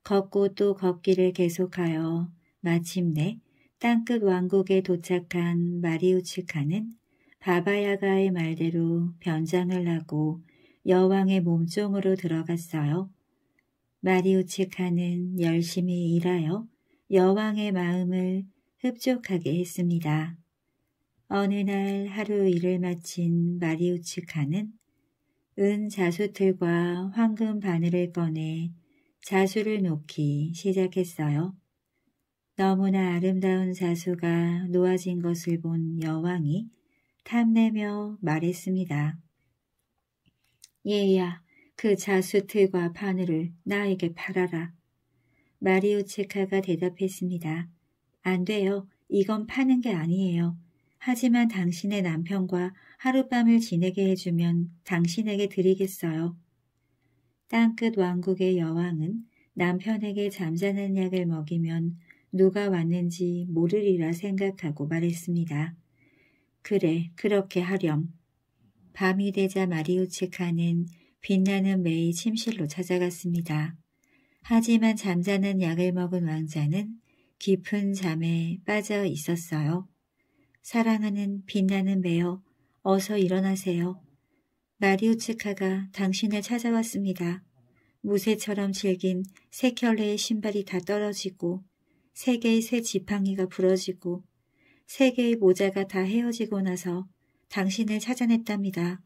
걷고 또 걷기를 계속하여 마침내 땅끝 왕국에 도착한 마리우츠카는 바바야가의 말대로 변장을 하고 여왕의 몸종으로 들어갔어요. 마리우츠카는 열심히 일하여 여왕의 마음을 흡족하게 했습니다. 어느 날 하루 일을 마친 마리우츠 칸은 은 자수틀과 황금 바늘을 꺼내 자수를 놓기 시작했어요. 너무나 아름다운 자수가 놓아진 것을 본 여왕이 탐내며 말했습니다. 얘야, 그 자수틀과 바늘을 나에게 팔아라. 마리우체카가 대답했습니다. 안 돼요. 이건 파는 게 아니에요. 하지만 당신의 남편과 하룻밤을 지내게 해주면 당신에게 드리겠어요. 땅끝 왕국의 여왕은 남편에게 잠자는 약을 먹이면 누가 왔는지 모르리라 생각하고 말했습니다. 그래, 그렇게 하렴. 밤이 되자 마리우체카는 빛나는 메이 침실로 찾아갔습니다. 하지만 잠자는 약을 먹은 왕자는 깊은 잠에 빠져 있었어요. 사랑하는 빛나는 매어 어서 일어나세요. 마리우츠카가 당신을 찾아왔습니다. 무쇠처럼 질긴 세 켤레의 신발이 다 떨어지고 세 개의 새 지팡이가 부러지고 세 개의 모자가 다 헤어지고 나서 당신을 찾아냈답니다.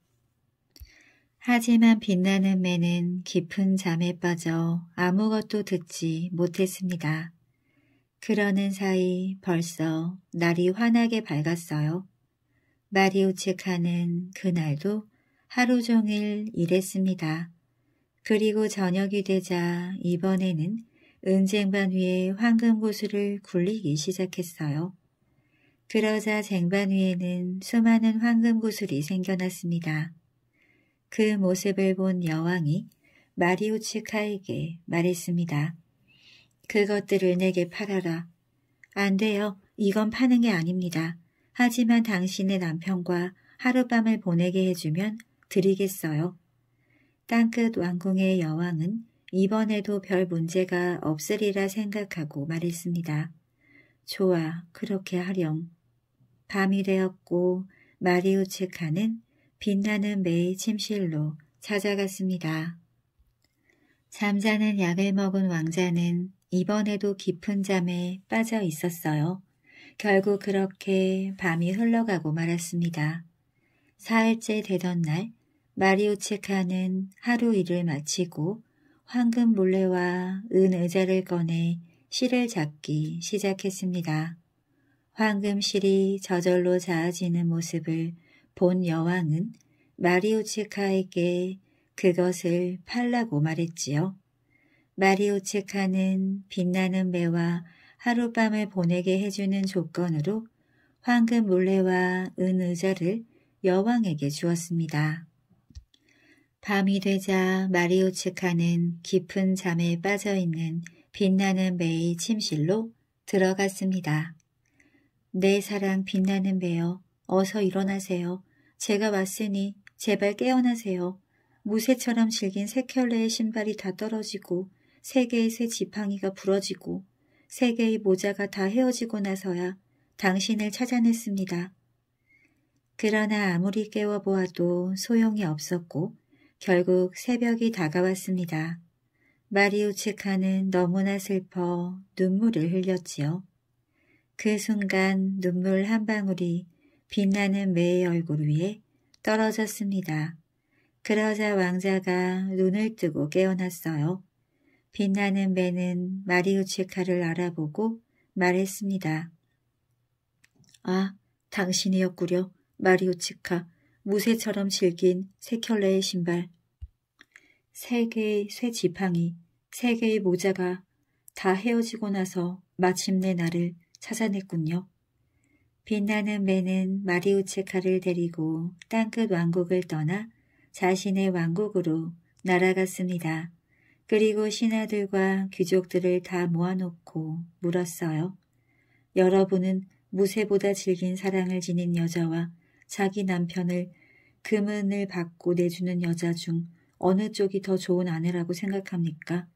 하지만 빛나는 매는 깊은 잠에 빠져 아무것도 듣지 못했습니다. 그러는 사이 벌써 날이 환하게 밝았어요. 마리오 측하는 그날도 하루 종일 일했습니다. 그리고 저녁이 되자 이번에는 은쟁반 위에 황금고수를 굴리기 시작했어요. 그러자 쟁반 위에는 수많은 황금고술이 생겨났습니다. 그 모습을 본 여왕이 마리우츠카에게 말했습니다. 그것들을 내게 팔아라. 안 돼요. 이건 파는 게 아닙니다. 하지만 당신의 남편과 하룻밤을 보내게 해주면 드리겠어요. 땅끝 왕궁의 여왕은 이번에도 별 문제가 없으리라 생각하고 말했습니다. 좋아, 그렇게 하렴. 밤이 되었고 마리우츠카는 빛나는 매의 침실로 찾아갔습니다. 잠자는 약을 먹은 왕자는 이번에도 깊은 잠에 빠져 있었어요. 결국 그렇게 밤이 흘러가고 말았습니다. 사흘째 되던 날 마리오체카는 하루 일을 마치고 황금 몰래와 은 의자를 꺼내 실을 잡기 시작했습니다. 황금실이 저절로 자아지는 모습을 본 여왕은 마리오체카에게 그것을 팔라고 말했지요. 마리오체카는 빛나는 매와 하룻밤을 보내게 해주는 조건으로 황금 물레와 은 의자를 여왕에게 주었습니다. 밤이 되자 마리오츠카는 깊은 잠에 빠져있는 빛나는 매의 침실로 들어갔습니다. 내 사랑 빛나는 매여 어서 일어나세요. 제가 왔으니 제발 깨어나세요. 무쇠처럼 질긴 세 켤레의 신발이 다 떨어지고 세 개의 새 지팡이가 부러지고 세 개의 모자가 다 헤어지고 나서야 당신을 찾아냈습니다. 그러나 아무리 깨워보아도 소용이 없었고 결국 새벽이 다가왔습니다. 마리우츠카는 너무나 슬퍼 눈물을 흘렸지요. 그 순간 눈물 한 방울이 빛나는 매의 얼굴 위에 떨어졌습니다. 그러자 왕자가 눈을 뜨고 깨어났어요. 빛나는 매는 마리우치카를 알아보고 말했습니다. 아, 당신이었구려. 마리우치카, 무쇠처럼 질긴 세 켤레의 신발, 세 개의 쇠 지팡이, 세 개의 모자가 다 헤어지고 나서 마침내 나를 찾아냈군요. 빛나는 매는 마리우체카를 데리고 땅끝 왕국을 떠나 자신의 왕국으로 날아갔습니다. 그리고 신하들과 귀족들을 다 모아놓고 물었어요. 여러분은 무쇠보다 질긴 사랑을 지닌 여자와 자기 남편을 금은을 받고 내주는 여자 중 어느 쪽이 더 좋은 아내라고 생각합니까?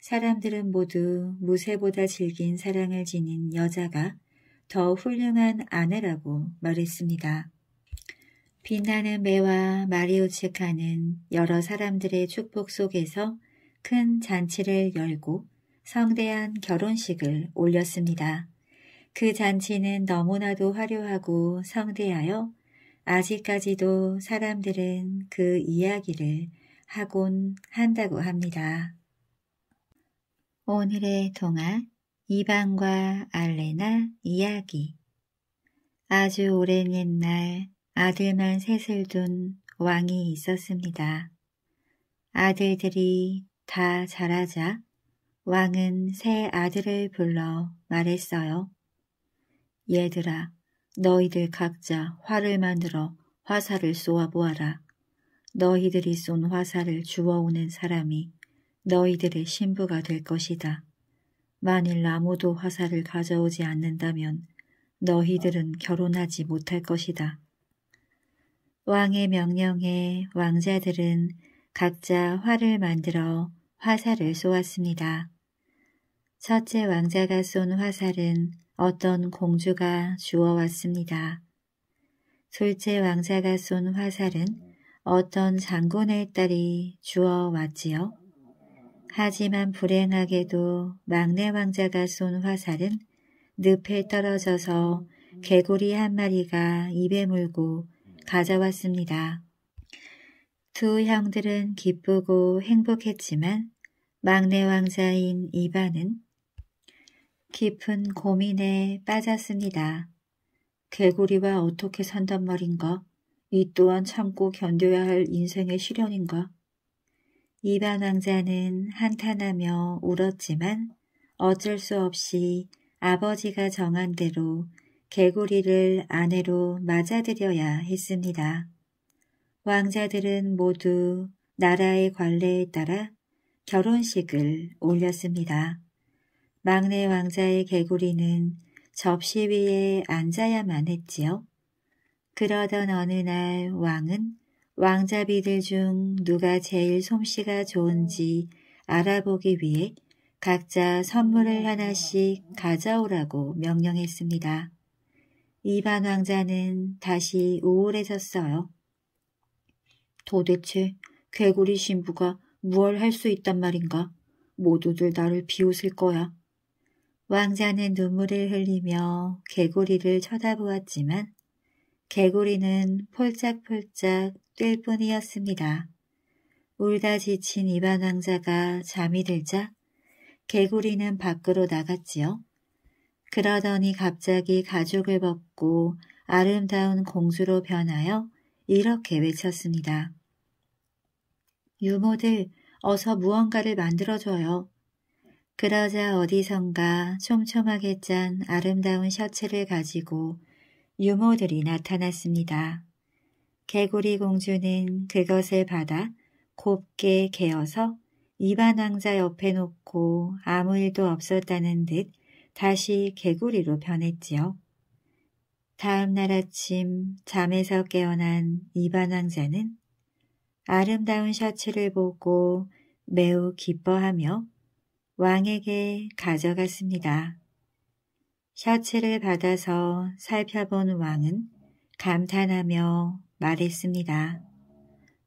사람들은 모두 무쇠보다 질긴 사랑을 지닌 여자가 더 훌륭한 아내라고 말했습니다. 빛나는 매와 마리오측하는 여러 사람들의 축복 속에서 큰 잔치를 열고 성대한 결혼식을 올렸습니다. 그 잔치는 너무나도 화려하고 성대하여 아직까지도 사람들은 그 이야기를 하곤 한다고 합니다. 오늘의 동화 이방과 알레나 이야기 아주 오랜 옛날 아들만 셋을 둔 왕이 있었습니다. 아들들이 다 자라자 왕은 새 아들을 불러 말했어요. 얘들아, 너희들 각자 활을 만들어 화살을 쏘아보아라. 너희들이 쏜 화살을 주워오는 사람이 너희들의 신부가 될 것이다. 만일 아무도 화살을 가져오지 않는다면 너희들은 결혼하지 못할 것이다. 왕의 명령에 왕자들은 각자 활을 만들어 화살을 쏘았습니다. 첫째 왕자가 쏜 화살은 어떤 공주가 주워왔습니다. 둘째 왕자가 쏜 화살은 어떤 장군의 딸이 주어왔지요 하지만 불행하게도 막내 왕자가 쏜 화살은 늪에 떨어져서 개구리 한 마리가 입에 물고 가져왔습니다. 두 형들은 기쁘고 행복했지만 막내 왕자인 이반은 깊은 고민에 빠졌습니다. 개구리와 어떻게 산단 말인가? 이 또한 참고 견뎌야 할 인생의 시련인가? 이방 왕자는 한탄하며 울었지만 어쩔 수 없이 아버지가 정한 대로 개구리를 아내로 맞아들여야 했습니다. 왕자들은 모두 나라의 관례에 따라 결혼식을 올렸습니다. 막내 왕자의 개구리는 접시 위에 앉아야만 했지요. 그러던 어느 날 왕은 왕자비들 중 누가 제일 솜씨가 좋은지 알아보기 위해 각자 선물을 하나씩 가져오라고 명령했습니다. 이반 왕자는 다시 우울해졌어요. 도대체 개구리 신부가 무얼 할 수 있단 말인가? 모두들 나를 비웃을 거야. 왕자는 눈물을 흘리며 개구리를 쳐다보았지만 개구리는 폴짝폴짝 뛸 뿐이었습니다. 울다 지친 이반 왕자가 잠이 들자 개구리는 밖으로 나갔지요. 그러더니 갑자기 가죽을 벗고 아름다운 공주로 변하여 이렇게 외쳤습니다. 유모들 어서 무언가를 만들어줘요. 그러자 어디선가 촘촘하게 짠 아름다운 셔츠를 가지고 유모들이 나타났습니다. 개구리 공주는 그것을 받아 곱게 개어서 이반 왕자 옆에 놓고 아무 일도 없었다는 듯 다시 개구리로 변했지요. 다음 날 아침 잠에서 깨어난 이반 왕자는 아름다운 셔츠를 보고 매우 기뻐하며 왕에게 가져갔습니다. 셔츠를 받아서 살펴본 왕은 감탄하며 말했습니다.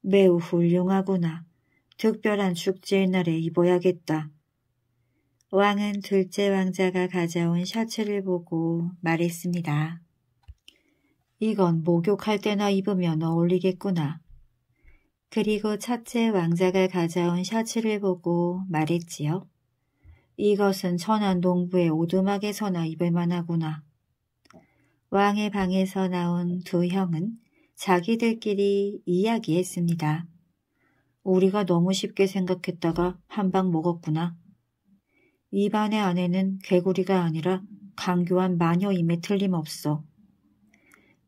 매우 훌륭하구나. 특별한 축제의 날에 입어야겠다. 왕은 둘째 왕자가 가져온 셔츠를 보고 말했습니다. 이건 목욕할 때나 입으면 어울리겠구나. 그리고 첫째 왕자가 가져온 셔츠를 보고 말했지요. 이것은 천안 동부의 오두막에서나 입을 만하구나. 왕의 방에서 나온 두 형은 자기들끼리 이야기했습니다. 우리가 너무 쉽게 생각했다가 한 방 먹었구나. 입안의 아내는 개구리가 아니라 강교한 마녀임에 틀림없어.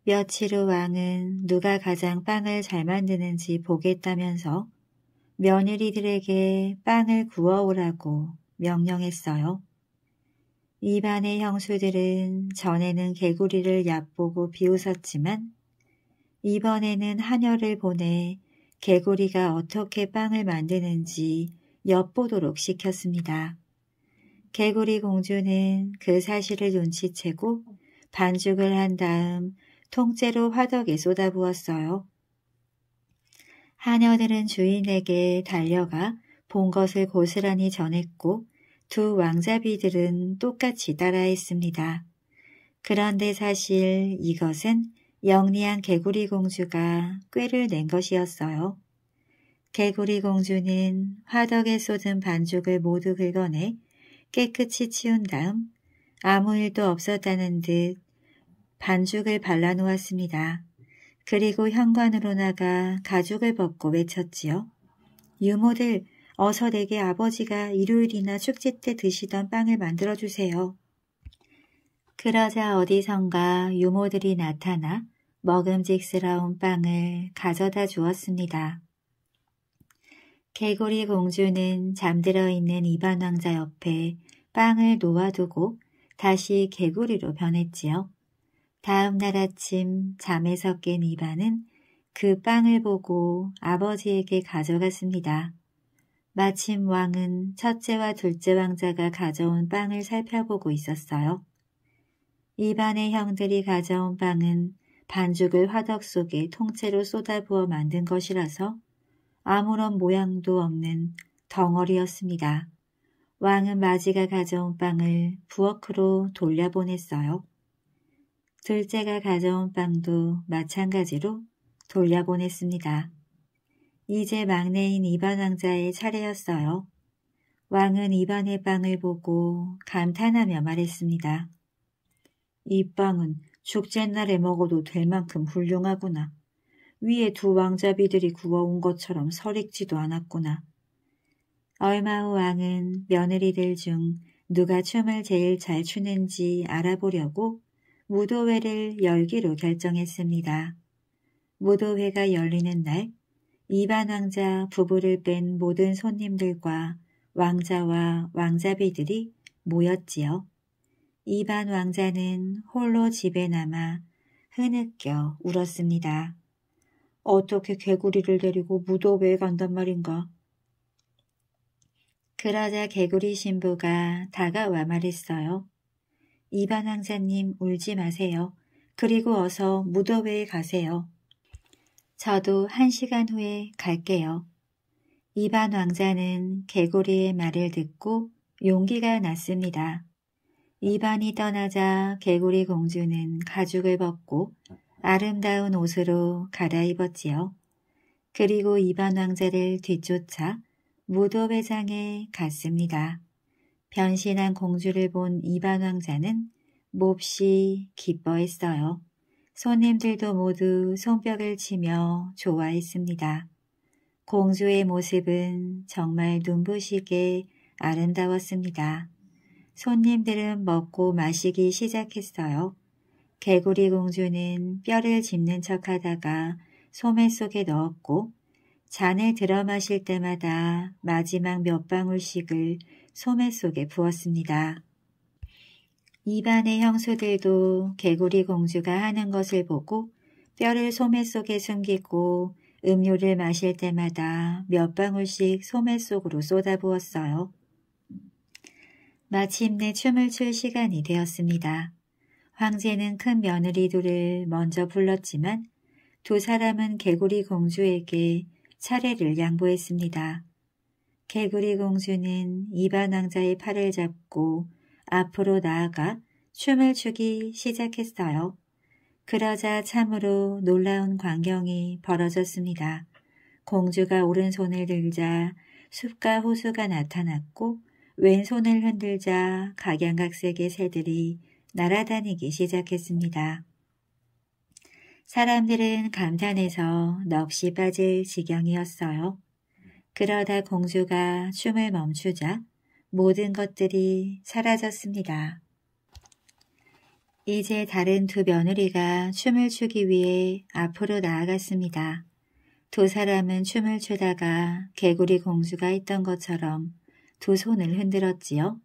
며칠 후 왕은 누가 가장 빵을 잘 만드는지 보겠다면서 며느리들에게 빵을 구워오라고 명령했어요. 입안의 형수들은 전에는 개구리를 얕보고 비웃었지만 이번에는 한여를 보내 개구리가 어떻게 빵을 만드는지 엿보도록 시켰습니다. 개구리 공주는 그 사실을 눈치채고 반죽을 한 다음 통째로 화덕에 쏟아부었어요. 한여들은 주인에게 달려가 본 것을 고스란히 전했고 두 왕자비들은 똑같이 따라했습니다. 그런데 사실 이것은 영리한 개구리 공주가 꾀를 낸 것이었어요. 개구리 공주는 화덕에 쏟은 반죽을 모두 긁어내 깨끗이 치운 다음 아무 일도 없었다는 듯 반죽을 발라놓았습니다. 그리고 현관으로 나가 가죽을 벗고 외쳤지요. 유모들 어서 내게 아버지가 일요일이나 축제 때 드시던 빵을 만들어주세요. 그러자 어디선가 유모들이 나타나 먹음직스러운 빵을 가져다 주었습니다. 개구리 공주는 잠들어 있는 이반 왕자 옆에 빵을 놓아두고 다시 개구리로 변했지요. 다음 날 아침 잠에서 깬 이반은 그 빵을 보고 아버지에게 가져갔습니다. 마침 왕은 첫째와 둘째 왕자가 가져온 빵을 살펴보고 있었어요. 이반의 형들이 가져온 빵은 반죽을 화덕 속에 통째로 쏟아부어 만든 것이라서 아무런 모양도 없는 덩어리였습니다. 왕은 마지가 가져온 빵을 부엌으로 돌려보냈어요. 둘째가 가져온 빵도 마찬가지로 돌려보냈습니다. 이제 막내인 이반 왕자의 차례였어요. 왕은 이반의 빵을 보고 감탄하며 말했습니다. 이 빵은 축제날에 먹어도 될 만큼 훌륭하구나. 위에 두 왕자비들이 구워온 것처럼 설익지도 않았구나. 얼마 후 왕은 며느리들 중 누가 춤을 제일 잘 추는지 알아보려고 무도회를 열기로 결정했습니다. 무도회가 열리는 날 이반 왕자 부부를 뺀 모든 손님들과 왕자와 왕자비들이 모였지요. 이반 왕자는 홀로 집에 남아 흐느껴 울었습니다. 어떻게 개구리를 데리고 무도회에 간단 말인가? 그러자 개구리 신부가 다가와 말했어요. 이반 왕자님 울지 마세요. 그리고 어서 무더회에 가세요. 저도 한 시간 후에 갈게요. 이반 왕자는 개구리의 말을 듣고 용기가 났습니다. 이반이 떠나자 개구리 공주는 가죽을 벗고 아름다운 옷으로 갈아입었지요. 그리고 이반 왕자를 뒤쫓아 무도회장에 갔습니다. 변신한 공주를 본 이반 왕자는 몹시 기뻐했어요. 손님들도 모두 손뼉을 치며 좋아했습니다. 공주의 모습은 정말 눈부시게 아름다웠습니다. 손님들은 먹고 마시기 시작했어요. 개구리 공주는 뼈를 짚는 척하다가 소매 속에 넣었고 잔을 들어 마실 때마다 마지막 몇 방울씩을 소매 속에 부었습니다. 입안의 형수들도 개구리 공주가 하는 것을 보고 뼈를 소매 속에 숨기고 음료를 마실 때마다 몇 방울씩 소매 속으로 쏟아부었어요. 마침내 춤을 출 시간이 되었습니다. 황제는 큰 며느리들을 먼저 불렀지만 두 사람은 개구리 공주에게 차례를 양보했습니다. 개구리 공주는 이반 왕자의 팔을 잡고 앞으로 나아가 춤을 추기 시작했어요. 그러자 참으로 놀라운 광경이 벌어졌습니다. 공주가 오른손을 들자 숲과 호수가 나타났고 왼손을 흔들자 각양각색의 새들이 날아다니기 시작했습니다. 사람들은 감탄해서 넋이 빠질 지경이었어요. 그러다 공주가 춤을 멈추자 모든 것들이 사라졌습니다. 이제 다른 두 며느리가 춤을 추기 위해 앞으로 나아갔습니다. 두 사람은 춤을 추다가 개구리 공주가 있던 것처럼 두 손을 흔들었지요.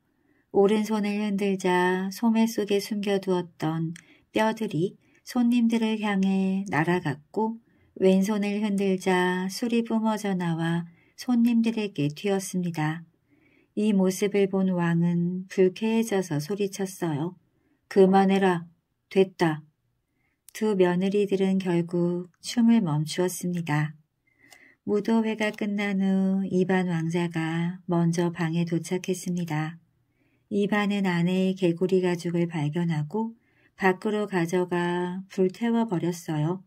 오른손을 흔들자 소매 속에 숨겨두었던 뼈들이 손님들을 향해 날아갔고 왼손을 흔들자 술이 뿜어져 나와 손님들에게 튀었습니다. 이 모습을 본 왕은 불쾌해져서 소리쳤어요. 그만해라. 됐다. 두 며느리들은 결국 춤을 멈추었습니다. 무도회가 끝난 후 이반 왕자가 먼저 방에 도착했습니다. 이반은 아내의 개구리 가죽을 발견하고 밖으로 가져가 불태워버렸어요.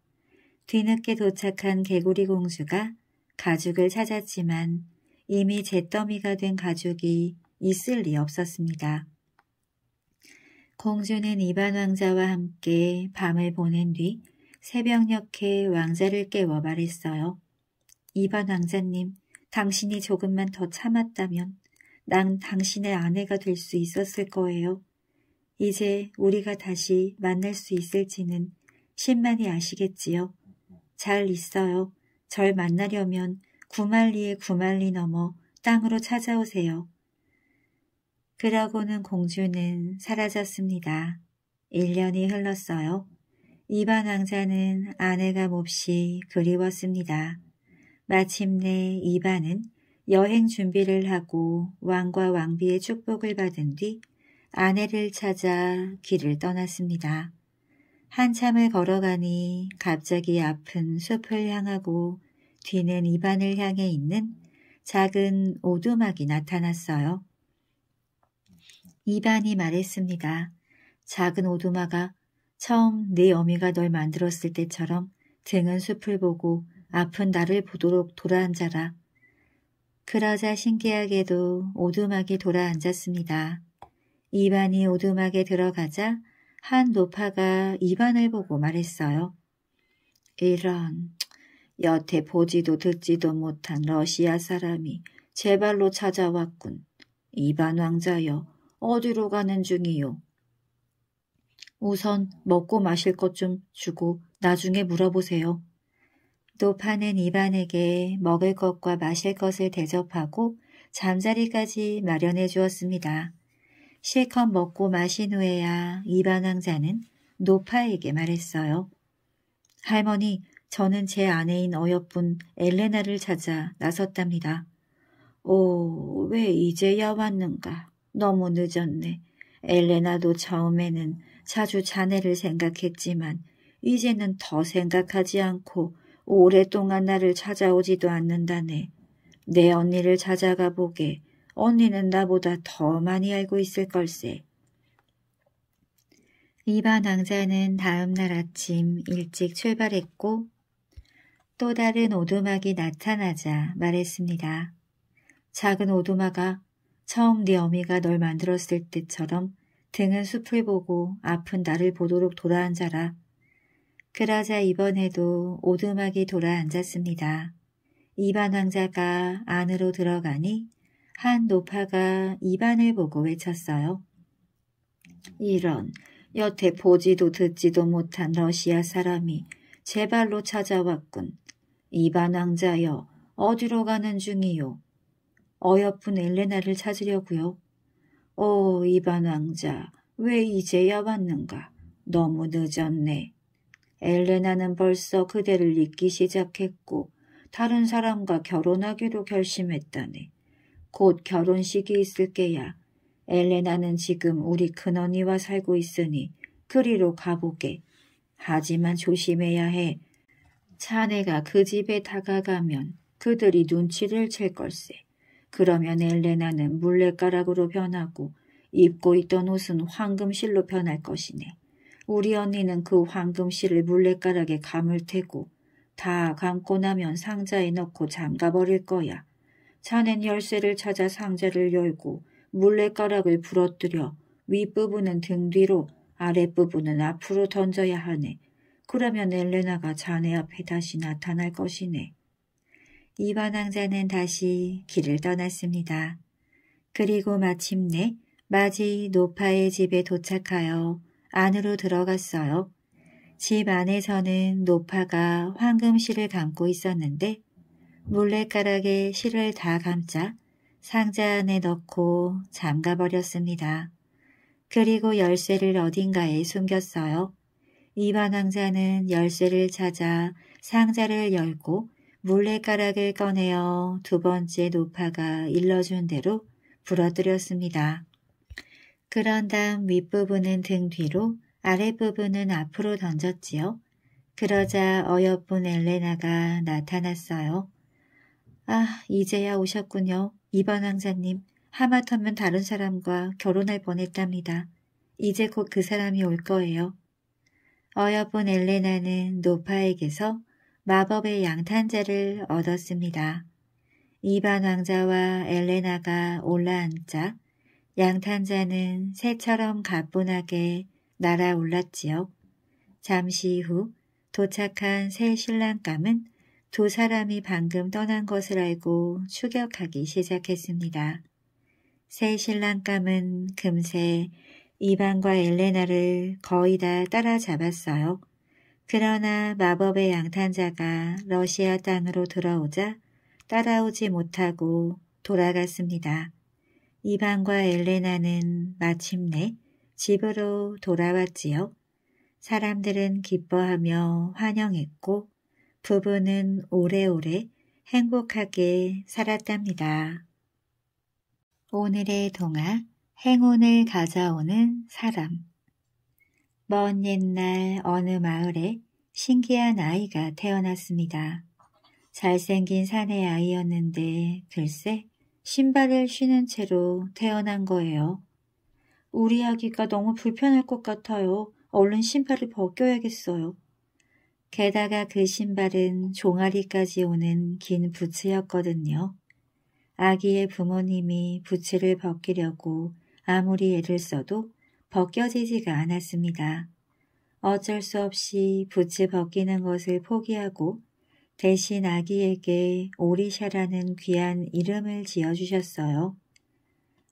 뒤늦게 도착한 개구리 공주가 가죽을 찾았지만 이미 잿더미가 된 가죽이 있을 리 없었습니다. 공주는 이반 왕자와 함께 밤을 보낸 뒤 새벽녘에 왕자를 깨워 말했어요. 이반 왕자님, 당신이 조금만 더 참았다면 난 당신의 아내가 될 수 있었을 거예요. 이제 우리가 다시 만날 수 있을지는 십만이 아시겠지요. 잘 있어요. 절 만나려면 구만리에구만리 넘어 땅으로 찾아오세요. 그러고는 공주는 사라졌습니다. 1년이 흘렀어요. 이반 왕자는 아내가 몹시 그리웠습니다. 마침내 이반은 여행 준비를 하고 왕과 왕비의 축복을 받은 뒤 아내를 찾아 길을 떠났습니다. 한참을 걸어가니 갑자기 아픈 숲을 향하고 뒤는 이반을 향해 있는 작은 오두막이 나타났어요. 이반이 말했습니다. 작은 오두막아 처음 네 어미가 널 만들었을 때처럼 등은 숲을 보고 아픈 나를 보도록 돌아앉아라. 그러자 신기하게도 오두막이 돌아앉았습니다. 이반이 오두막에 들어가자 한 노파가 이반을 보고 말했어요. 이런, 여태 보지도 듣지도 못한 러시아 사람이 제 발로 찾아왔군. 이반 왕자여, 어디로 가는 중이요? 우선 먹고 마실 것 좀 주고 나중에 물어보세요. 또 파는 이반에게 먹을 것과 마실 것을 대접하고 잠자리까지 마련해 주었습니다. 실컷 먹고 마신 후에야 이반 왕자는 노파에게 말했어요. 할머니, 저는 제 아내인 어여쁜 엘레나를 찾아 나섰답니다. 오, 왜 이제야 왔는가. 너무 늦었네. 엘레나도 처음에는 자주 자네를 생각했지만 이제는 더 생각하지 않고 오랫동안 나를 찾아오지도 않는다네. 내 언니를 찾아가 보게. 언니는 나보다 더 많이 알고 있을 걸세. 이반 왕자는 다음 날 아침 일찍 출발했고 또 다른 오두막이 나타나자 말했습니다. 작은 오두막아 처음 네 어미가 널 만들었을 때처럼 등은 숲을 보고 아픈 나를 보도록 돌아앉아라. 그러자 이번에도 오두막이 돌아앉았습니다. 이반 왕자가 안으로 들어가니 한 노파가 이반을 보고 외쳤어요. 이런 여태 보지도 듣지도 못한 러시아 사람이 제 발로 찾아왔군. 이반 왕자여 어디로 가는 중이요? 어여쁜 엘레나를 찾으려고요. 오 이반 왕자 왜 이제야 왔는가? 너무 늦었네. 엘레나는 벌써 그대를 잊기 시작했고 다른 사람과 결혼하기로 결심했다네. 곧 결혼식이 있을 게야. 엘레나는 지금 우리 큰언니와 살고 있으니 그리로 가보게. 하지만 조심해야 해. 자네가 그 집에 다가가면 그들이 눈치를 챌 걸세. 그러면 엘레나는 물레가락으로 변하고 입고 있던 옷은 황금실로 변할 것이네. 우리 언니는 그 황금실을 물레가락에 감을 테고 다 감고 나면 상자에 넣고 잠가버릴 거야. 자넨 열쇠를 찾아 상자를 열고 물레가락을 부러뜨려 윗부분은 등 뒤로 아랫부분은 앞으로 던져야 하네. 그러면 엘레나가 자네 앞에 다시 나타날 것이네. 이번 왕자는 다시 길을 떠났습니다. 그리고 마침내 마지 노파의 집에 도착하여 안으로 들어갔어요. 집 안에서는 노파가 황금실을 감고 있었는데 물레가락에 실을 다 감자 상자 안에 넣고 잠가버렸습니다. 그리고 열쇠를 어딘가에 숨겼어요. 이반 왕자는 열쇠를 찾아 상자를 열고 물레가락을 꺼내어 두 번째 노파가 일러준 대로 부러뜨렸습니다. 그런 다음 윗부분은 등 뒤로 아랫부분은 앞으로 던졌지요. 그러자 어여쁜 엘레나가 나타났어요. 아, 이제야 오셨군요. 이번 왕자님, 하마터면 다른 사람과 결혼할 뻔했답니다. 이제 곧 그 사람이 올 거예요. 어여쁜 엘레나는 노파에게서 마법의 양탄자를 얻었습니다. 이반 왕자와 엘레나가 올라앉자 양탄자는 새처럼 가뿐하게 날아올랐지요. 잠시 후 도착한 새 신랑감은 두 사람이 방금 떠난 것을 알고 추격하기 시작했습니다. 새 신랑감은 금세 이방과 엘레나를 거의 다 따라잡았어요. 그러나 마법의 양탄자가 러시아 땅으로 들어오자 따라오지 못하고 돌아갔습니다. 이방과 엘레나는 마침내 집으로 돌아왔지요. 사람들은 기뻐하며 환영했고 부부는 오래오래 행복하게 살았답니다. 오늘의 동화 행운을 가져오는 사람 먼 옛날 어느 마을에 신기한 아이가 태어났습니다. 잘생긴 사내 아이였는데 글쎄 신발을 신은 채로 태어난 거예요. 우리 아기가 너무 불편할 것 같아요. 얼른 신발을 벗겨야겠어요. 게다가 그 신발은 종아리까지 오는 긴 부츠였거든요. 아기의 부모님이 부츠를 벗기려고 아무리 애를 써도 벗겨지지가 않았습니다. 어쩔 수 없이 부츠 벗기는 것을 포기하고 대신 아기에게 오리샤라는 귀한 이름을 지어주셨어요.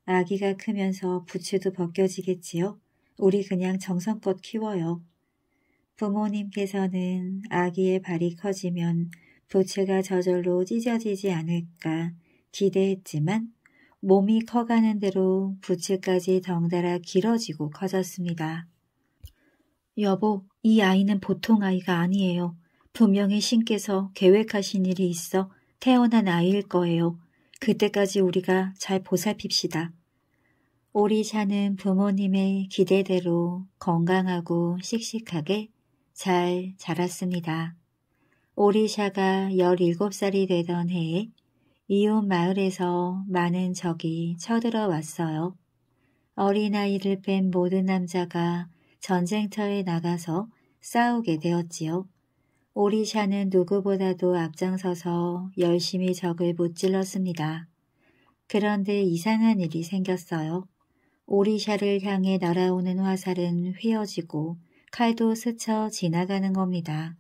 아기가 크면서 부츠도 벗겨지겠지요? 우리 그냥 정성껏 키워요. 부모님께서는 아기의 발이 커지면 부츠가 저절로 찢어지지 않을까 기대했지만 몸이 커가는 대로 부츠까지 덩달아 길어지고 커졌습니다. 여보, 이 아이는 보통 아이가 아니에요. 분명히 신께서 계획하신 일이 있어 태어난 아이일 거예요. 그때까지 우리가 잘 보살핍시다. 오리샤는 부모님의 기대대로 건강하고 씩씩하게 잘 자랐습니다. 오리샤가 17살이 되던 해에 이웃 마을에서 많은 적이 쳐들어왔어요. 어린아이를 뺀 모든 남자가 전쟁터에 나가서 싸우게 되었지요. 오리샤는 누구보다도 앞장서서 열심히 적을 못질렀습니다. 그런데 이상한 일이 생겼어요. 오리샤를 향해 날아오는 화살은 휘어지고 칼도 스쳐 지나가는 겁니다.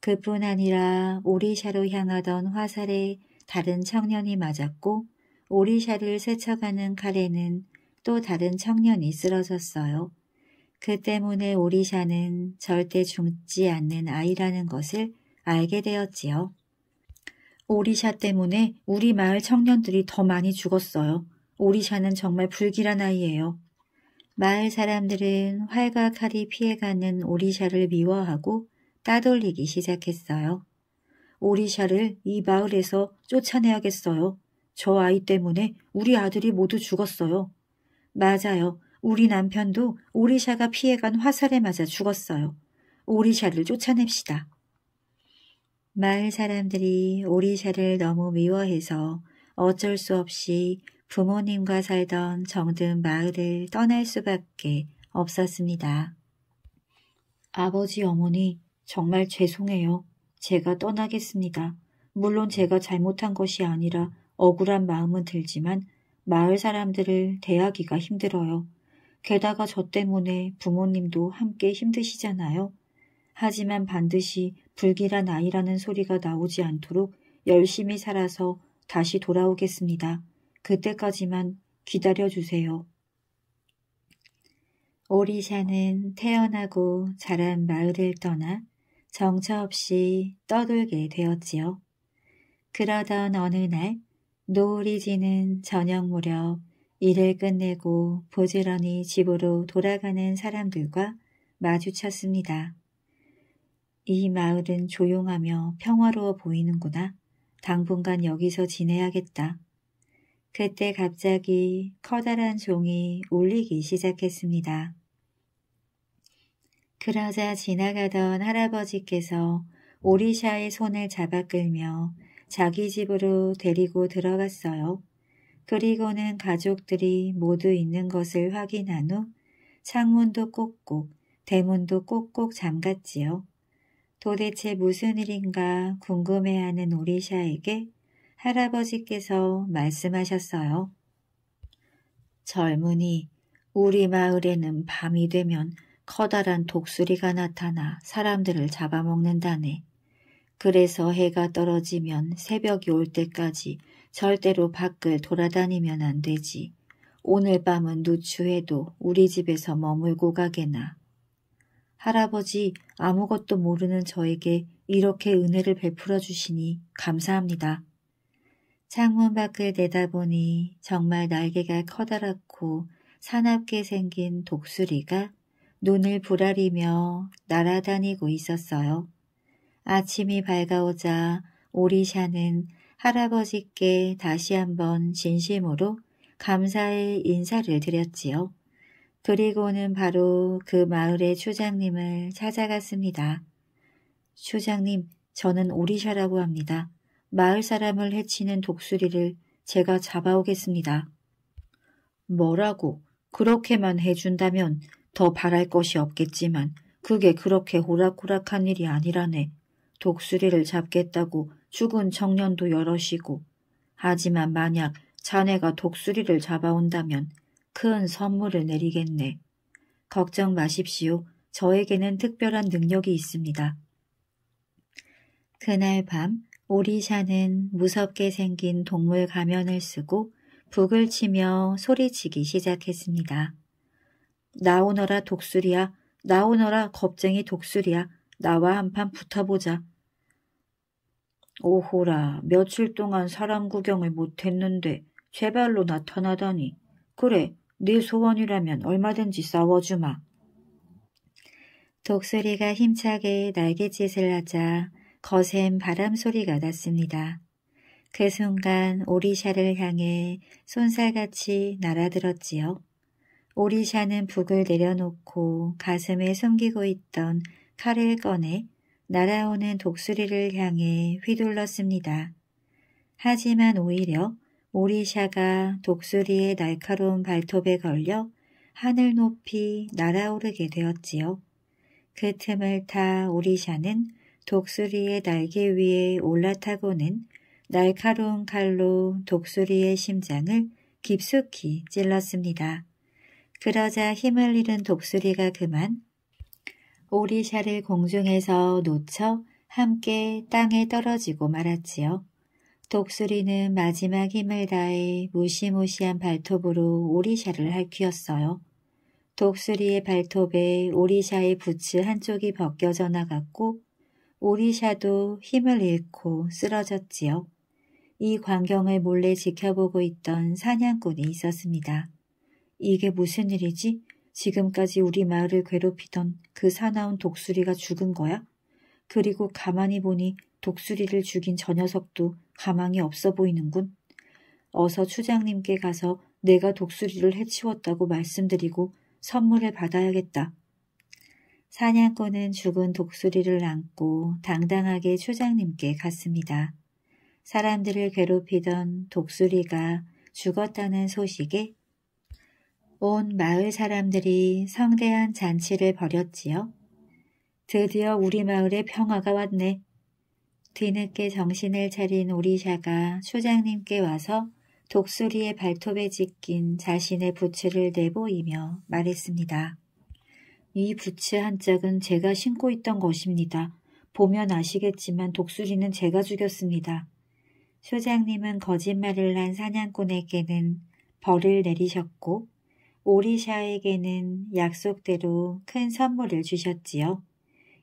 그뿐 아니라 오리샤로 향하던 화살에 다른 청년이 맞았고 오리샤를 스쳐가는 칼에는 또 다른 청년이 쓰러졌어요. 그 때문에 오리샤는 절대 죽지 않는 아이라는 것을 알게 되었지요. 오리샤 때문에 우리 마을 청년들이 더 많이 죽었어요. 오리샤는 정말 불길한 아이예요. 마을 사람들은 활과 칼이 피해가는 오리샤를 미워하고 따돌리기 시작했어요. 오리샤를 이 마을에서 쫓아내야겠어요. 저 아이 때문에 우리 아들이 모두 죽었어요. 맞아요. 우리 남편도 오리샤가 피해간 화살에 맞아 죽었어요. 오리샤를 쫓아냅시다. 마을 사람들이 오리샤를 너무 미워해서 어쩔 수 없이 부모님과 살던 정든 마을을 떠날 수밖에 없었습니다. 아버지 어머니 정말 죄송해요. 제가 떠나겠습니다. 물론 제가 잘못한 것이 아니라 억울한 마음은 들지만 마을 사람들을 대하기가 힘들어요. 게다가 저 때문에 부모님도 함께 힘드시잖아요. 하지만 반드시 불길한 아이라는 소리가 나오지 않도록 열심히 살아서 다시 돌아오겠습니다. 그때까지만 기다려주세요. 오리샤는 태어나고 자란 마을을 떠나 정처 없이 떠돌게 되었지요. 그러던 어느 날 노을이 지는 저녁 무렵 일을 끝내고 보지런히 집으로 돌아가는 사람들과 마주쳤습니다. 이 마을은 조용하며 평화로워 보이는구나. 당분간 여기서 지내야겠다. 그때 갑자기 커다란 종이 울리기 시작했습니다. 그러자 지나가던 할아버지께서 오리샤의 손을 잡아 끌며 자기 집으로 데리고 들어갔어요. 그리고는 가족들이 모두 있는 것을 확인한 후 창문도 꼭꼭 대문도 꼭꼭 잠갔지요. 도대체 무슨 일인가 궁금해하는 오리샤에게 할아버지께서 말씀하셨어요. 젊은이, 우리 마을에는 밤이 되면 커다란 독수리가 나타나 사람들을 잡아먹는다네. 그래서 해가 떨어지면 새벽이 올 때까지 절대로 밖을 돌아다니면 안 되지. 오늘 밤은 누추해도 우리 집에서 머물고 가게나. 할아버지 아무것도 모르는 저에게 이렇게 은혜를 베풀어 주시니 감사합니다. 창문 밖을 내다보니 정말 날개가 커다랗고 사납게 생긴 독수리가 눈을 부라리며 날아다니고 있었어요. 아침이 밝아오자 오리샤는 할아버지께 다시 한번 진심으로 감사의 인사를 드렸지요. 그리고는 바로 그 마을의 추장님을 찾아갔습니다. 추장님, 저는 오리샤라고 합니다. 마을 사람을 해치는 독수리를 제가 잡아오겠습니다. 뭐라고 그렇게만 해준다면 더 바랄 것이 없겠지만 그게 그렇게 호락호락한 일이 아니라네. 독수리를 잡겠다고 죽은 청년도 여럿이고 하지만 만약 자네가 독수리를 잡아온다면 큰 선물을 내리겠네. 걱정 마십시오. 저에게는 특별한 능력이 있습니다. 그날 밤 오리샤는 무섭게 생긴 동물 가면을 쓰고 북을 치며 소리치기 시작했습니다. 나오너라 독수리야, 나오너라 겁쟁이 독수리야, 나와 한판 붙어보자. 오호라, 며칠 동안 사람 구경을 못했는데 제발로 나타나다니. 그래, 네 소원이라면 얼마든지 싸워주마. 독수리가 힘차게 날갯짓을 하자 거센 바람 소리가 났습니다. 그 순간 오리샤를 향해 손살같이 날아들었지요. 오리샤는 북을 내려놓고 가슴에 숨기고 있던 칼을 꺼내 날아오는 독수리를 향해 휘둘렀습니다. 하지만 오히려 오리샤가 독수리의 날카로운 발톱에 걸려 하늘 높이 날아오르게 되었지요. 그 틈을 타 오리샤는 독수리의 날개 위에 올라타고는 날카로운 칼로 독수리의 심장을 깊숙이 찔렀습니다. 그러자 힘을 잃은 독수리가 그만 오리샤를 공중에서 놓쳐 함께 땅에 떨어지고 말았지요. 독수리는 마지막 힘을 다해 무시무시한 발톱으로 오리샤를 핥퀴었어요 독수리의 발톱에 오리샤의 부츠 한쪽이 벗겨져 나갔고 오리샤도 힘을 잃고 쓰러졌지요. 이 광경을 몰래 지켜보고 있던 사냥꾼이 있었습니다. 이게 무슨 일이지? 지금까지 우리 마을을 괴롭히던 그 사나운 독수리가 죽은 거야? 그리고 가만히 보니 독수리를 죽인 저 녀석도 가망이 없어 보이는군. 어서 추장님께 가서 내가 독수리를 해치웠다고 말씀드리고 선물을 받아야겠다. 사냥꾼은 죽은 독수리를 안고 당당하게 추장님께 갔습니다. 사람들을 괴롭히던 독수리가 죽었다는 소식에 온 마을 사람들이 성대한 잔치를 벌였지요. 드디어 우리 마을에 평화가 왔네. 뒤늦게 정신을 차린 오리샤가 수장님께 와서 독수리의 발톱에 찍힌 자신의 부츠를 내보이며 말했습니다. 이 부츠 한 짝은 제가 신고 있던 것입니다. 보면 아시겠지만 독수리는 제가 죽였습니다. 소장님은 거짓말을 한 사냥꾼에게는 벌을 내리셨고 오리샤에게는 약속대로 큰 선물을 주셨지요.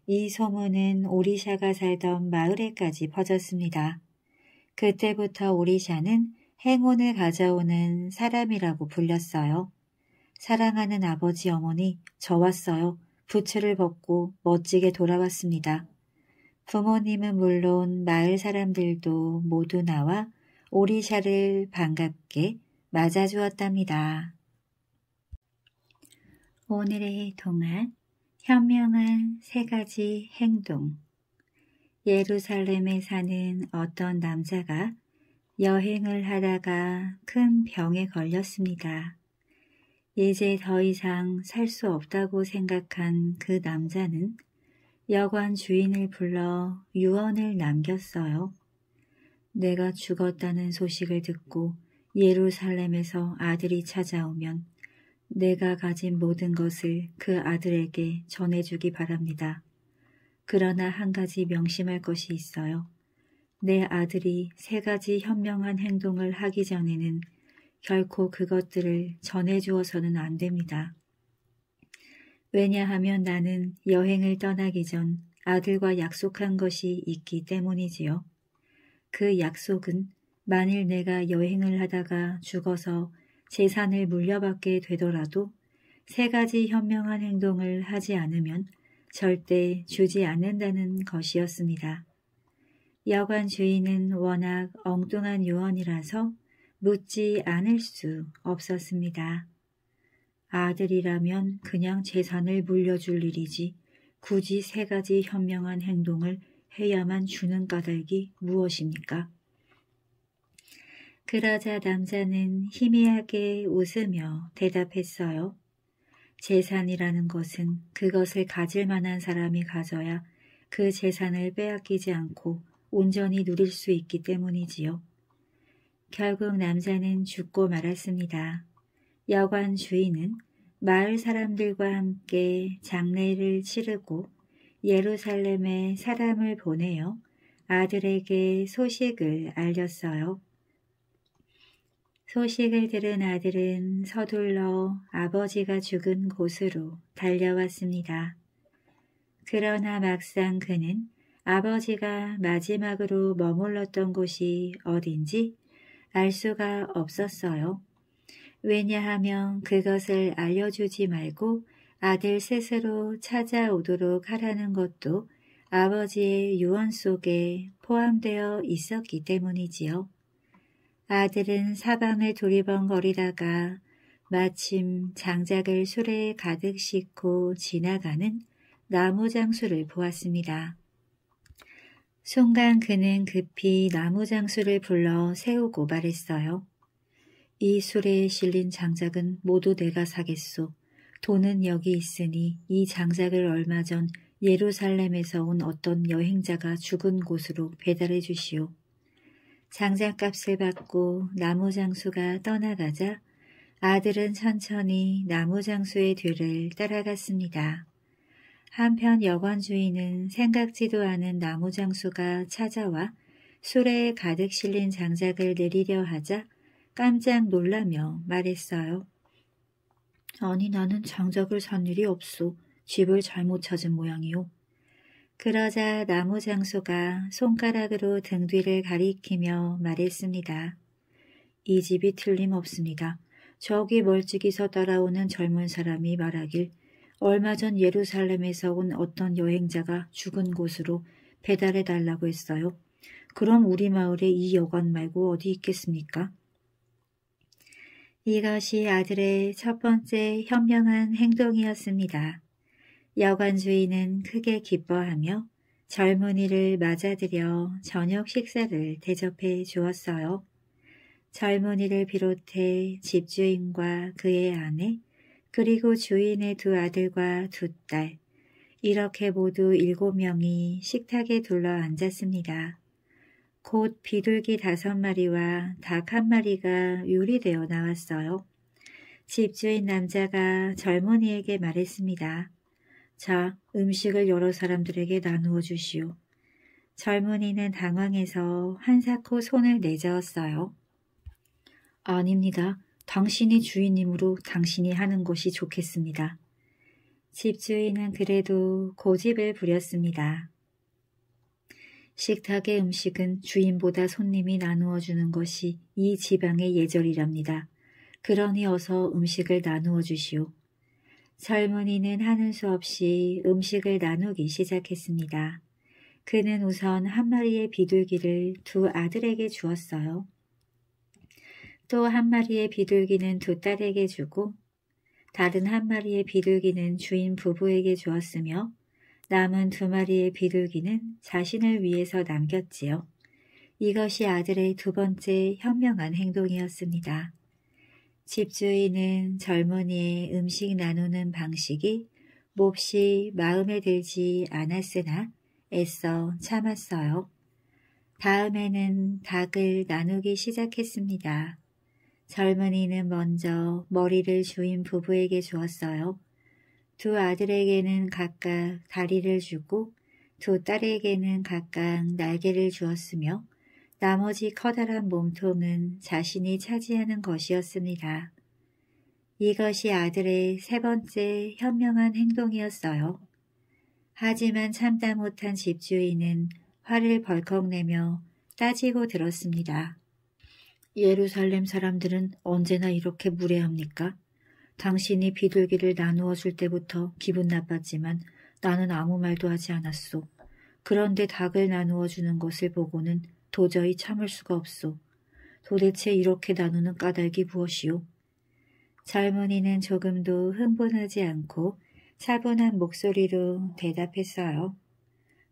이 소문은 오리샤가 살던 마을에까지 퍼졌습니다. 그때부터 오리샤는 행운을 가져오는 사람이라고 불렸어요. 사랑하는 아버지 어머니 저 왔어요. 부츠를 벗고 멋지게 돌아왔습니다. 부모님은 물론 마을 사람들도 모두 나와 오리샤를 반갑게 맞아주었답니다. 오늘의 동안 현명한 세 가지 행동 예루살렘에 사는 어떤 남자가 여행을 하다가 큰 병에 걸렸습니다. 이제 더 이상 살 수 없다고 생각한 그 남자는 여관 주인을 불러 유언을 남겼어요. 내가 죽었다는 소식을 듣고 예루살렘에서 아들이 찾아오면 내가 가진 모든 것을 그 아들에게 전해주기 바랍니다. 그러나 한 가지 명심할 것이 있어요. 내 아들이 세 가지 현명한 행동을 하기 전에는 결코 그것들을 전해주어서는 안 됩니다. 왜냐하면 나는 여행을 떠나기 전 아들과 약속한 것이 있기 때문이지요. 그 약속은 만일 내가 여행을 하다가 죽어서 재산을 물려받게 되더라도 세 가지 현명한 행동을 하지 않으면 절대 주지 않는다는 것이었습니다. 여관 주인은 워낙 엉뚱한 요원이라서 묻지 않을 수 없었습니다. 아들이라면 그냥 재산을 물려줄 일이지 굳이 세 가지 현명한 행동을 해야만 주는 까닭이 무엇입니까? 그러자 남자는 희미하게 웃으며 대답했어요. 재산이라는 것은 그것을 가질 만한 사람이 가져야 그 재산을 빼앗기지 않고 온전히 누릴 수 있기 때문이지요. 결국 남자는 죽고 말았습니다. 여관 주인은 마을 사람들과 함께 장례를 치르고 예루살렘에 사람을 보내어 아들에게 소식을 알렸어요. 소식을 들은 아들은 서둘러 아버지가 죽은 곳으로 달려왔습니다. 그러나 막상 그는 아버지가 마지막으로 머물렀던 곳이 어딘지 알 수가 없었어요. 왜냐하면 그것을 알려주지 말고 아들 스스로 찾아오도록 하라는 것도 아버지의 유언 속에 포함되어 있었기 때문이지요. 아들은 사방을 두리번거리다가 마침 장작을 술에 가득 싣고 지나가는 나무 장수를 보았습니다. 순간 그는 급히 나무 장수를 불러 세우고 말했어요. 이 술에 실린 장작은 모두 내가 사겠소. 돈은 여기 있으니 이 장작을 얼마 전 예루살렘에서 온 어떤 여행자가 죽은 곳으로 배달해 주시오. 장작값을 받고 나무장수가 떠나가자 아들은 천천히 나무장수의 뒤를 따라갔습니다. 한편 여관 주인은 생각지도 않은 나무장수가 찾아와 수레에 가득 실린 장작을 내리려 하자 깜짝 놀라며 말했어요. 아니 나는 장작을 산 일이 없소. 집을 잘못 찾은 모양이오 그러자 나무 장소가 손가락으로 등 뒤를 가리키며 말했습니다. 이 집이 틀림없습니다. 저기 멀찍이서 따라오는 젊은 사람이 말하길 얼마 전 예루살렘에서 온 어떤 여행자가 죽은 곳으로 배달해 달라고 했어요. 그럼 우리 마을에 이 여관 말고 어디 있겠습니까? 이것이 아들의 첫 번째 현명한 행동이었습니다. 여관 주인은 크게 기뻐하며 젊은이를 맞아들여 저녁 식사를 대접해 주었어요. 젊은이를 비롯해 집주인과 그의 아내, 그리고 주인의 두 아들과 두 딸, 이렇게 모두 일곱 명이 식탁에 둘러 앉았습니다. 곧 비둘기 다섯 마리와 닭 한 마리가 요리되어 나왔어요. 집주인 남자가 젊은이에게 말했습니다. 자, 음식을 여러 사람들에게 나누어 주시오. 젊은이는 당황해서 한사코 손을 내저었어요. 아닙니다. 당신이 주인님으로 당신이 하는 것이 좋겠습니다. 집주인은 그래도 고집을 부렸습니다. 식탁의 음식은 주인보다 손님이 나누어 주는 것이 이 지방의 예절이랍니다. 그러니 어서 음식을 나누어 주시오. 젊은이는 하는 수 없이 음식을 나누기 시작했습니다. 그는 우선 한 마리의 비둘기를 두 아들에게 주었어요. 또 한 마리의 비둘기는 두 딸에게 주고 다른 한 마리의 비둘기는 주인 부부에게 주었으며 남은 두 마리의 비둘기는 자신을 위해서 남겼지요. 이것이 아들의 두 번째 현명한 행동이었습니다. 집주인은 젊은이의 음식 나누는 방식이 몹시 마음에 들지 않았으나 애써 참았어요. 다음에는 닭을 나누기 시작했습니다. 젊은이는 먼저 머리를 주인 부부에게 주었어요. 두 아들에게는 각각 다리를 주고 두 딸에게는 각각 날개를 주었으며 나머지 커다란 몸통은 자신이 차지하는 것이었습니다. 이것이 아들의 세 번째 현명한 행동이었어요. 하지만 참다 못한 집주인은 화를 벌컥 내며 따지고 들었습니다. 예루살렘 사람들은 언제나 이렇게 무례합니까? 당신이 비둘기를 나누어 줄 때부터 기분 나빴지만 나는 아무 말도 하지 않았소. 그런데 닭을 나누어 주는 것을 보고는 도저히 참을 수가 없소. 도대체 이렇게 나누는 까닭이 무엇이오? 젊은이는 조금도 흥분하지 않고 차분한 목소리로 대답했어요.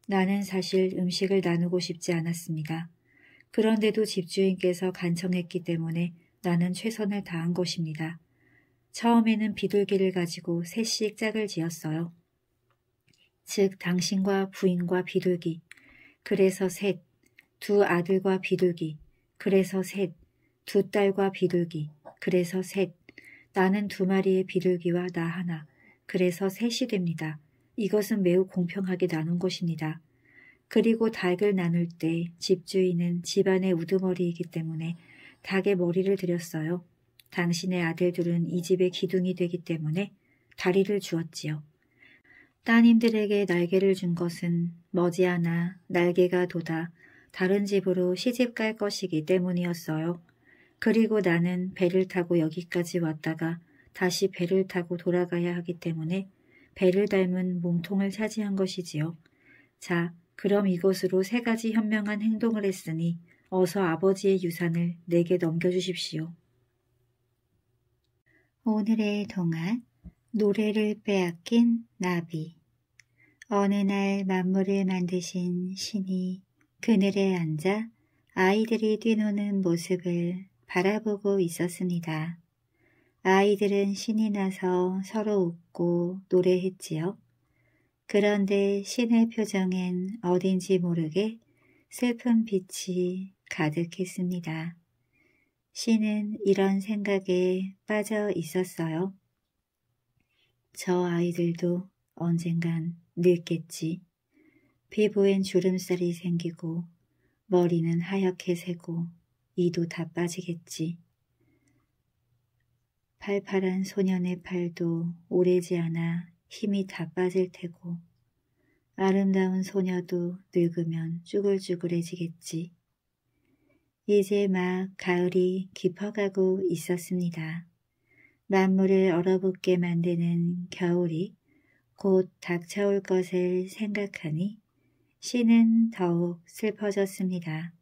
나는 사실 음식을 나누고 싶지 않았습니다. 그런데도 집주인께서 간청했기 때문에 나는 최선을 다한 것입니다. 처음에는 비둘기를 가지고 셋씩 짝을 지었어요. 즉 당신과 부인과 비둘기, 그래서 셋, 두 아들과 비둘기, 그래서 셋, 두 딸과 비둘기, 그래서 셋, 나는 두 마리의 비둘기와 나 하나, 그래서 셋이 됩니다. 이것은 매우 공평하게 나눈 것입니다. 그리고 닭을 나눌 때 집주인은 집안의 우두머리이기 때문에 닭의 머리를 들였어요 당신의 아들들은 이 집의 기둥이 되기 때문에 다리를 주었지요. 따님들에게 날개를 준 것은 머지않아 날개가 돋아 다른 집으로 시집 갈 것이기 때문이었어요. 그리고 나는 배를 타고 여기까지 왔다가 다시 배를 타고 돌아가야 하기 때문에 배를 닮은 몸통을 차지한 것이지요. 자, 그럼 이것으로 세 가지 현명한 행동을 했으니 어서 아버지의 유산을 내게 넘겨주십시오. 오늘의 동안 노래를 빼앗긴 나비 어느 날 만물을 만드신 신이 그늘에 앉아 아이들이 뛰노는 모습을 바라보고 있었습니다. 아이들은 신이 나서 서로 웃고 노래했지요. 그런데 신의 표정엔 어딘지 모르게 슬픈 빛이 가득했습니다. 신은 이런 생각에 빠져 있었어요. 저 아이들도 언젠간 늙겠지. 피부엔 주름살이 생기고 머리는 하얗게 새고 이도 다 빠지겠지. 팔팔한 소년의 팔도 오래지 않아 힘이 다 빠질 테고 아름다운 소녀도 늙으면 쭈글쭈글해지겠지. 이제 막 가을이 깊어가고 있었습니다. 만물을 얼어붙게 만드는 겨울이 곧 닥쳐올 것을 생각하니 시는 더욱 슬퍼졌습니다.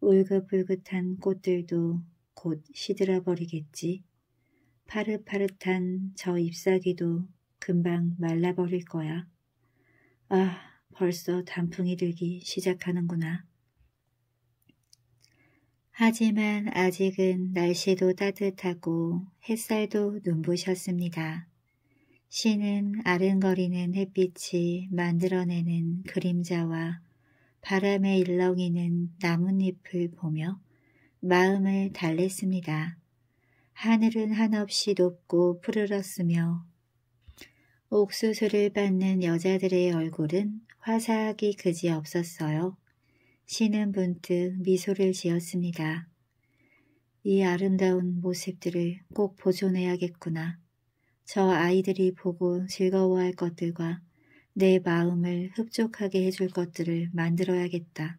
울긋불긋한 꽃들도 곧 시들어버리겠지. 파릇파릇한 저 잎사귀도 금방 말라버릴 거야. 아, 벌써 단풍이 들기 시작하는구나. 하지만 아직은 날씨도 따뜻하고 햇살도 눈부셨습니다. 시는 아른거리는 햇빛이 만들어내는 그림자와 바람에 일렁이는 나뭇잎을 보며 마음을 달랬습니다. 하늘은 한없이 높고 푸르렀으며 옥수수를 받는 여자들의 얼굴은 화사하기 그지없었어요. 시는 분득 미소를 지었습니다. 이 아름다운 모습들을 꼭 보존해야겠구나. 저 아이들이 보고 즐거워할 것들과 내 마음을 흡족하게 해줄 것들을 만들어야겠다.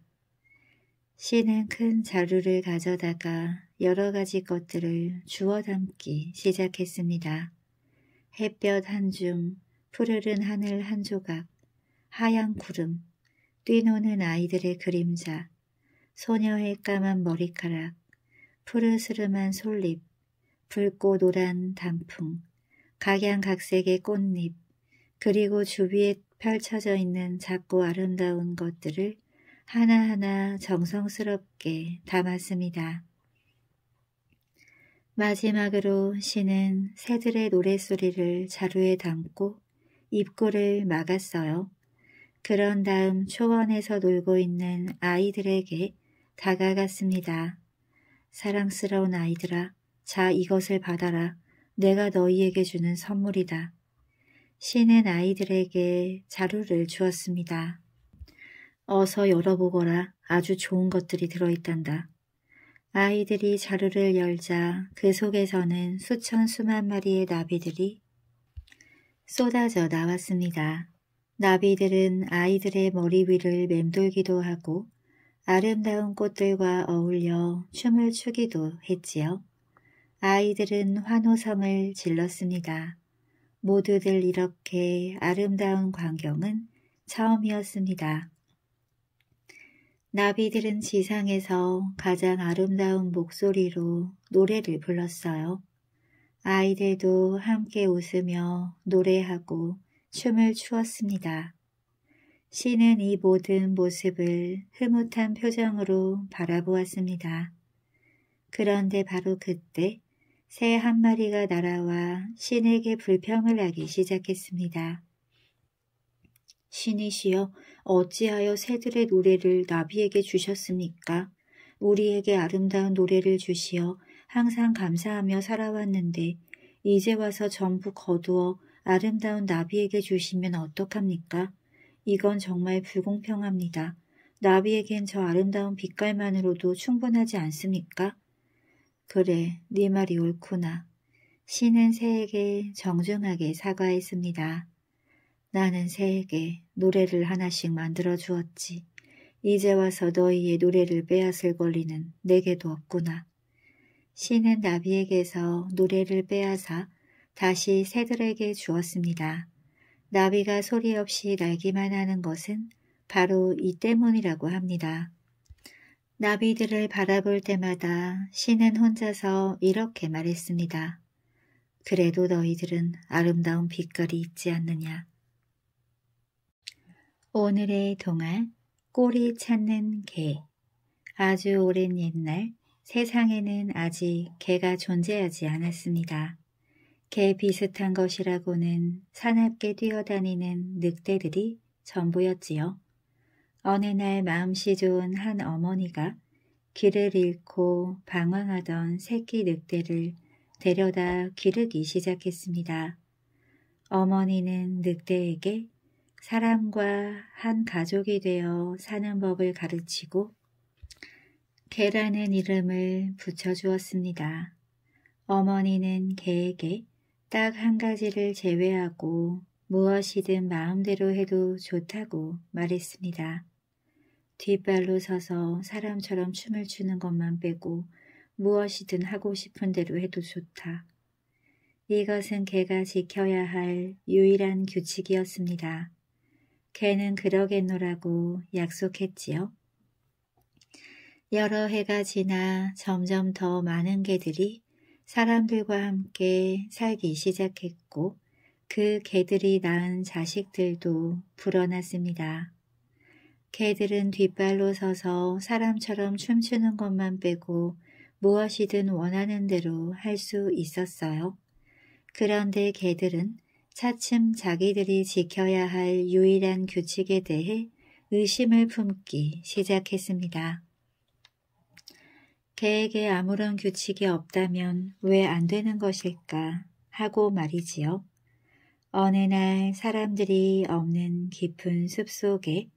시는큰 자루를 가져다가 여러 가지 것들을 주워 담기 시작했습니다. 햇볕 한 줌, 푸르른 하늘 한 조각, 하얀 구름, 뛰노는 아이들의 그림자, 소녀의 까만 머리카락, 푸르스름한 솔잎, 붉고 노란 단풍, 각양각색의 꽃잎, 그리고 주위에 펼쳐져 있는 작고 아름다운 것들을 하나하나 정성스럽게 담았습니다. 마지막으로 시는 새들의 노랫소리를 자루에 담고 입구를 막았어요. 그런 다음 초원에서 놀고 있는 아이들에게 다가갔습니다. 사랑스러운 아이들아, 자 이것을 받아라. 내가 너희에게 주는 선물이다. 신은 아이들에게 자루를 주었습니다. 어서 열어보거라. 아주 좋은 것들이 들어있단다. 아이들이 자루를 열자 그 속에서는 수천 수만 마리의 나비들이 쏟아져 나왔습니다. 나비들은 아이들의 머리 위를 맴돌기도 하고 아름다운 꽃들과 어울려 춤을 추기도 했지요. 아이들은 환호성을 질렀습니다. 모두들 이렇게 아름다운 광경은 처음이었습니다. 나비들은 지상에서 가장 아름다운 목소리로 노래를 불렀어요. 아이들도 함께 웃으며 노래하고 춤을 추었습니다. 신은 이 모든 모습을 흐뭇한 표정으로 바라보았습니다. 그런데 바로 그때 새한 마리가 날아와 신에게 불평을 하기 시작했습니다. 신이시여 어찌하여 새들의 노래를 나비에게 주셨습니까? 우리에게 아름다운 노래를 주시어 항상 감사하며 살아왔는데 이제 와서 전부 거두어 아름다운 나비에게 주시면 어떡합니까? 이건 정말 불공평합니다. 나비에겐 저 아름다운 빛깔만으로도 충분하지 않습니까? 그래, 네 말이 옳구나. 신은 새에게 정중하게 사과했습니다. 나는 새에게 노래를 하나씩 만들어 주었지. 이제 와서 너희의 노래를 빼앗을 권리는 내게도 없구나. 신은 나비에게서 노래를 빼앗아 다시 새들에게 주었습니다. 나비가 소리 없이 날기만 하는 것은 바로 이 때문이라고 합니다. 나비들을 바라볼 때마다 신은 혼자서 이렇게 말했습니다. 그래도 너희들은 아름다운 빛깔이 있지 않느냐. 오늘의 동화 꼬리 찾는 개 아주 오랜 옛날 세상에는 아직 개가 존재하지 않았습니다. 개 비슷한 것이라고는 사납게 뛰어다니는 늑대들이 전부였지요. 어느 날 마음씨 좋은 한 어머니가 길을 잃고 방황하던 새끼 늑대를 데려다 기르기 시작했습니다. 어머니는 늑대에게 사람과 한 가족이 되어 사는 법을 가르치고 개라는 이름을 붙여주었습니다. 어머니는 개에게 딱 한 가지를 제외하고 무엇이든 마음대로 해도 좋다고 말했습니다. 뒷발로 서서 사람처럼 춤을 추는 것만 빼고 무엇이든 하고 싶은 대로 해도 좋다. 이것은 개가 지켜야 할 유일한 규칙이었습니다. 개는 그러겠노라고 약속했지요. 여러 해가 지나 점점 더 많은 개들이 사람들과 함께 살기 시작했고 그 개들이 낳은 자식들도 불어났습니다. 개들은 뒷발로 서서 사람처럼 춤추는 것만 빼고 무엇이든 원하는 대로 할 수 있었어요. 그런데 개들은 차츰 자기들이 지켜야 할 유일한 규칙에 대해 의심을 품기 시작했습니다. 개에게 아무런 규칙이 없다면 왜 안 되는 것일까 하고 말이지요. 어느 날 사람들이 없는 깊은 숲속에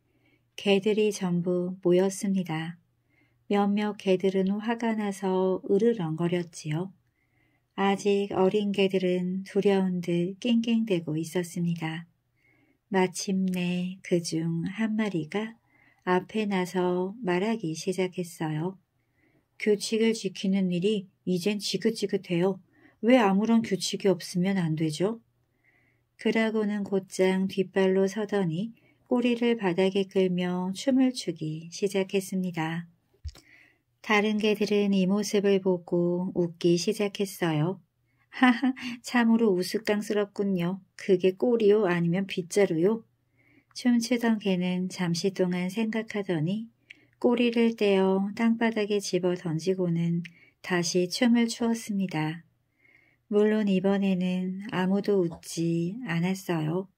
개들이 전부 모였습니다. 몇몇 개들은 화가 나서 으르렁거렸지요. 아직 어린 개들은 두려운 듯 낑낑대고 있었습니다. 마침내 그 중 한 마리가 앞에 나서 말하기 시작했어요. 규칙을 지키는 일이 이젠 지긋지긋해요. 왜 아무런 규칙이 없으면 안 되죠? 그라고는 곧장 뒷발로 서더니 꼬리를 바닥에 끌며 춤을 추기 시작했습니다. 다른 개들은 이 모습을 보고 웃기 시작했어요. 하하, 참으로 우스꽝스럽군요. 그게 꼬리요 아니면 빗자루요? 춤추던 개는 잠시 동안 생각하더니 꼬리를 떼어 땅바닥에 집어 던지고는 다시 춤을 추었습니다. 물론 이번에는 아무도 웃지 않았어요.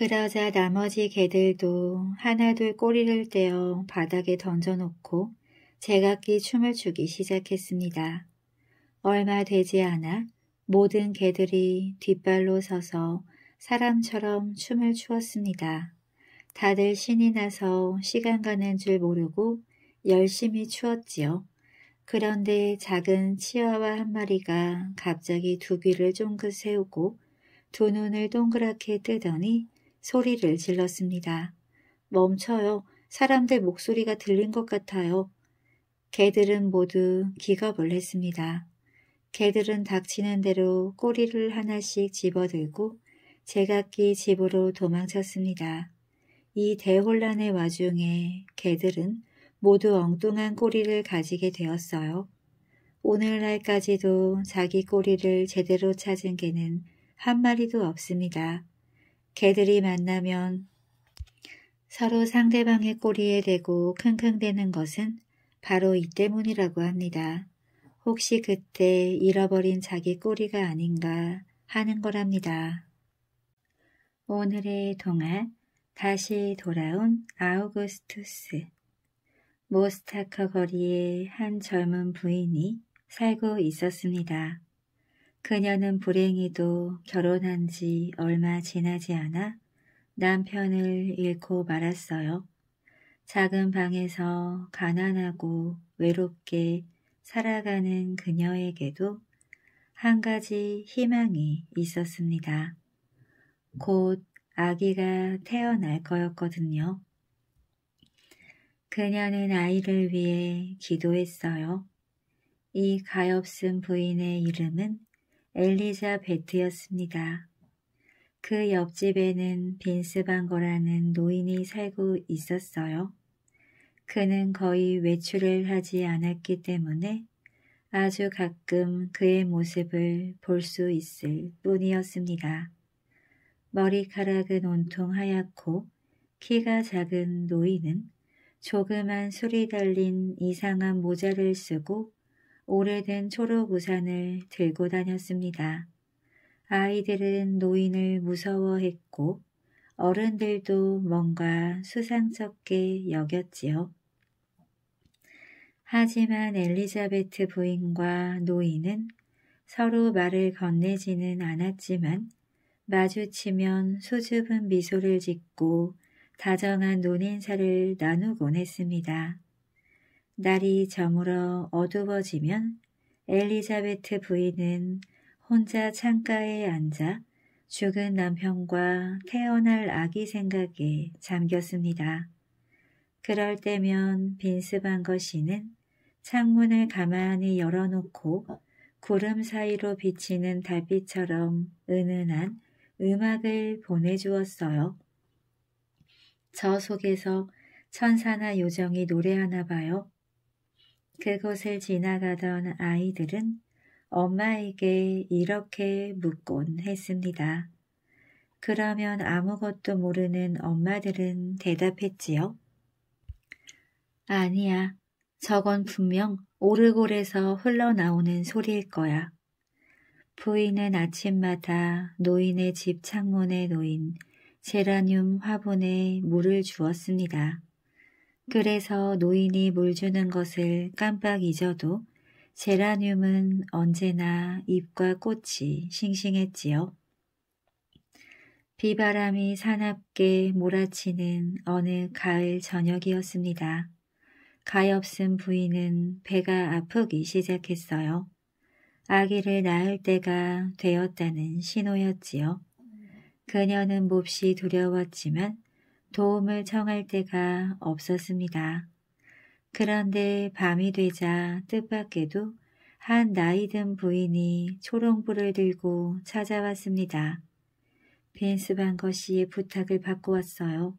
그러자 나머지 개들도 하나둘 꼬리를 떼어 바닥에 던져놓고 제각기 춤을 추기 시작했습니다. 얼마 되지 않아 모든 개들이 뒷발로 서서 사람처럼 춤을 추었습니다. 다들 신이 나서 시간 가는 줄 모르고 열심히 추었지요. 그런데 작은 치아와 한 마리가 갑자기 두 귀를 쫑긋 세우고 두 눈을 동그랗게 뜨더니 소리를 질렀습니다. 멈춰요. 사람들 목소리가 들린 것 같아요. 개들은 모두 기겁을 했습니다. 개들은 닥치는 대로 꼬리를 하나씩 집어들고 제각기 집으로 도망쳤습니다. 이 대혼란의 와중에 개들은 모두 엉뚱한 꼬리를 가지게 되었어요. 오늘날까지도 자기 꼬리를 제대로 찾은 개는 한 마리도 없습니다. 개들이 만나면 서로 상대방의 꼬리에 대고 킁킁대는 것은 바로 이 때문이라고 합니다. 혹시 그때 잃어버린 자기 꼬리가 아닌가 하는 거랍니다. 오늘의 동화 다시 돌아온 아우구스투스 모스타커 거리에 한 젊은 부인이 살고 있었습니다. 그녀는 불행히도 결혼한 지 얼마 지나지 않아 남편을 잃고 말았어요. 작은 방에서 가난하고 외롭게 살아가는 그녀에게도 한 가지 희망이 있었습니다. 곧 아기가 태어날 거였거든요. 그녀는 아이를 위해 기도했어요. 이 가엾은 부인의 이름은 엘리자베트였습니다. 그 옆집에는 빈스방거라는 노인이 살고 있었어요. 그는 거의 외출을 하지 않았기 때문에 아주 가끔 그의 모습을 볼 수 있을 뿐이었습니다. 머리카락은 온통 하얗고 키가 작은 노인은 조그만 술이 달린 이상한 모자를 쓰고 오래된 초록 우산을 들고 다녔습니다. 아이들은 노인을 무서워했고 어른들도 뭔가 수상쩍게 여겼지요. 하지만 엘리자베트 부인과 노인은 서로 말을 건네지는 않았지만 마주치면 수줍은 미소를 짓고 다정한 논인사를 나누곤 했습니다. 날이 저물어 어두워지면 엘리자베트 부인은 혼자 창가에 앉아 죽은 남편과 태어날 아기 생각에 잠겼습니다. 그럴 때면 빈스방거 씨는 창문을 가만히 열어놓고 구름 사이로 비치는 달빛처럼 은은한 음악을 보내주었어요. 저 속에서 천사나 요정이 노래하나 봐요. 그곳을 지나가던 아이들은 엄마에게 이렇게 묻곤 했습니다. 그러면 아무것도 모르는 엄마들은 대답했지요. 아니야. 저건 분명 오르골에서 흘러나오는 소리일 거야. 부인은 아침마다 노인의 집 창문에 놓인 제라늄 화분에 물을 주었습니다. 그래서 노인이 물 주는 것을 깜빡 잊어도 제라늄은 언제나 잎과 꽃이 싱싱했지요. 비바람이 사납게 몰아치는 어느 가을 저녁이었습니다. 가엾은 부인은 배가 아프기 시작했어요. 아기를 낳을 때가 되었다는 신호였지요. 그녀는 몹시 두려웠지만 도움을 청할 데가 없었습니다. 그런데 밤이 되자 뜻밖에도 한 나이 든 부인이 초롱불을 들고 찾아왔습니다. 빈스 반거 씨의 부탁을 받고 왔어요.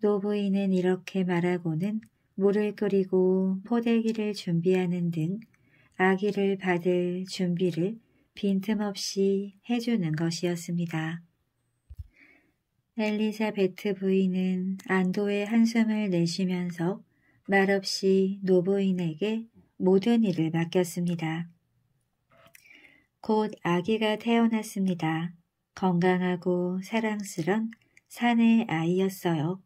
노부인은 이렇게 말하고는 물을 끓이고 포대기를 준비하는 등 아기를 받을 준비를 빈틈없이 해주는 것이었습니다. 엘리자베트 부인은 안도의 한숨을 내쉬면서 말없이 노부인에게 모든 일을 맡겼습니다. 곧 아기가 태어났습니다. 건강하고 사랑스런 사내 아이였어요.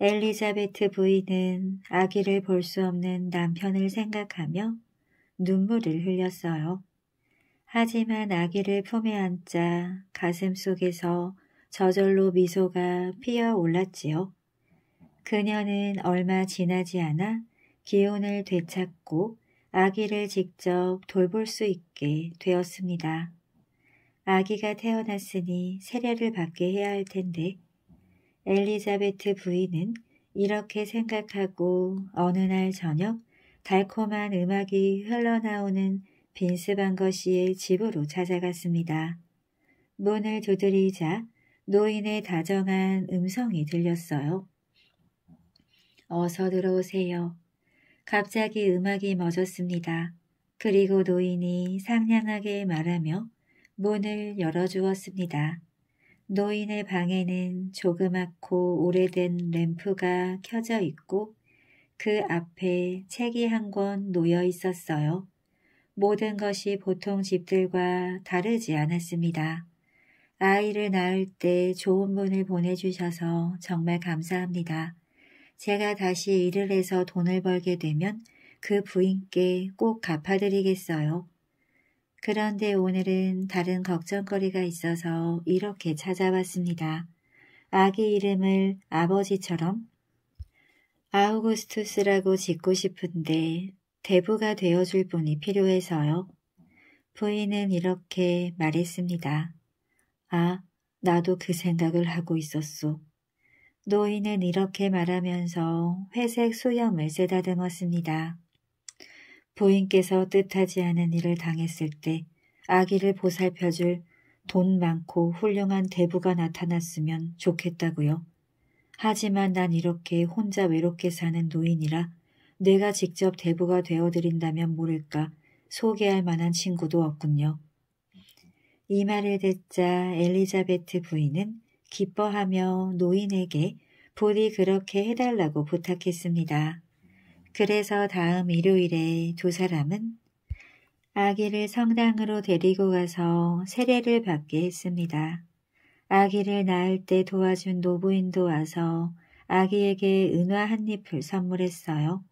엘리자베트 부인은 아기를 볼 수 없는 남편을 생각하며 눈물을 흘렸어요. 하지만 아기를 품에 안자 가슴 속에서 저절로 미소가 피어 올랐지요. 그녀는 얼마 지나지 않아 기운을 되찾고 아기를 직접 돌볼 수 있게 되었습니다. 아기가 태어났으니 세례를 받게 해야 할 텐데 엘리자베트 부인은 이렇게 생각하고 어느 날 저녁 달콤한 음악이 흘러나오는 빈스방거 씨의 집으로 찾아갔습니다. 문을 두드리자 노인의 다정한 음성이 들렸어요. 어서 들어오세요. 갑자기 음악이 멎었습니다. 그리고 노인이 상냥하게 말하며 문을 열어주었습니다. 노인의 방에는 조그맣고 오래된 램프가 켜져 있고 그 앞에 책이 한 권 놓여 있었어요. 모든 것이 보통 집들과 다르지 않았습니다. 아이를 낳을 때 좋은 분을 보내주셔서 정말 감사합니다. 제가 다시 일을 해서 돈을 벌게 되면 그 부인께 꼭 갚아드리겠어요. 그런데 오늘은 다른 걱정거리가 있어서 이렇게 찾아왔습니다. 아기 이름을 아버지처럼 아우구스투스라고 짓고 싶은데 대부가 되어줄 분이 필요해서요. 부인은 이렇게 말했습니다. 아, 나도 그 생각을 하고 있었소. 노인은 이렇게 말하면서 회색 수염을 쓰다듬었습니다. 부인께서 뜻하지 않은 일을 당했을 때 아기를 보살펴줄 돈 많고 훌륭한 대부가 나타났으면 좋겠다고요. 하지만 난 이렇게 혼자 외롭게 사는 노인이라 내가 직접 대부가 되어드린다면 모를까 소개할 만한 친구도 없군요. 이 말을 듣자 엘리자베트 부인은 기뻐하며 노인에게 보디 그렇게 해달라고 부탁했습니다. 그래서 다음 일요일에 두 사람은 아기를 성당으로 데리고 가서 세례를 받게 했습니다. 아기를 낳을 때 도와준 노부인도 와서 아기에게 은화 한 잎을 선물했어요.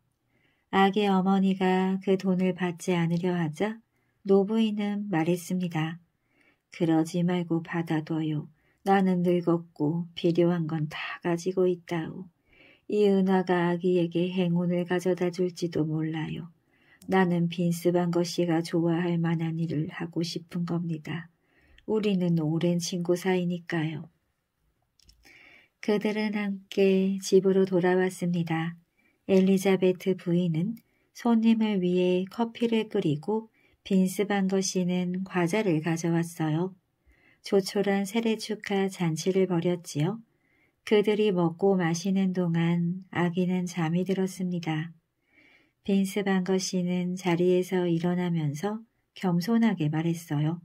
아기 어머니가 그 돈을 받지 않으려 하자 노부인은 말했습니다. 그러지 말고 받아둬요. 나는 늙었고 필요한 건 다 가지고 있다오. 이 은화가 아기에게 행운을 가져다 줄지도 몰라요. 나는 빈스반것이가 좋아할 만한 일을 하고 싶은 겁니다. 우리는 오랜 친구 사이니까요. 그들은 함께 집으로 돌아왔습니다. 엘리자베트 부인은 손님을 위해 커피를 끓이고 빈스반거 씨는 과자를 가져왔어요. 조촐한 세례 축하 잔치를 벌였지요. 그들이 먹고 마시는 동안 아기는 잠이 들었습니다. 빈스 반거 씨는 자리에서 일어나면서 겸손하게 말했어요.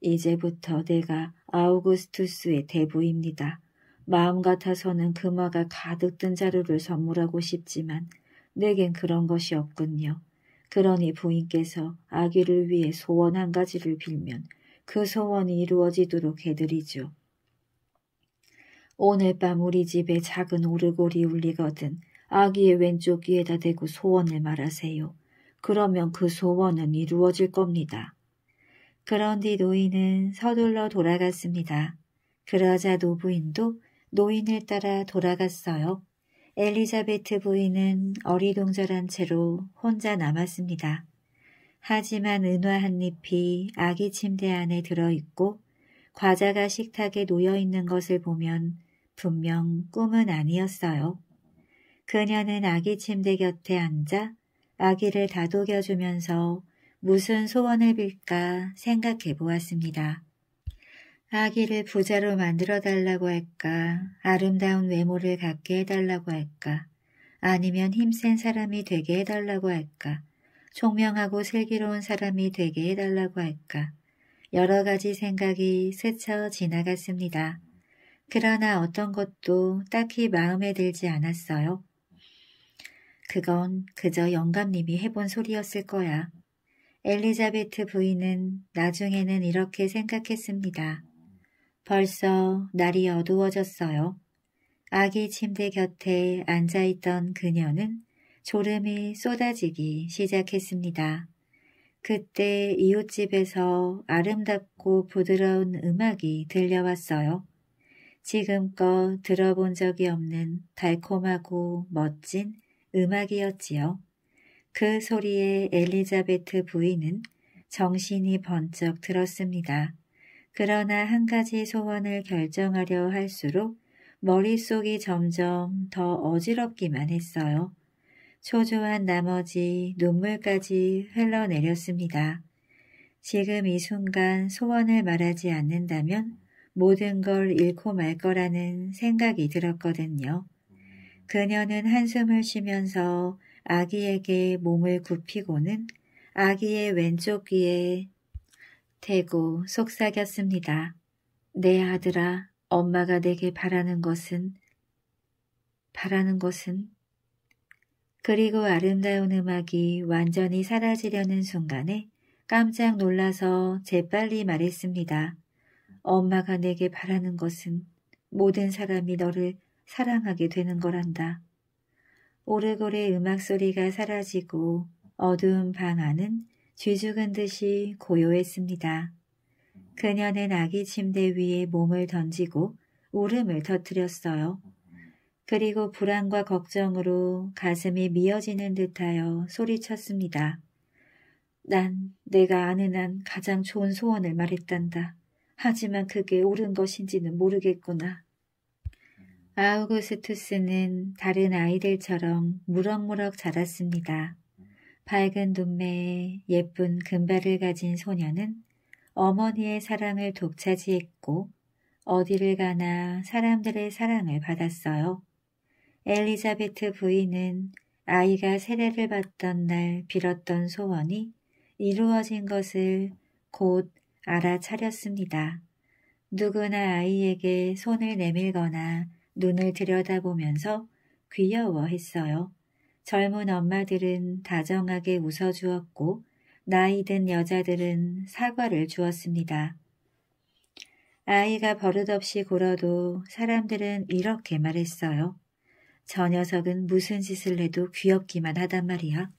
이제부터 내가 아우구스투스의 대부입니다. 마음 같아서는 금화가 가득 든 자루를 선물하고 싶지만 내겐 그런 것이 없군요. 그러니 부인께서 아기를 위해 소원 한 가지를 빌면 그 소원이 이루어지도록 해드리죠. 오늘 밤 우리 집에 작은 오르골이 울리거든 아기의 왼쪽 귀에다 대고 소원을 말하세요. 그러면 그 소원은 이루어질 겁니다. 그런 뒤 노인은 서둘러 돌아갔습니다. 그러자 노부인도 노인을 따라 돌아갔어요. 엘리자베트 부인은 어리둥절한 채로 혼자 남았습니다. 하지만 은화 한 잎이 아기 침대 안에 들어있고 과자가 식탁에 놓여있는 것을 보면 분명 꿈은 아니었어요. 그녀는 아기 침대 곁에 앉아 아기를 다독여주면서 무슨 소원을 빌까 생각해 보았습니다. 아기를 부자로 만들어 달라고 할까? 아름다운 외모를 갖게 해달라고 할까? 아니면 힘센 사람이 되게 해달라고 할까? 총명하고 슬기로운 사람이 되게 해달라고 할까? 여러 가지 생각이 스쳐 지나갔습니다. 그러나 어떤 것도 딱히 마음에 들지 않았어요. 그건 그저 영감님이 해본 소리였을 거야. 엘리자베트 부인은 나중에는 이렇게 생각했습니다. 벌써 날이 어두워졌어요. 아기 침대 곁에 앉아있던 그녀는 졸음이 쏟아지기 시작했습니다. 그때 이웃집에서 아름답고 부드러운 음악이 들려왔어요. 지금껏 들어본 적이 없는 달콤하고 멋진 음악이었지요. 그 소리에 엘리자베트 부인은 정신이 번쩍 들었습니다. 그러나 한 가지 소원을 결정하려 할수록 머릿속이 점점 더 어지럽기만 했어요. 초조한 나머지 눈물까지 흘러내렸습니다. 지금 이 순간 소원을 말하지 않는다면 모든 걸 잃고 말 거라는 생각이 들었거든요. 그녀는 한숨을 쉬면서 아기에게 몸을 굽히고는 아기의 왼쪽 귀에 대고 속삭였습니다. 내 아들아, 엄마가 내게 바라는 것은, 바라는 것은, 그리고 아름다운 음악이 완전히 사라지려는 순간에 깜짝 놀라서 재빨리 말했습니다. 엄마가 내게 바라는 것은 모든 사람이 너를 사랑하게 되는 거란다. 오르골의 음악 소리가 사라지고 어두운 방 안은 쥐죽은 듯이 고요했습니다. 그녀는 아기 침대 위에 몸을 던지고 울음을 터뜨렸어요. 그리고 불안과 걱정으로 가슴이 미어지는 듯하여 소리쳤습니다. 난 내가 아는 한 가장 좋은 소원을 말했단다. 하지만 그게 옳은 것인지는 모르겠구나. 아우구스투스는 다른 아이들처럼 무럭무럭 자랐습니다. 밝은 눈매에 예쁜 금발을 가진 소녀는 어머니의 사랑을 독차지했고 어디를 가나 사람들의 사랑을 받았어요. 엘리자베트 부인은 아이가 세례를 받던 날 빌었던 소원이 이루어진 것을 곧 알아차렸습니다. 누구나 아이에게 손을 내밀거나 눈을 들여다보면서 귀여워했어요. 젊은 엄마들은 다정하게 웃어주었고 나이 든 여자들은 사과를 주었습니다. 아이가 버릇없이 굴어도 사람들은 이렇게 말했어요. 저 녀석은 무슨 짓을 해도 귀엽기만 하단 말이야.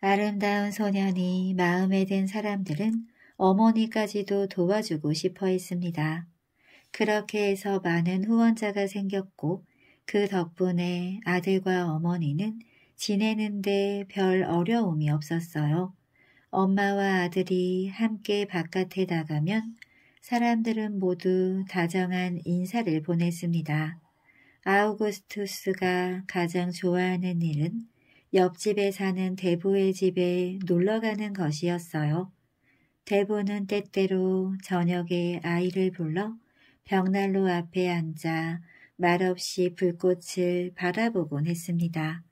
아름다운 소년이 마음에 든 사람들은 어머니까지도 도와주고 싶어 했습니다. 그렇게 해서 많은 후원자가 생겼고 그 덕분에 아들과 어머니는 지내는데 별 어려움이 없었어요. 엄마와 아들이 함께 바깥에 나가면 사람들은 모두 다정한 인사를 보냈습니다. 아우구스투스가 가장 좋아하는 일은 옆집에 사는 대부의 집에 놀러가는 것이었어요. 대부는 때때로 저녁에 아이를 불러 벽난로 앞에 앉아 말없이 불꽃을 바라보곤 했습니다.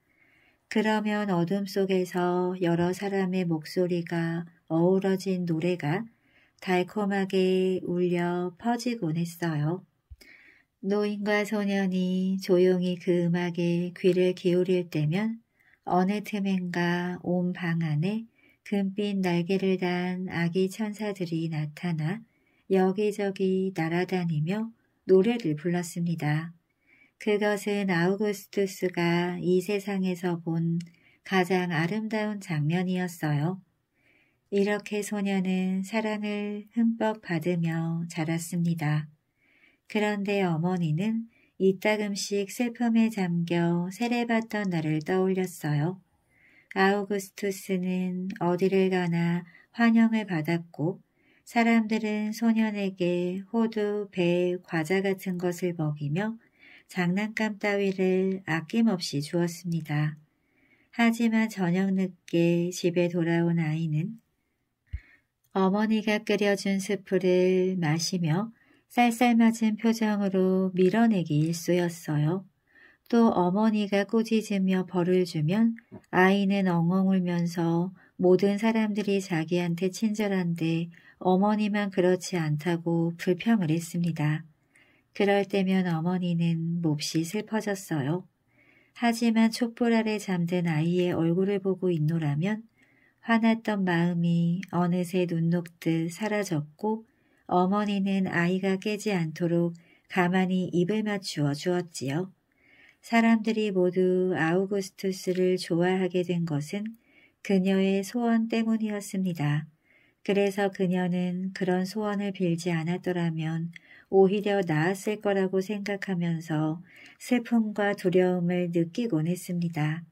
그러면 어둠 속에서 여러 사람의 목소리가 어우러진 노래가 달콤하게 울려 퍼지곤 했어요. 노인과 소년이 조용히 그 음악에 귀를 기울일 때면 어느 틈엔가 온 방 안에 금빛 날개를 단 아기 천사들이 나타나 여기저기 날아다니며 노래를 불렀습니다. 그것은 아우구스투스가 이 세상에서 본 가장 아름다운 장면이었어요. 이렇게 소녀는 사랑을 흠뻑 받으며 자랐습니다. 그런데 어머니는 이따금씩 슬픔에 잠겨 세례받던 날을 떠올렸어요. 아우구스투스는 어디를 가나 환영을 받았고 사람들은 소년에게 호두, 배, 과자 같은 것을 먹이며 장난감 따위를 아낌없이 주었습니다. 하지만 저녁 늦게 집에 돌아온 아이는 어머니가 끓여준 스프를 마시며 쌀쌀맞은 표정으로 밀어내기 일쑤였어요. 또 어머니가 꾸짖으며 벌을 주면 아이는 엉엉 울면서 모든 사람들이 자기한테 친절한데 어머니만 그렇지 않다고 불평을 했습니다. 그럴 때면 어머니는 몹시 슬퍼졌어요. 하지만 촛불 아래 잠든 아이의 얼굴을 보고 있노라면 화났던 마음이 어느새 눈 녹듯 사라졌고 어머니는 아이가 깨지 않도록 가만히 입을 맞추어 주었지요. 사람들이 모두 아우구스투스를 좋아하게 된 것은 그녀의 소원 때문이었습니다. 그래서 그녀는 그런 소원을 빌지 않았더라면 오히려 나았을 거라고 생각하면서 슬픔과 두려움을 느끼곤 했습니다.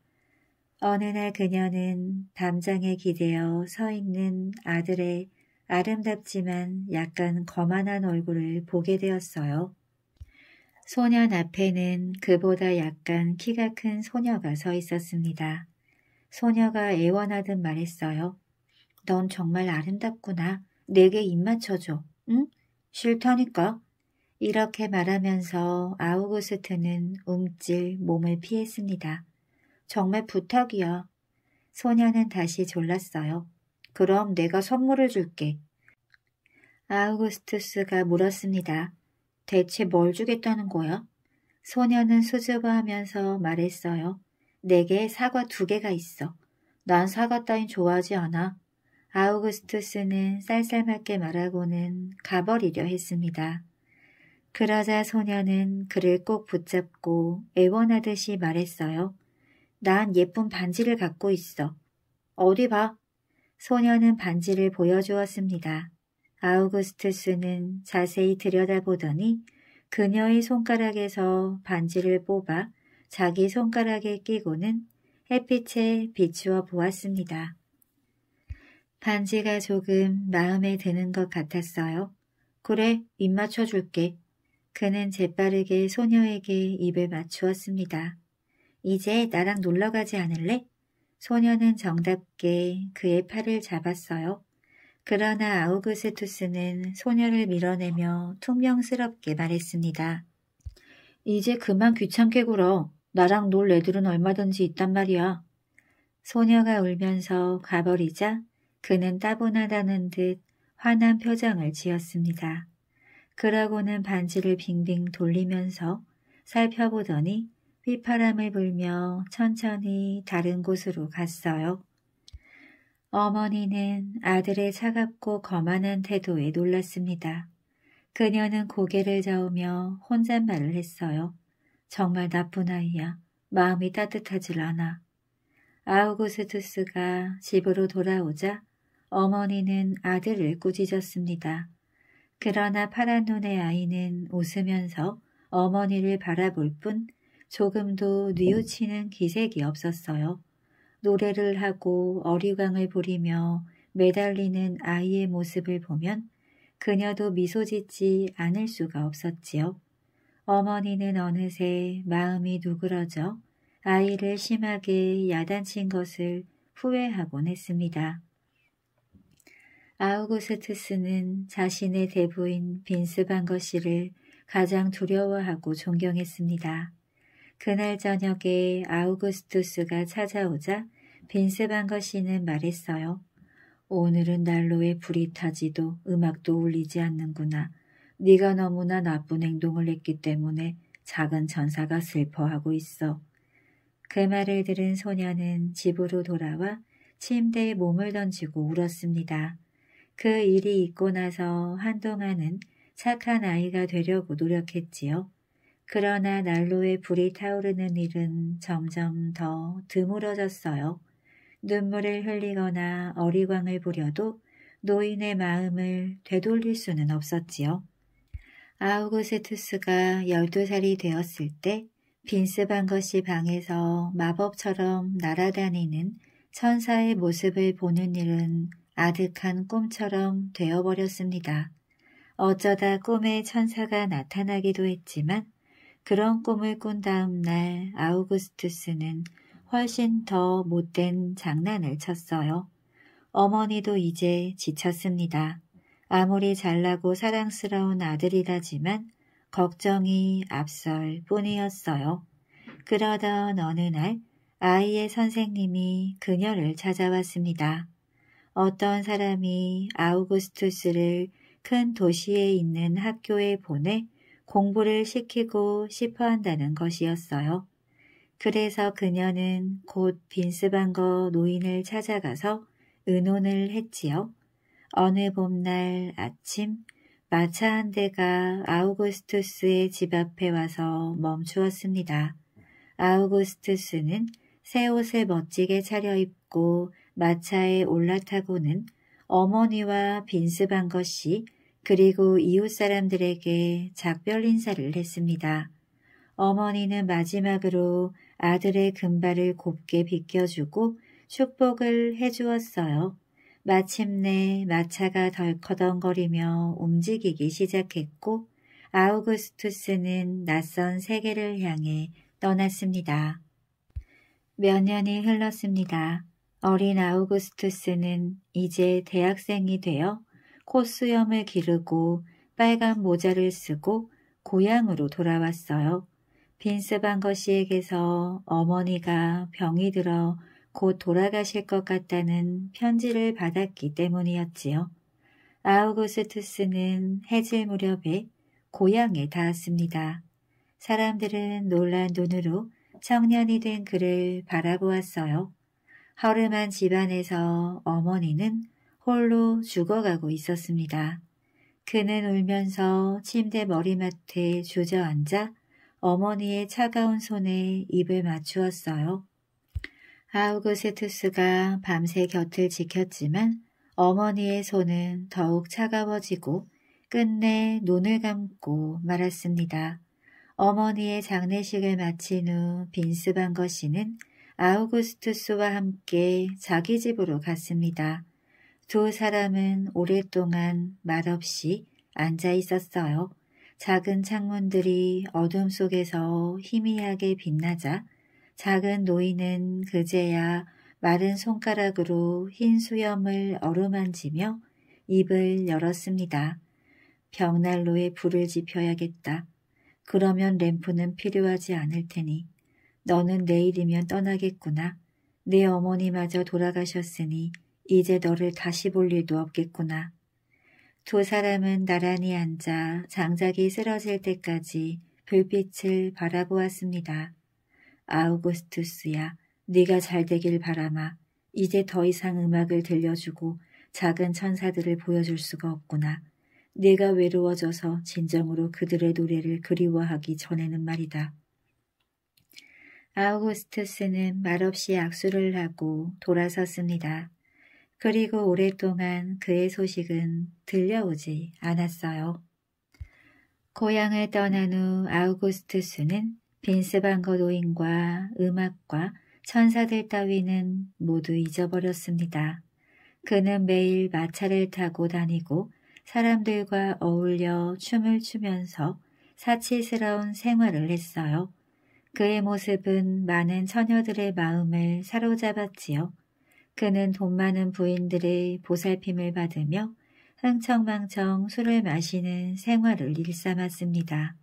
어느 날 그녀는 담장에 기대어 서 있는 아들의 아름답지만 약간 거만한 얼굴을 보게 되었어요. 소년 앞에는 그보다 약간 키가 큰 소녀가 서 있었습니다. 소녀가 애원하듯 말했어요. 넌 정말 아름답구나. 내게 입 맞춰줘. 응? 싫다니까. 이렇게 말하면서 아우구스트는 움찔 몸을 피했습니다. 정말 부탁이야. 소녀는 다시 졸랐어요. 그럼 내가 선물을 줄게. 아우구스투스가 물었습니다. 대체 뭘 주겠다는 거야? 소녀는 수줍어하면서 말했어요. 내게 사과 두 개가 있어. 난 사과 따윈 좋아하지 않아. 아우구스투스는 쌀쌀맞게 말하고는 가버리려 했습니다. 그러자 소녀는 그를 꼭 붙잡고 애원하듯이 말했어요. 난 예쁜 반지를 갖고 있어. 어디 봐. 소녀는 반지를 보여주었습니다. 아우구스투스는 자세히 들여다보더니 그녀의 손가락에서 반지를 뽑아 자기 손가락에 끼고는 햇빛에 비추어 보았습니다. 반지가 조금 마음에 드는 것 같았어요. 그래, 입 맞춰줄게. 그는 재빠르게 소녀에게 입을 맞추었습니다. 이제 나랑 놀러 가지 않을래? 소녀는 정답게 그의 팔을 잡았어요. 그러나 아우그스투스는 소녀를 밀어내며 퉁명스럽게 말했습니다. 이제 그만 귀찮게 굴어. 나랑 놀 애들은 얼마든지 있단 말이야. 소녀가 울면서 가버리자 그는 따분하다는 듯 화난 표정을 지었습니다. 그러고는 반지를 빙빙 돌리면서 살펴보더니 휘파람을 불며 천천히 다른 곳으로 갔어요. 어머니는 아들의 차갑고 거만한 태도에 놀랐습니다. 그녀는 고개를 저으며 혼잣말을 했어요. 정말 나쁜 아이야. 마음이 따뜻하질 않아. 아우구스투스가 집으로 돌아오자 어머니는 아들을 꾸짖었습니다. 그러나 파란 눈의 아이는 웃으면서 어머니를 바라볼 뿐 조금도 뉘우치는 기색이 없었어요. 노래를 하고 어류광을 부리며 매달리는 아이의 모습을 보면 그녀도 미소 짓지 않을 수가 없었지요. 어머니는 어느새 마음이 누그러져 아이를 심하게 야단친 것을 후회하곤 했습니다. 아우구스투스는 자신의 대부인 빈스반거 씨를 가장 두려워하고 존경했습니다. 그날 저녁에 아우구스투스가 찾아오자 빈스반거 씨는 말했어요. 오늘은 난로에 불이 타지도 음악도 울리지 않는구나. 네가 너무나 나쁜 행동을 했기 때문에 작은 전사가 슬퍼하고 있어. 그 말을 들은 소녀는 집으로 돌아와 침대에 몸을 던지고 울었습니다. 그 일이 있고 나서 한동안은 착한 아이가 되려고 노력했지요. 그러나 난로에 불이 타오르는 일은 점점 더 드물어졌어요. 눈물을 흘리거나 어리광을 부려도 노인의 마음을 되돌릴 수는 없었지요. 아우구세투스가 12살이 되었을 때 빈스반 것이 방에서 마법처럼 날아다니는 천사의 모습을 보는 일은 아득한 꿈처럼 되어버렸습니다. 어쩌다 꿈에 천사가 나타나기도 했지만 그런 꿈을 꾼 다음 날 아우구스투스는 훨씬 더 못된 장난을 쳤어요. 어머니도 이제 지쳤습니다. 아무리 잘나고 사랑스러운 아들이라지만 걱정이 앞설 뿐이었어요. 그러던 어느 날 아이의 선생님이 그녀를 찾아왔습니다. 어떤 사람이 아우구스투스를 큰 도시에 있는 학교에 보내 공부를 시키고 싶어 한다는 것이었어요. 그래서 그녀는 곧 빈스방거 노인을 찾아가서 의논을 했지요. 어느 봄날 아침 마차 한 대가 아우구스투스의 집 앞에 와서 멈추었습니다. 아우구스투스는 새 옷을 멋지게 차려입고 마차에 올라타고는 어머니와 빈습한 것이 그리고 이웃 사람들에게 작별 인사를 했습니다. 어머니는 마지막으로 아들의 금발을 곱게 빗겨주고 축복을 해주었어요. 마침내 마차가 덜커덩거리며 움직이기 시작했고 아우구스투스는 낯선 세계를 향해 떠났습니다. 몇 년이 흘렀습니다. 어린 아우구스투스는 이제 대학생이 되어 콧수염을 기르고 빨간 모자를 쓰고 고향으로 돌아왔어요. 빈스반 거씨에게서 어머니가 병이 들어 곧 돌아가실 것 같다는 편지를 받았기 때문이었지요. 아우구스투스는 해질 무렵에 고향에 닿았습니다. 사람들은 놀란 눈으로 청년이 된 그를 바라보았어요. 허름한 집안에서 어머니는 홀로 죽어가고 있었습니다. 그는 울면서 침대 머리맡에 주저앉아 어머니의 차가운 손에 입을 맞추었어요. 아우그세투스가 밤새 곁을 지켰지만 어머니의 손은 더욱 차가워지고 끝내 눈을 감고 말았습니다. 어머니의 장례식을 마친 후 빈스방거 씨는 아우구스투스와 함께 자기 집으로 갔습니다. 두 사람은 오랫동안 말없이 앉아 있었어요. 작은 창문들이 어둠 속에서 희미하게 빛나자 작은 노인은 그제야 마른 손가락으로 흰 수염을 어루만지며 입을 열었습니다. 벽난로에 불을 지펴야겠다. 그러면 램프는 필요하지 않을 테니 너는 내일이면 떠나겠구나. 내 어머니마저 돌아가셨으니 이제 너를 다시 볼 일도 없겠구나. 두 사람은 나란히 앉아 장작이 쓰러질 때까지 불빛을 바라보았습니다. 아우구스투스야, 네가 잘 되길 바라마. 이제 더 이상 음악을 들려주고 작은 천사들을 보여줄 수가 없구나. 네가 외로워져서 진정으로 그들의 노래를 그리워하기 전에는 말이다. 아우구스투스는 말없이 악수를 하고 돌아섰습니다. 그리고 오랫동안 그의 소식은 들려오지 않았어요. 고향을 떠난 후 아우구스투스는 빈스방거 노인과 음악과 천사들 따위는 모두 잊어버렸습니다. 그는 매일 마차를 타고 다니고 사람들과 어울려 춤을 추면서 사치스러운 생활을 했어요. 그의 모습은 많은 처녀들의 마음을 사로잡았지요. 그는 돈 많은 부인들의 보살핌을 받으며 흥청망청 술을 마시는 생활을 일삼았습니다.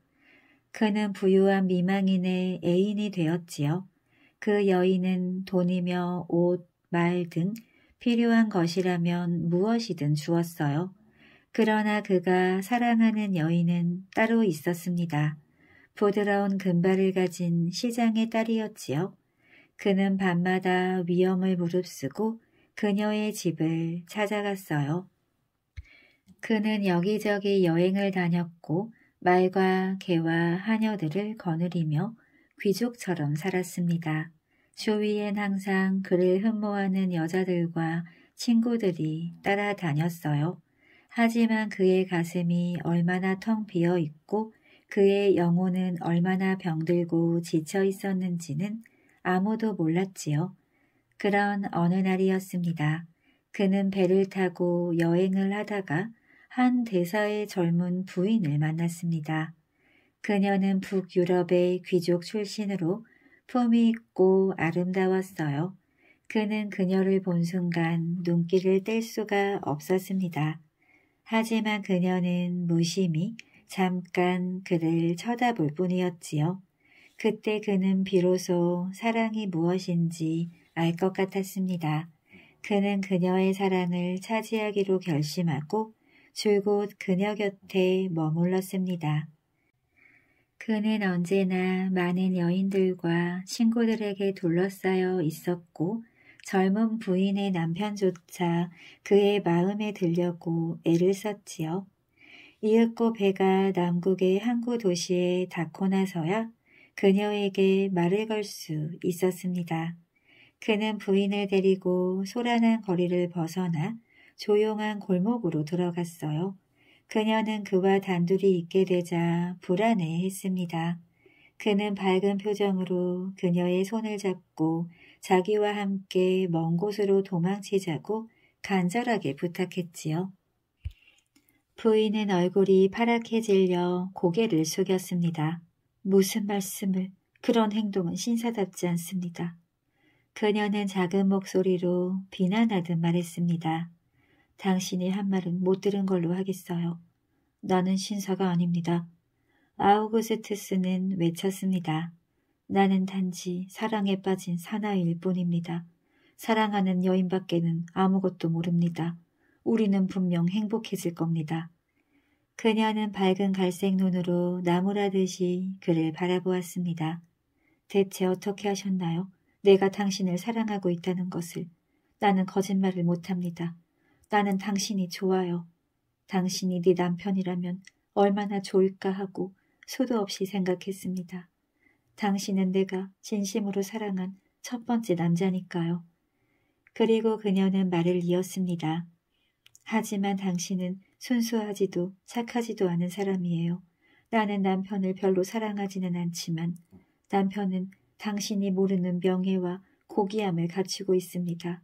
그는 부유한 미망인의 애인이 되었지요. 그 여인은 돈이며 옷, 말 등 필요한 것이라면 무엇이든 주었어요. 그러나 그가 사랑하는 여인은 따로 있었습니다. 부드러운 금발을 가진 시장의 딸이었지요. 그는 밤마다 위험을 무릅쓰고 그녀의 집을 찾아갔어요. 그는 여기저기 여행을 다녔고 말과 개와 하녀들을 거느리며 귀족처럼 살았습니다. 주위엔 항상 그를 흠모하는 여자들과 친구들이 따라다녔어요. 하지만 그의 가슴이 얼마나 텅 비어 있고 그의 영혼은 얼마나 병들고 지쳐 있었는지는 아무도 몰랐지요. 그런 어느 날이었습니다. 그는 배를 타고 여행을 하다가 한 대사의 젊은 부인을 만났습니다. 그녀는 북유럽의 귀족 출신으로 품이 있고 아름다웠어요. 그는 그녀를 본 순간 눈길을 뗄 수가 없었습니다. 하지만 그녀는 무심히 잠깐 그를 쳐다볼 뿐이었지요. 그때 그는 비로소 사랑이 무엇인지 알 것 같았습니다. 그는 그녀의 사랑을 차지하기로 결심하고 줄곧 그녀 곁에 머물렀습니다. 그는 언제나 많은 여인들과 친구들에게 둘러싸여 있었고 젊은 부인의 남편조차 그의 마음에 들려고 애를 썼지요. 이윽고 배가 남국의 항구 도시에 닿고 나서야 그녀에게 말을 걸 수 있었습니다. 그는 부인을 데리고 소란한 거리를 벗어나 조용한 골목으로 들어갔어요. 그녀는 그와 단둘이 있게 되자 불안해했습니다. 그는 밝은 표정으로 그녀의 손을 잡고 자기와 함께 먼 곳으로 도망치자고 간절하게 부탁했지요. 부인은 얼굴이 파랗게 질려 고개를 숙였습니다. 무슨 말씀을, 그런 행동은 신사답지 않습니다. 그녀는 작은 목소리로 비난하듯 말했습니다. 당신이 한 말은 못 들은 걸로 하겠어요. 나는 신사가 아닙니다. 아우구스트스는 외쳤습니다. 나는 단지 사랑에 빠진 사나이일 뿐입니다. 사랑하는 여인밖에는 아무것도 모릅니다. 우리는 분명 행복해질 겁니다. 그녀는 밝은 갈색 눈으로 나무라듯이 그를 바라보았습니다. 대체 어떻게 하셨나요? 내가 당신을 사랑하고 있다는 것을. 나는 거짓말을 못합니다. 나는 당신이 좋아요. 당신이 네 남편이라면 얼마나 좋을까 하고 수도 없이 생각했습니다. 당신은 내가 진심으로 사랑한 첫 번째 남자니까요. 그리고 그녀는 말을 이었습니다. 하지만 당신은 순수하지도 착하지도 않은 사람이에요. 나는 남편을 별로 사랑하지는 않지만 남편은 당신이 모르는 명예와 고귀함을 갖추고 있습니다.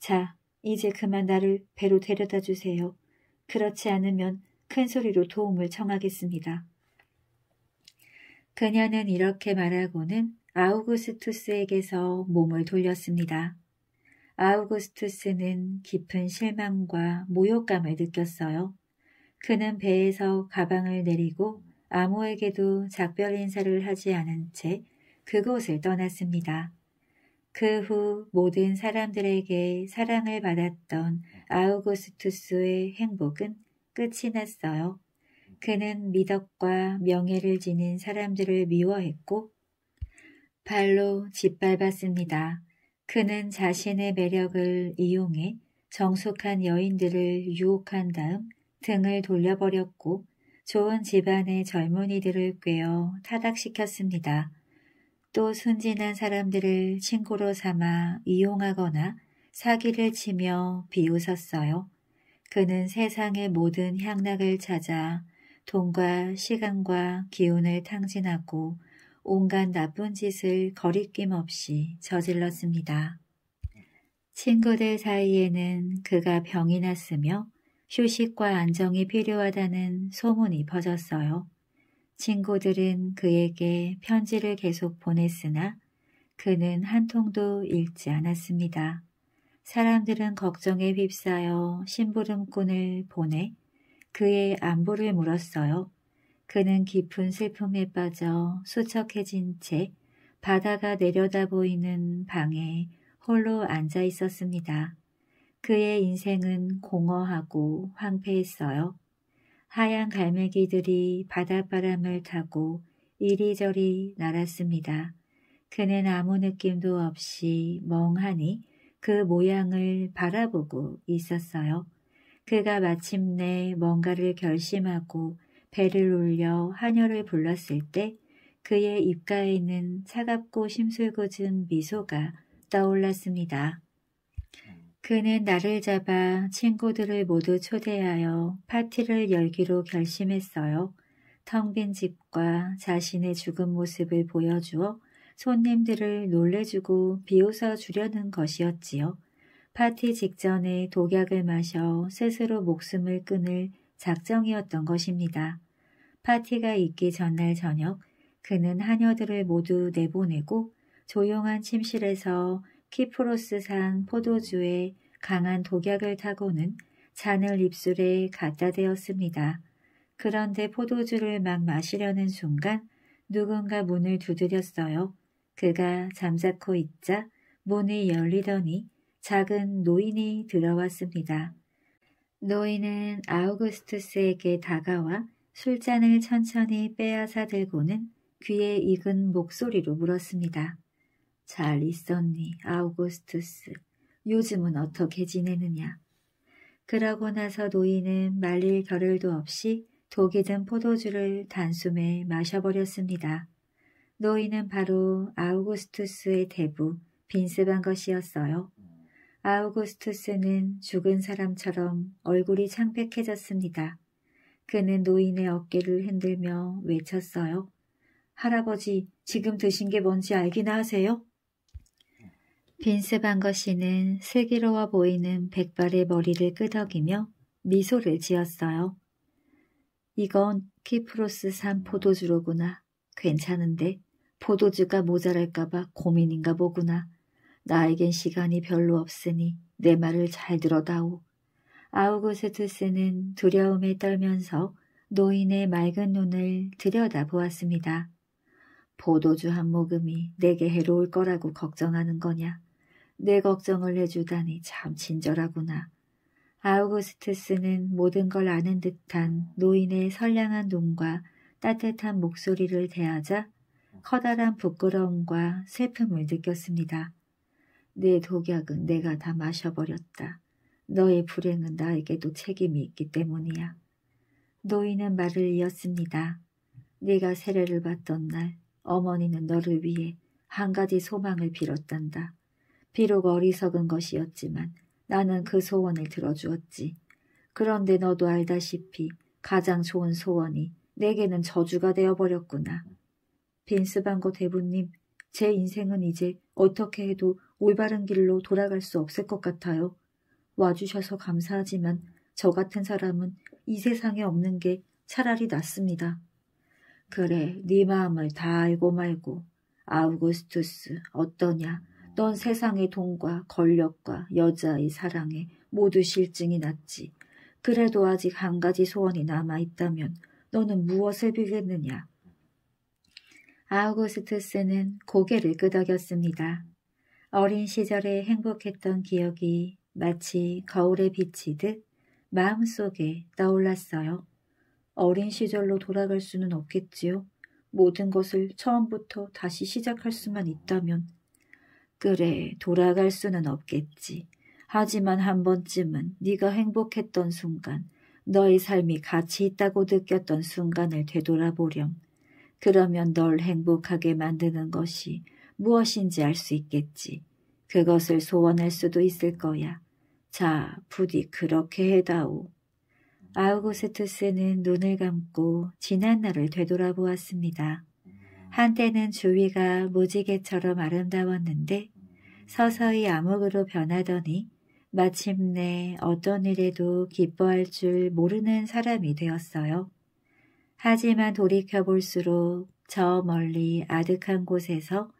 자, 이제 그만 나를 배로 데려다 주세요. 그렇지 않으면 큰 소리로 도움을 청하겠습니다. 그녀는 이렇게 말하고는 아우구스투스에게서 몸을 돌렸습니다. 아우구스투스는 깊은 실망과 모욕감을 느꼈어요. 그는 배에서 가방을 내리고 아무에게도 작별 인사를 하지 않은 채 그곳을 떠났습니다. 그 후 모든 사람들에게 사랑을 받았던 아우구스투스의 행복은 끝이 났어요. 그는 미덕과 명예를 지닌 사람들을 미워했고 발로 짓밟았습니다. 그는 자신의 매력을 이용해 정숙한 여인들을 유혹한 다음 등을 돌려버렸고 좋은 집안의 젊은이들을 꿰어 타닥시켰습니다또 순진한 사람들을 친구로 삼아 이용하거나 사기를 치며 비웃었어요. 그는 세상의 모든 향락을 찾아 돈과 시간과 기운을 탕진하고 온갖 나쁜 짓을 거리낌 없이 저질렀습니다. 친구들 사이에는 그가 병이 났으며 휴식과 안정이 필요하다는 소문이 퍼졌어요. 친구들은 그에게 편지를 계속 보냈으나 그는 한 통도 읽지 않았습니다. 사람들은 걱정에 휩싸여 심부름꾼을 보내 그의 안부를 물었어요. 그는 깊은 슬픔에 빠져 수척해진 채 바다가 내려다 보이는 방에 홀로 앉아 있었습니다. 그의 인생은 공허하고 황폐했어요. 하얀 갈매기들이 바닷바람을 타고 이리저리 날았습니다. 그는 아무 느낌도 없이 멍하니 그 모양을 바라보고 있었어요. 그가 마침내 뭔가를 결심하고 배를 올려 하녀을 불렀을 때 그의 입가에 있는 차갑고 심술궂은 미소가 떠올랐습니다. 그는 나를 잡아 친구들을 모두 초대하여 파티를 열기로 결심했어요. 텅 빈 집과 자신의 죽은 모습을 보여주어 손님들을 놀래주고 비웃어 주려는 것이었지요. 파티 직전에 독약을 마셔 스스로 목숨을 끊을 작정이었던 것입니다. 파티가 있기 전날 저녁 그는 하녀들을 모두 내보내고 조용한 침실에서 키프로스산 포도주에 강한 독약을 타고는 잔을 입술에 갖다 대었습니다. 그런데 포도주를 막 마시려는 순간 누군가 문을 두드렸어요. 그가 잠자코 있자 문이 열리더니 작은 노인이 들어왔습니다. 노인은 아우구스투스에게 다가와 술잔을 천천히 빼앗아 들고는 귀에 익은 목소리로 물었습니다. 잘 있었니, 아우구스투스. 요즘은 어떻게 지내느냐. 그러고 나서 노인은 말릴 겨를도 없이 독이 든 포도주를 단숨에 마셔버렸습니다. 노인은 바로 아우구스투스의 대부 빈스반 것이었어요. 아우구스투스는 죽은 사람처럼 얼굴이 창백해졌습니다. 그는 노인의 어깨를 흔들며 외쳤어요. 할아버지, 지금 드신 게 뭔지 알기나 하세요? 빈스방거 씨는 슬기로워 보이는 백발의 머리를 끄덕이며 미소를 지었어요. 이건 키프로스산 포도주로구나. 괜찮은데 포도주가 모자랄까봐 고민인가 보구나. 나에겐 시간이 별로 없으니 내 말을 잘 들어다오. 아우구스투스는 두려움에 떨면서 노인의 맑은 눈을 들여다보았습니다. 포도주 한 모금이 내게 해로울 거라고 걱정하는 거냐. 내 걱정을 해주다니 참 친절하구나. 아우구스투스는 모든 걸 아는 듯한 노인의 선량한 눈과 따뜻한 목소리를 대하자 커다란 부끄러움과 슬픔을 느꼈습니다. 내 독약은 내가 다 마셔버렸다. 너의 불행은 나에게도 책임이 있기 때문이야. 노인은 말을 이었습니다. 네가 세례를 받던 날 어머니는 너를 위해 한 가지 소망을 빌었단다. 비록 어리석은 것이었지만 나는 그 소원을 들어주었지. 그런데 너도 알다시피 가장 좋은 소원이 내게는 저주가 되어버렸구나. 빈스방고 대부님, 제 인생은 이제 어떻게 해도 올바른 길로 돌아갈 수 없을 것 같아요. 와주셔서 감사하지만 저 같은 사람은 이 세상에 없는 게 차라리 낫습니다. 그래, 네 마음을 다 알고 말고. 아우구스투스, 어떠냐? 넌 세상의 돈과 권력과 여자의 사랑에 모두 실증이 났지. 그래도 아직 한 가지 소원이 남아있다면 너는 무엇을 빌겠느냐? 아우구스투스는 고개를 끄덕였습니다. 어린 시절에 행복했던 기억이 마치 거울에 비치듯 마음속에 떠올랐어요. 어린 시절로 돌아갈 수는 없겠지요. 모든 것을 처음부터 다시 시작할 수만 있다면. 그래, 돌아갈 수는 없겠지. 하지만 한 번쯤은 네가 행복했던 순간, 너의 삶이 가치 있다고 느꼈던 순간을 되돌아보렴. 그러면 널 행복하게 만드는 것이 무엇인지 알 수 있겠지. 그것을 소원할 수도 있을 거야. 자, 부디 그렇게 해다오. 아우구스투스는 눈을 감고 지난 날을 되돌아보았습니다. 한때는 주위가 무지개처럼 아름다웠는데 서서히 암흑으로 변하더니 마침내 어떤 일에도 기뻐할 줄 모르는 사람이 되었어요. 하지만 돌이켜 볼수록 저 멀리 아득한 곳에서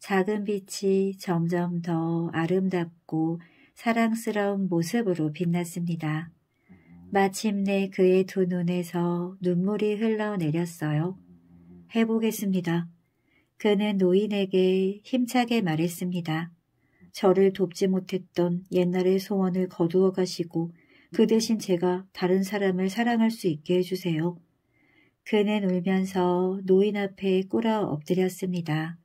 작은 빛이 점점 더 아름답고 사랑스러운 모습으로 빛났습니다. 마침내 그의 두 눈에서 눈물이 흘러내렸어요. 해보겠습니다. 그는 노인에게 힘차게 말했습니다. 저를 돕지 못했던 옛날의 소원을 거두어 가시고 그 대신 제가 다른 사람을 사랑할 수 있게 해주세요. 그는 울면서 노인 앞에 꿇어 엎드렸습니다.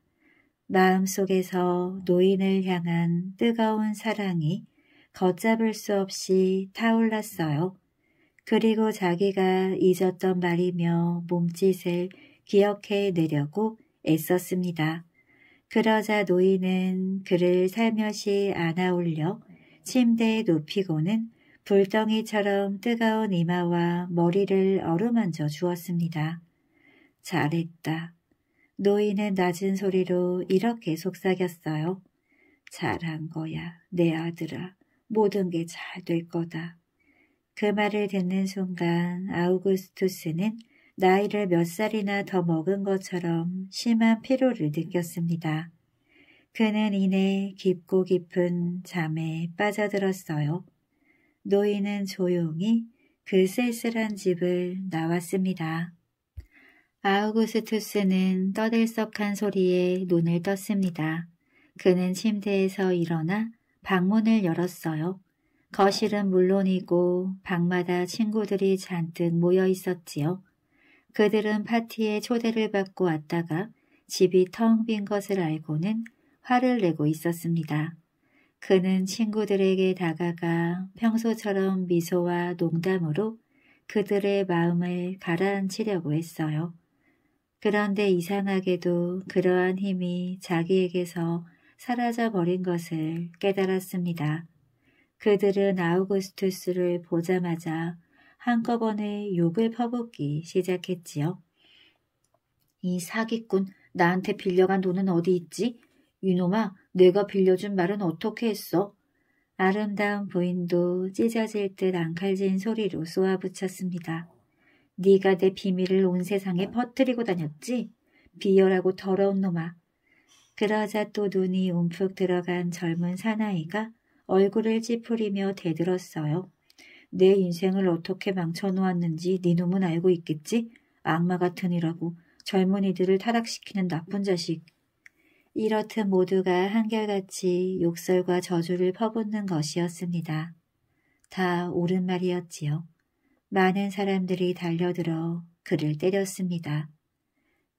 마음속에서 노인을 향한 뜨거운 사랑이 걷잡을 수 없이 타올랐어요. 그리고 자기가 잊었던 말이며 몸짓을 기억해내려고 애썼습니다. 그러자 노인은 그를 살며시 안아올려 침대에 눕히고는 불덩이처럼 뜨거운 이마와 머리를 어루만져 주었습니다. 잘했다. 노인은 낮은 소리로 이렇게 속삭였어요. 잘한 거야, 내 아들아. 모든 게 잘 될 거다. 그 말을 듣는 순간 아우구스투스는 나이를 몇 살이나 더 먹은 것처럼 심한 피로를 느꼈습니다. 그는 이내 깊고 깊은 잠에 빠져들었어요. 노인은 조용히 그 쓸쓸한 집을 나왔습니다. 아우구스투스는 떠들썩한 소리에 눈을 떴습니다. 그는 침대에서 일어나 방문을 열었어요. 거실은 물론이고 방마다 친구들이 잔뜩 모여 있었지요. 그들은 파티에 초대를 받고 왔다가 집이 텅 빈 것을 알고는 화를 내고 있었습니다. 그는 친구들에게 다가가 평소처럼 미소와 농담으로 그들의 마음을 가라앉히려고 했어요. 그런데 이상하게도 그러한 힘이 자기에게서 사라져 버린 것을 깨달았습니다. 그들은 아우구스투스를 보자마자 한꺼번에 욕을 퍼붓기 시작했지요. 이 사기꾼, 나한테 빌려간 돈은 어디 있지? 이놈아, 내가 빌려준 말은 어떻게 했어? 아름다운 부인도 찢어질 듯 앙칼진 소리로 쏘아붙였습니다. 네가 내 비밀을 온 세상에 퍼뜨리고 다녔지? 비열하고 더러운 놈아. 그러자 또 눈이 움푹 들어간 젊은 사나이가 얼굴을 찌푸리며 대들었어요. 내 인생을 어떻게 망쳐놓았는지 네 놈은 알고 있겠지? 악마 같은 이라고 젊은이들을 타락시키는 나쁜 자식. 이렇듯 모두가 한결같이 욕설과 저주를 퍼붓는 것이었습니다. 다 옳은 말이었지요. 많은 사람들이 달려들어 그를 때렸습니다.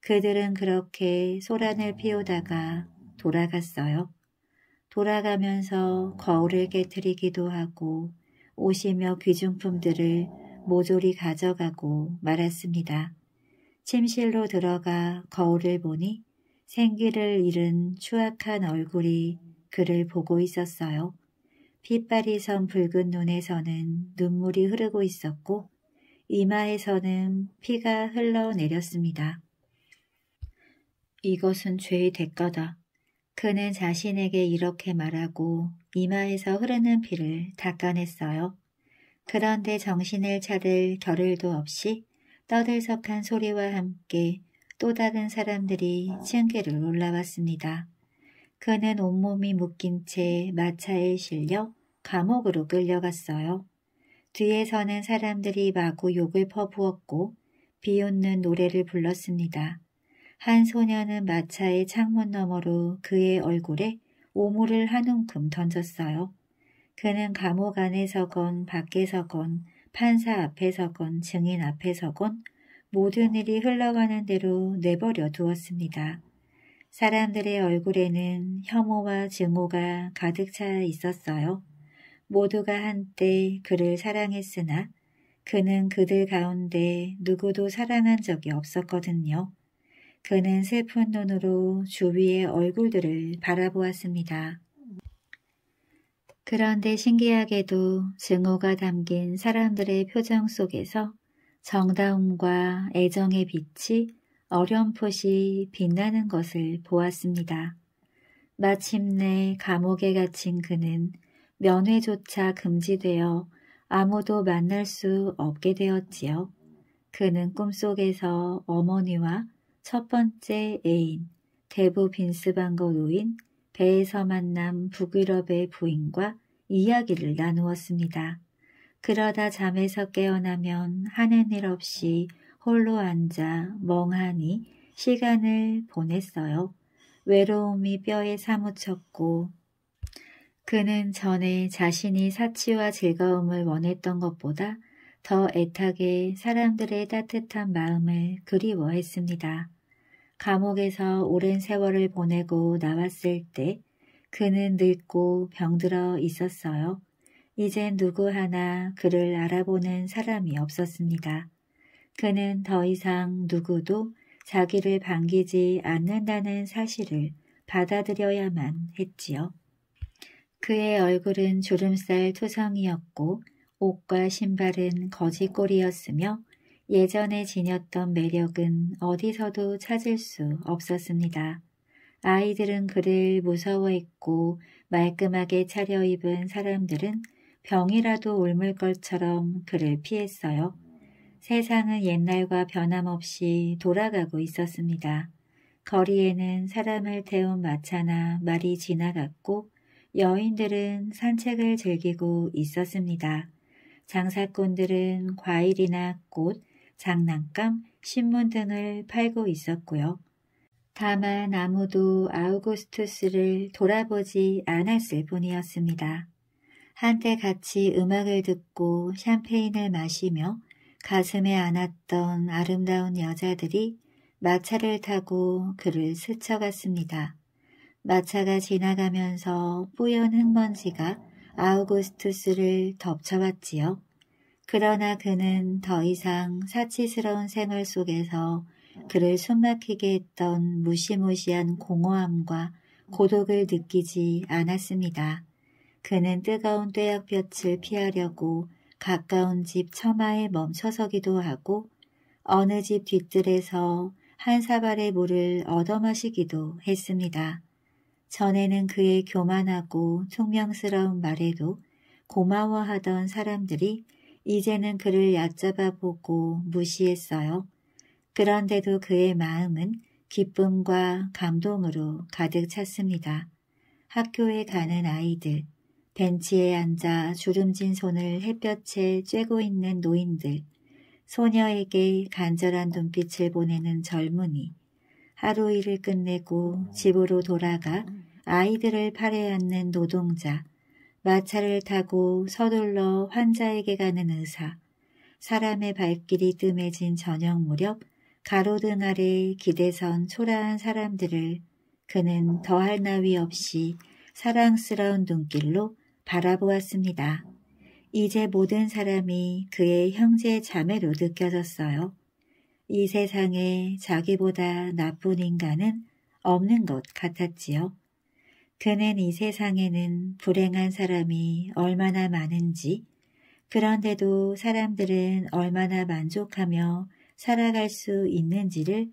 그들은 그렇게 소란을 피우다가 돌아갔어요. 돌아가면서 거울을 깨뜨리기도 하고 오시며 귀중품들을 모조리 가져가고 말았습니다. 침실로 들어가 거울을 보니 생기를 잃은 추악한 얼굴이 그를 보고 있었어요. 빛발이선 붉은 눈에서는 눈물이 흐르고 있었고 이마에서는 피가 흘러내렸습니다. 이것은 죄의 대가다. 그는 자신에게 이렇게 말하고 이마에서 흐르는 피를 닦아냈어요. 그런데 정신을 차릴 겨를도 없이 떠들썩한 소리와 함께 또 다른 사람들이 치안계를 아. 올라왔습니다. 그는 온몸이 묶인 채 마차에 실려 감옥으로 끌려갔어요. 뒤에서는 사람들이 마구 욕을 퍼부었고 비웃는 노래를 불렀습니다. 한소년은 마차의 창문 너머로 그의 얼굴에 오물을 한 움큼 던졌어요. 그는 감옥 안에서건 밖에서건 판사 앞에서건 증인 앞에서건 모든 일이 흘러가는 대로 내버려 두었습니다. 사람들의 얼굴에는 혐오와 증오가 가득 차 있었어요. 모두가 한때 그를 사랑했으나 그는 그들 가운데 누구도 사랑한 적이 없었거든요. 그는 슬픈 눈으로 주위의 얼굴들을 바라보았습니다. 그런데 신기하게도 증오가 담긴 사람들의 표정 속에서 정다움과 애정의 빛이 어렴풋이 빛나는 것을 보았습니다. 마침내 감옥에 갇힌 그는 면회조차 금지되어 아무도 만날 수 없게 되었지요. 그는 꿈속에서 어머니와 첫 번째 애인, 대부 빈스방거 노인, 배에서 만난 북유럽의 부인과 이야기를 나누었습니다. 그러다 잠에서 깨어나면 하는 일 없이 홀로 앉아 멍하니 시간을 보냈어요. 외로움이 뼈에 사무쳤고 그는 전에 자신이 사치와 즐거움을 원했던 것보다 더 애타게 사람들의 따뜻한 마음을 그리워했습니다. 감옥에서 오랜 세월을 보내고 나왔을 때 그는 늙고 병들어 있었어요. 이젠 누구 하나 그를 알아보는 사람이 없었습니다. 그는 더 이상 누구도 자기를 반기지 않는다는 사실을 받아들여야만 했지요. 그의 얼굴은 주름살 투성이었고 옷과 신발은 거지꼴이었으며 예전에 지녔던 매력은 어디서도 찾을 수 없었습니다. 아이들은 그를 무서워했고 말끔하게 차려입은 사람들은 병이라도 옮을 것처럼 그를 피했어요. 세상은 옛날과 변함없이 돌아가고 있었습니다. 거리에는 사람을 태운 마차나 말이 지나갔고 여인들은 산책을 즐기고 있었습니다. 장사꾼들은 과일이나 꽃, 장난감, 신문 등을 팔고 있었고요. 다만 아무도 아우구스투스를 돌아보지 않았을 뿐이었습니다. 한때 같이 음악을 듣고 샴페인을 마시며 가슴에 안았던 아름다운 여자들이 마차를 타고 그를 스쳐갔습니다. 마차가 지나가면서 뿌연 흙먼지가 아우구스투스를 덮쳐왔지요. 그러나 그는 더 이상 사치스러운 생활 속에서 그를 숨막히게 했던 무시무시한 공허함과 고독을 느끼지 않았습니다. 그는 뜨거운 뙤약볕을 피하려고 가까운 집 처마에 멈춰서기도 하고 어느 집뒤뜰에서한 사발의 물을 얻어 마시기도 했습니다. 전에는 그의 교만하고 퉁명스러운 말에도 고마워하던 사람들이 이제는 그를 얕잡아보고 무시했어요. 그런데도 그의 마음은 기쁨과 감동으로 가득 찼습니다. 학교에 가는 아이들, 벤치에 앉아 주름진 손을 햇볕에 쬐고 있는 노인들, 소녀에게 간절한 눈빛을 보내는 젊은이, 하루 일을 끝내고 집으로 돌아가 아이들을 팔에 앉는 노동자, 마차를 타고 서둘러 환자에게 가는 의사, 사람의 발길이 뜸해진 저녁 무렵 가로등 아래 기대선 초라한 사람들을 그는 더할 나위 없이 사랑스러운 눈길로 바라보았습니다. 이제 모든 사람이 그의 형제 자매로 느껴졌어요. 이 세상에 자기보다 나쁜 인간은 없는 것 같았지요. 그는 이 세상에는 불행한 사람이 얼마나 많은지 그런데도 사람들은 얼마나 만족하며 살아갈 수 있는지를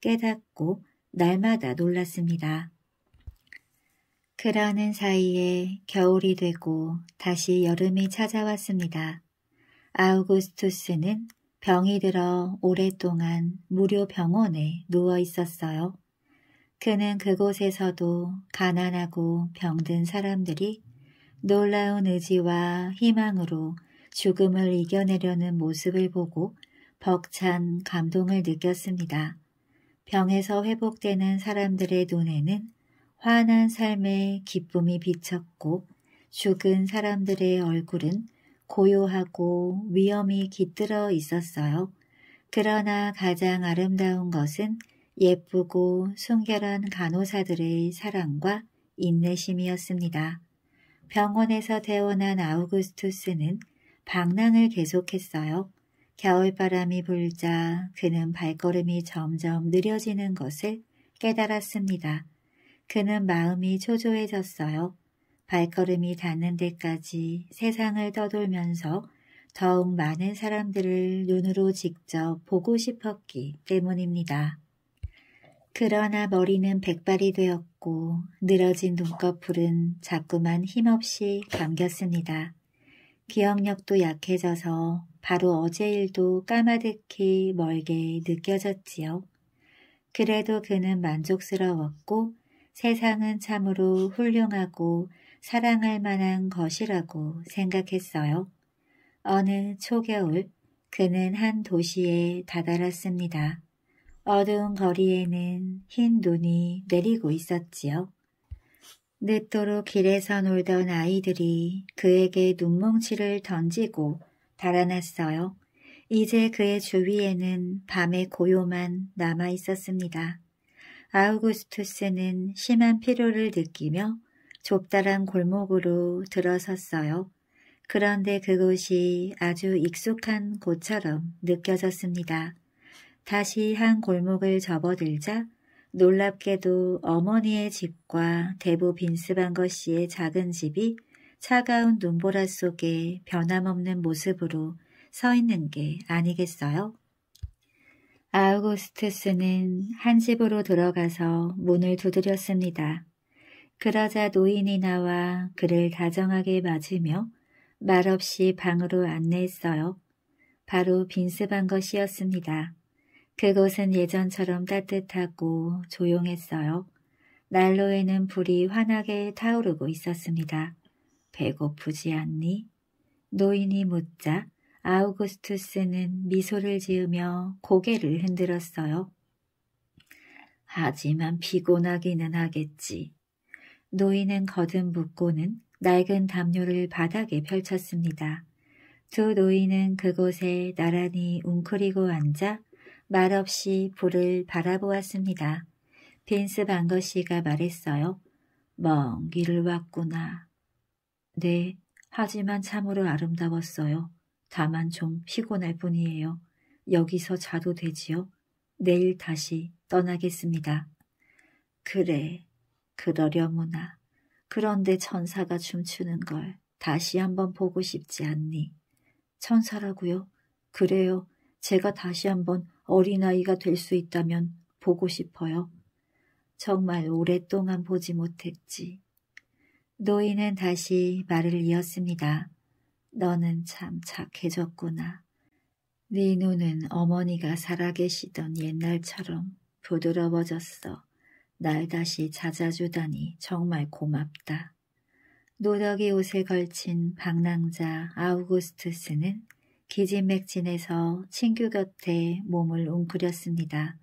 깨닫고 날마다 놀랐습니다. 그러는 사이에 겨울이 되고 다시 여름이 찾아왔습니다. 아우구스투스는 병이 들어 오랫동안 무료 병원에 누워 있었어요. 그는 그곳에서도 가난하고 병든 사람들이 놀라운 의지와 희망으로 죽음을 이겨내려는 모습을 보고 벅찬 감동을 느꼈습니다. 병에서 회복되는 사람들의 눈에는 환한 삶에 기쁨이 비쳤고 죽은 사람들의 얼굴은 고요하고 위험이 깃들어 있었어요. 그러나 가장 아름다운 것은 예쁘고 순결한 간호사들의 사랑과 인내심이었습니다. 병원에서 태어난 아우구스투스는 방랑을 계속했어요. 겨울바람이 불자 그는 발걸음이 점점 느려지는 것을 깨달았습니다. 그는 마음이 초조해졌어요. 발걸음이 닿는 데까지 세상을 떠돌면서 더욱 많은 사람들을 눈으로 직접 보고 싶었기 때문입니다. 그러나 머리는 백발이 되었고 늘어진 눈꺼풀은 자꾸만 힘없이 감겼습니다. 기억력도 약해져서 바로 어제 일도 까마득히 멀게 느껴졌지요. 그래도 그는 만족스러웠고 세상은 참으로 훌륭하고 사랑할 만한 것이라고 생각했어요. 어느 초겨울 그는 한 도시에 다다랐습니다. 어두운 거리에는 흰 눈이 내리고 있었지요. 늦도록 길에서 놀던 아이들이 그에게 눈뭉치를 던지고 달아났어요. 이제 그의 주위에는 밤의 고요만 남아 있었습니다. 아우구스투스는 심한 피로를 느끼며 좁다란 골목으로 들어섰어요. 그런데 그곳이 아주 익숙한 곳처럼 느껴졌습니다. 다시 한 골목을 접어들자 놀랍게도 어머니의 집과 대부 빈스반거 씨의 작은 집이 차가운 눈보라 속에 변함없는 모습으로 서 있는 게 아니겠어요? 아우구스투스는 한 집으로 들어가서 문을 두드렸습니다. 그러자 노인이 나와 그를 다정하게 맞으며 말없이 방으로 안내했어요. 바로 빈스방 것이었습니다. 그곳은 예전처럼 따뜻하고 조용했어요. 난로에는 불이 환하게 타오르고 있었습니다. 배고프지 않니? 노인이 묻자 아우구스투스는 미소를 지으며 고개를 흔들었어요. 하지만 피곤하기는 하겠지. 노인은 거듭 묻고는 낡은 담요를 바닥에 펼쳤습니다. 두 노인은 그곳에 나란히 웅크리고 앉아 말없이 불을 바라보았습니다. 빈스 방거 씨가 말했어요. 먼 길을 왔구나. 네, 하지만 참으로 아름다웠어요. 다만 좀 피곤할 뿐이에요. 여기서 자도 되지요? 내일 다시 떠나겠습니다. 그래, 그러려무나. 그런데 천사가 춤추는 걸 다시 한번 보고 싶지 않니? 천사라고요? 그래요. 제가 다시 한번 어린아이가 될 수 있다면 보고 싶어요. 정말 오랫동안 보지 못했지. 노인은 다시 말을 이었습니다. 너는 참 착해졌구나. 네 눈은 어머니가 살아계시던 옛날처럼 부드러워졌어. 날 다시 찾아주다니 정말 고맙다. 노덕이 옷에 걸친 방랑자 아우구스투스는 기진맥진해서 친규 곁에 몸을 웅크렸습니다.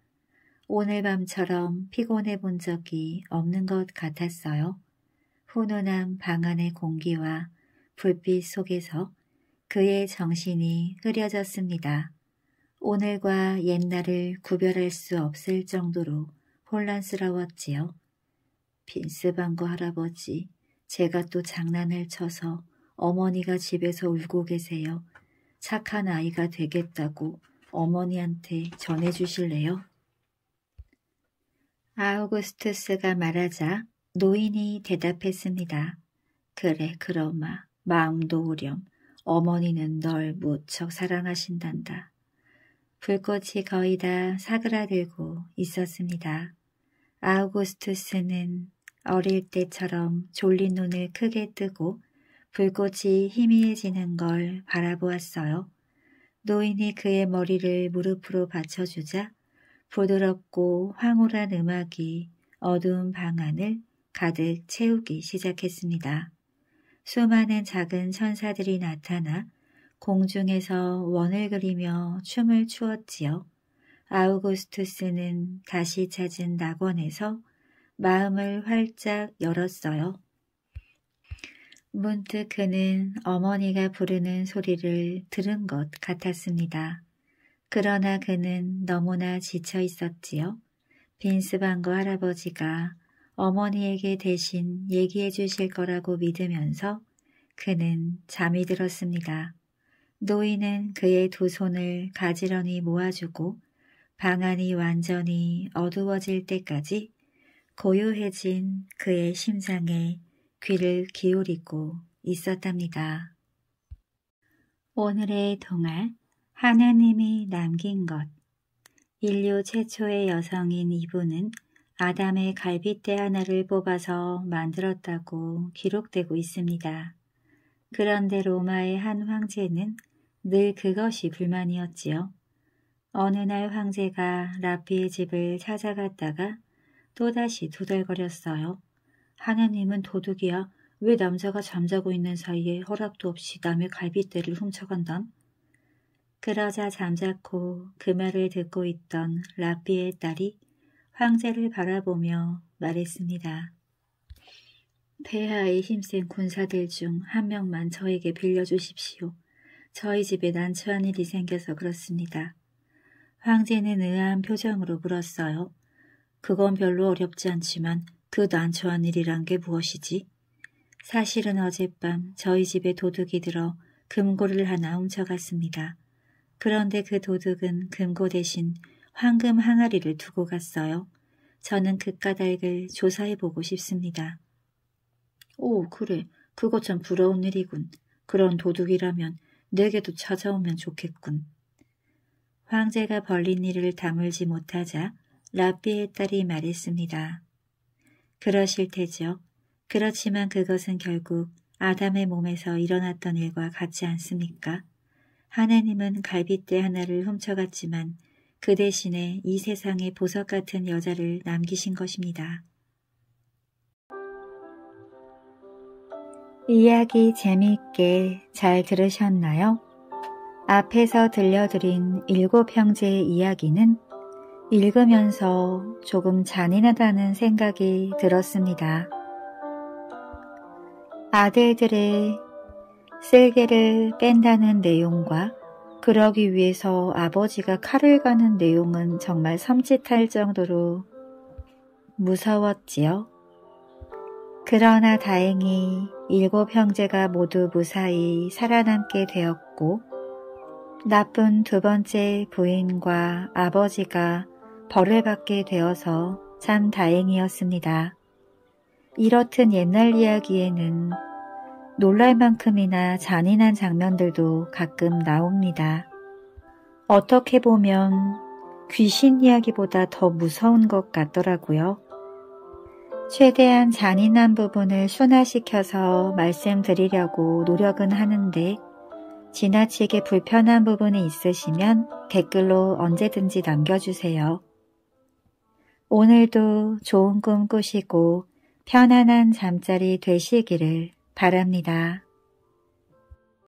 오늘 밤처럼 피곤해 본 적이 없는 것 같았어요. 훈훈한 방 안의 공기와 불빛 속에서 그의 정신이 흐려졌습니다. 오늘과 옛날을 구별할 수 없을 정도로 혼란스러웠지요. 빈스방거 할아버지, 제가 또 장난을 쳐서 어머니가 집에서 울고 계세요. 착한 아이가 되겠다고 어머니한테 전해주실래요? 아우구스투스가 말하자 노인이 대답했습니다. 그래, 그러마. 마음도 오렴 어머니는 널 무척 사랑하신단다. 불꽃이 거의 다 사그라들고 있었습니다. 아우구스투스는 어릴 때처럼 졸린 눈을 크게 뜨고 불꽃이 희미해지는 걸 바라보았어요. 노인이 그의 머리를 무릎으로 받쳐주자 부드럽고 황홀한 음악이 어두운 방 안을 가득 채우기 시작했습니다. 수많은 작은 천사들이 나타나 공중에서 원을 그리며 춤을 추었지요. 아우구스투스는 다시 찾은 낙원에서 마음을 활짝 열었어요. 문득 그는 어머니가 부르는 소리를 들은 것 같았습니다. 그러나 그는 너무나 지쳐 있었지요. 빈스방과 할아버지가 어머니에게 대신 얘기해 주실 거라고 믿으면서 그는 잠이 들었습니다. 노인은 그의 두 손을 가지런히 모아주고 방안이 완전히 어두워질 때까지 고요해진 그의 심장에 귀를 기울이고 있었답니다. 오늘의 동안 하느님이 남긴 것 인류 최초의 여성인 이분은 아담의 갈빗대 하나를 뽑아서 만들었다고 기록되고 있습니다. 그런데 로마의 한 황제는 늘 그것이 불만이었지요. 어느 날 황제가 라피의 집을 찾아갔다가 또다시 두들거렸어요 하나님은 도둑이야. 왜 남자가 잠자고 있는 사이에 허락도 없이 남의 갈빗대를 훔쳐간담? 그러자 잠자코 그 말을 듣고 있던 라피의 딸이 황제를 바라보며 말했습니다. 폐하의 힘센 군사들 중 한 명만 저에게 빌려주십시오. 저희 집에 난처한 일이 생겨서 그렇습니다. 황제는 의아한 표정으로 물었어요. 그건 별로 어렵지 않지만 그 난처한 일이란 게 무엇이지? 사실은 어젯밤 저희 집에 도둑이 들어 금고를 하나 훔쳐갔습니다. 그런데 그 도둑은 금고 대신 황금 항아리를 두고 갔어요. 저는 그 까닭을 조사해보고 싶습니다. 오, 그래. 그거 참 부러운 일이군. 그런 도둑이라면 내게도 찾아오면 좋겠군. 황제가 벌린 일을 다물지 못하자 라삐의 딸이 말했습니다. 그러실 테죠. 그렇지만 그것은 결국 아담의 몸에서 일어났던 일과 같지 않습니까? 하느님은갈비떼 하나를 훔쳐갔지만 그 대신에 이 세상에 보석 같은 여자를 남기신 것입니다. 이야기 재미있게 잘 들으셨나요? 앞에서 들려드린 일곱 형제의 이야기는 읽으면서 조금 잔인하다는 생각이 들었습니다. 아들들의 쓸개를 뺀다는 내용과 그러기 위해서 아버지가 칼을 가는 내용은 정말 섬찟할 정도로 무서웠지요. 그러나 다행히 일곱 형제가 모두 무사히 살아남게 되었고 나쁜 두 번째 부인과 아버지가 벌을 받게 되어서 참 다행이었습니다. 이렇듯 옛날 이야기에는 놀랄 만큼이나 잔인한 장면들도 가끔 나옵니다. 어떻게 보면 귀신 이야기보다 더 무서운 것 같더라고요. 최대한 잔인한 부분을 순화시켜서 말씀드리려고 노력은 하는데 지나치게 불편한 부분이 있으시면 댓글로 언제든지 남겨주세요. 오늘도 좋은 꿈 꾸시고 편안한 잠자리 되시기를 바랍니다.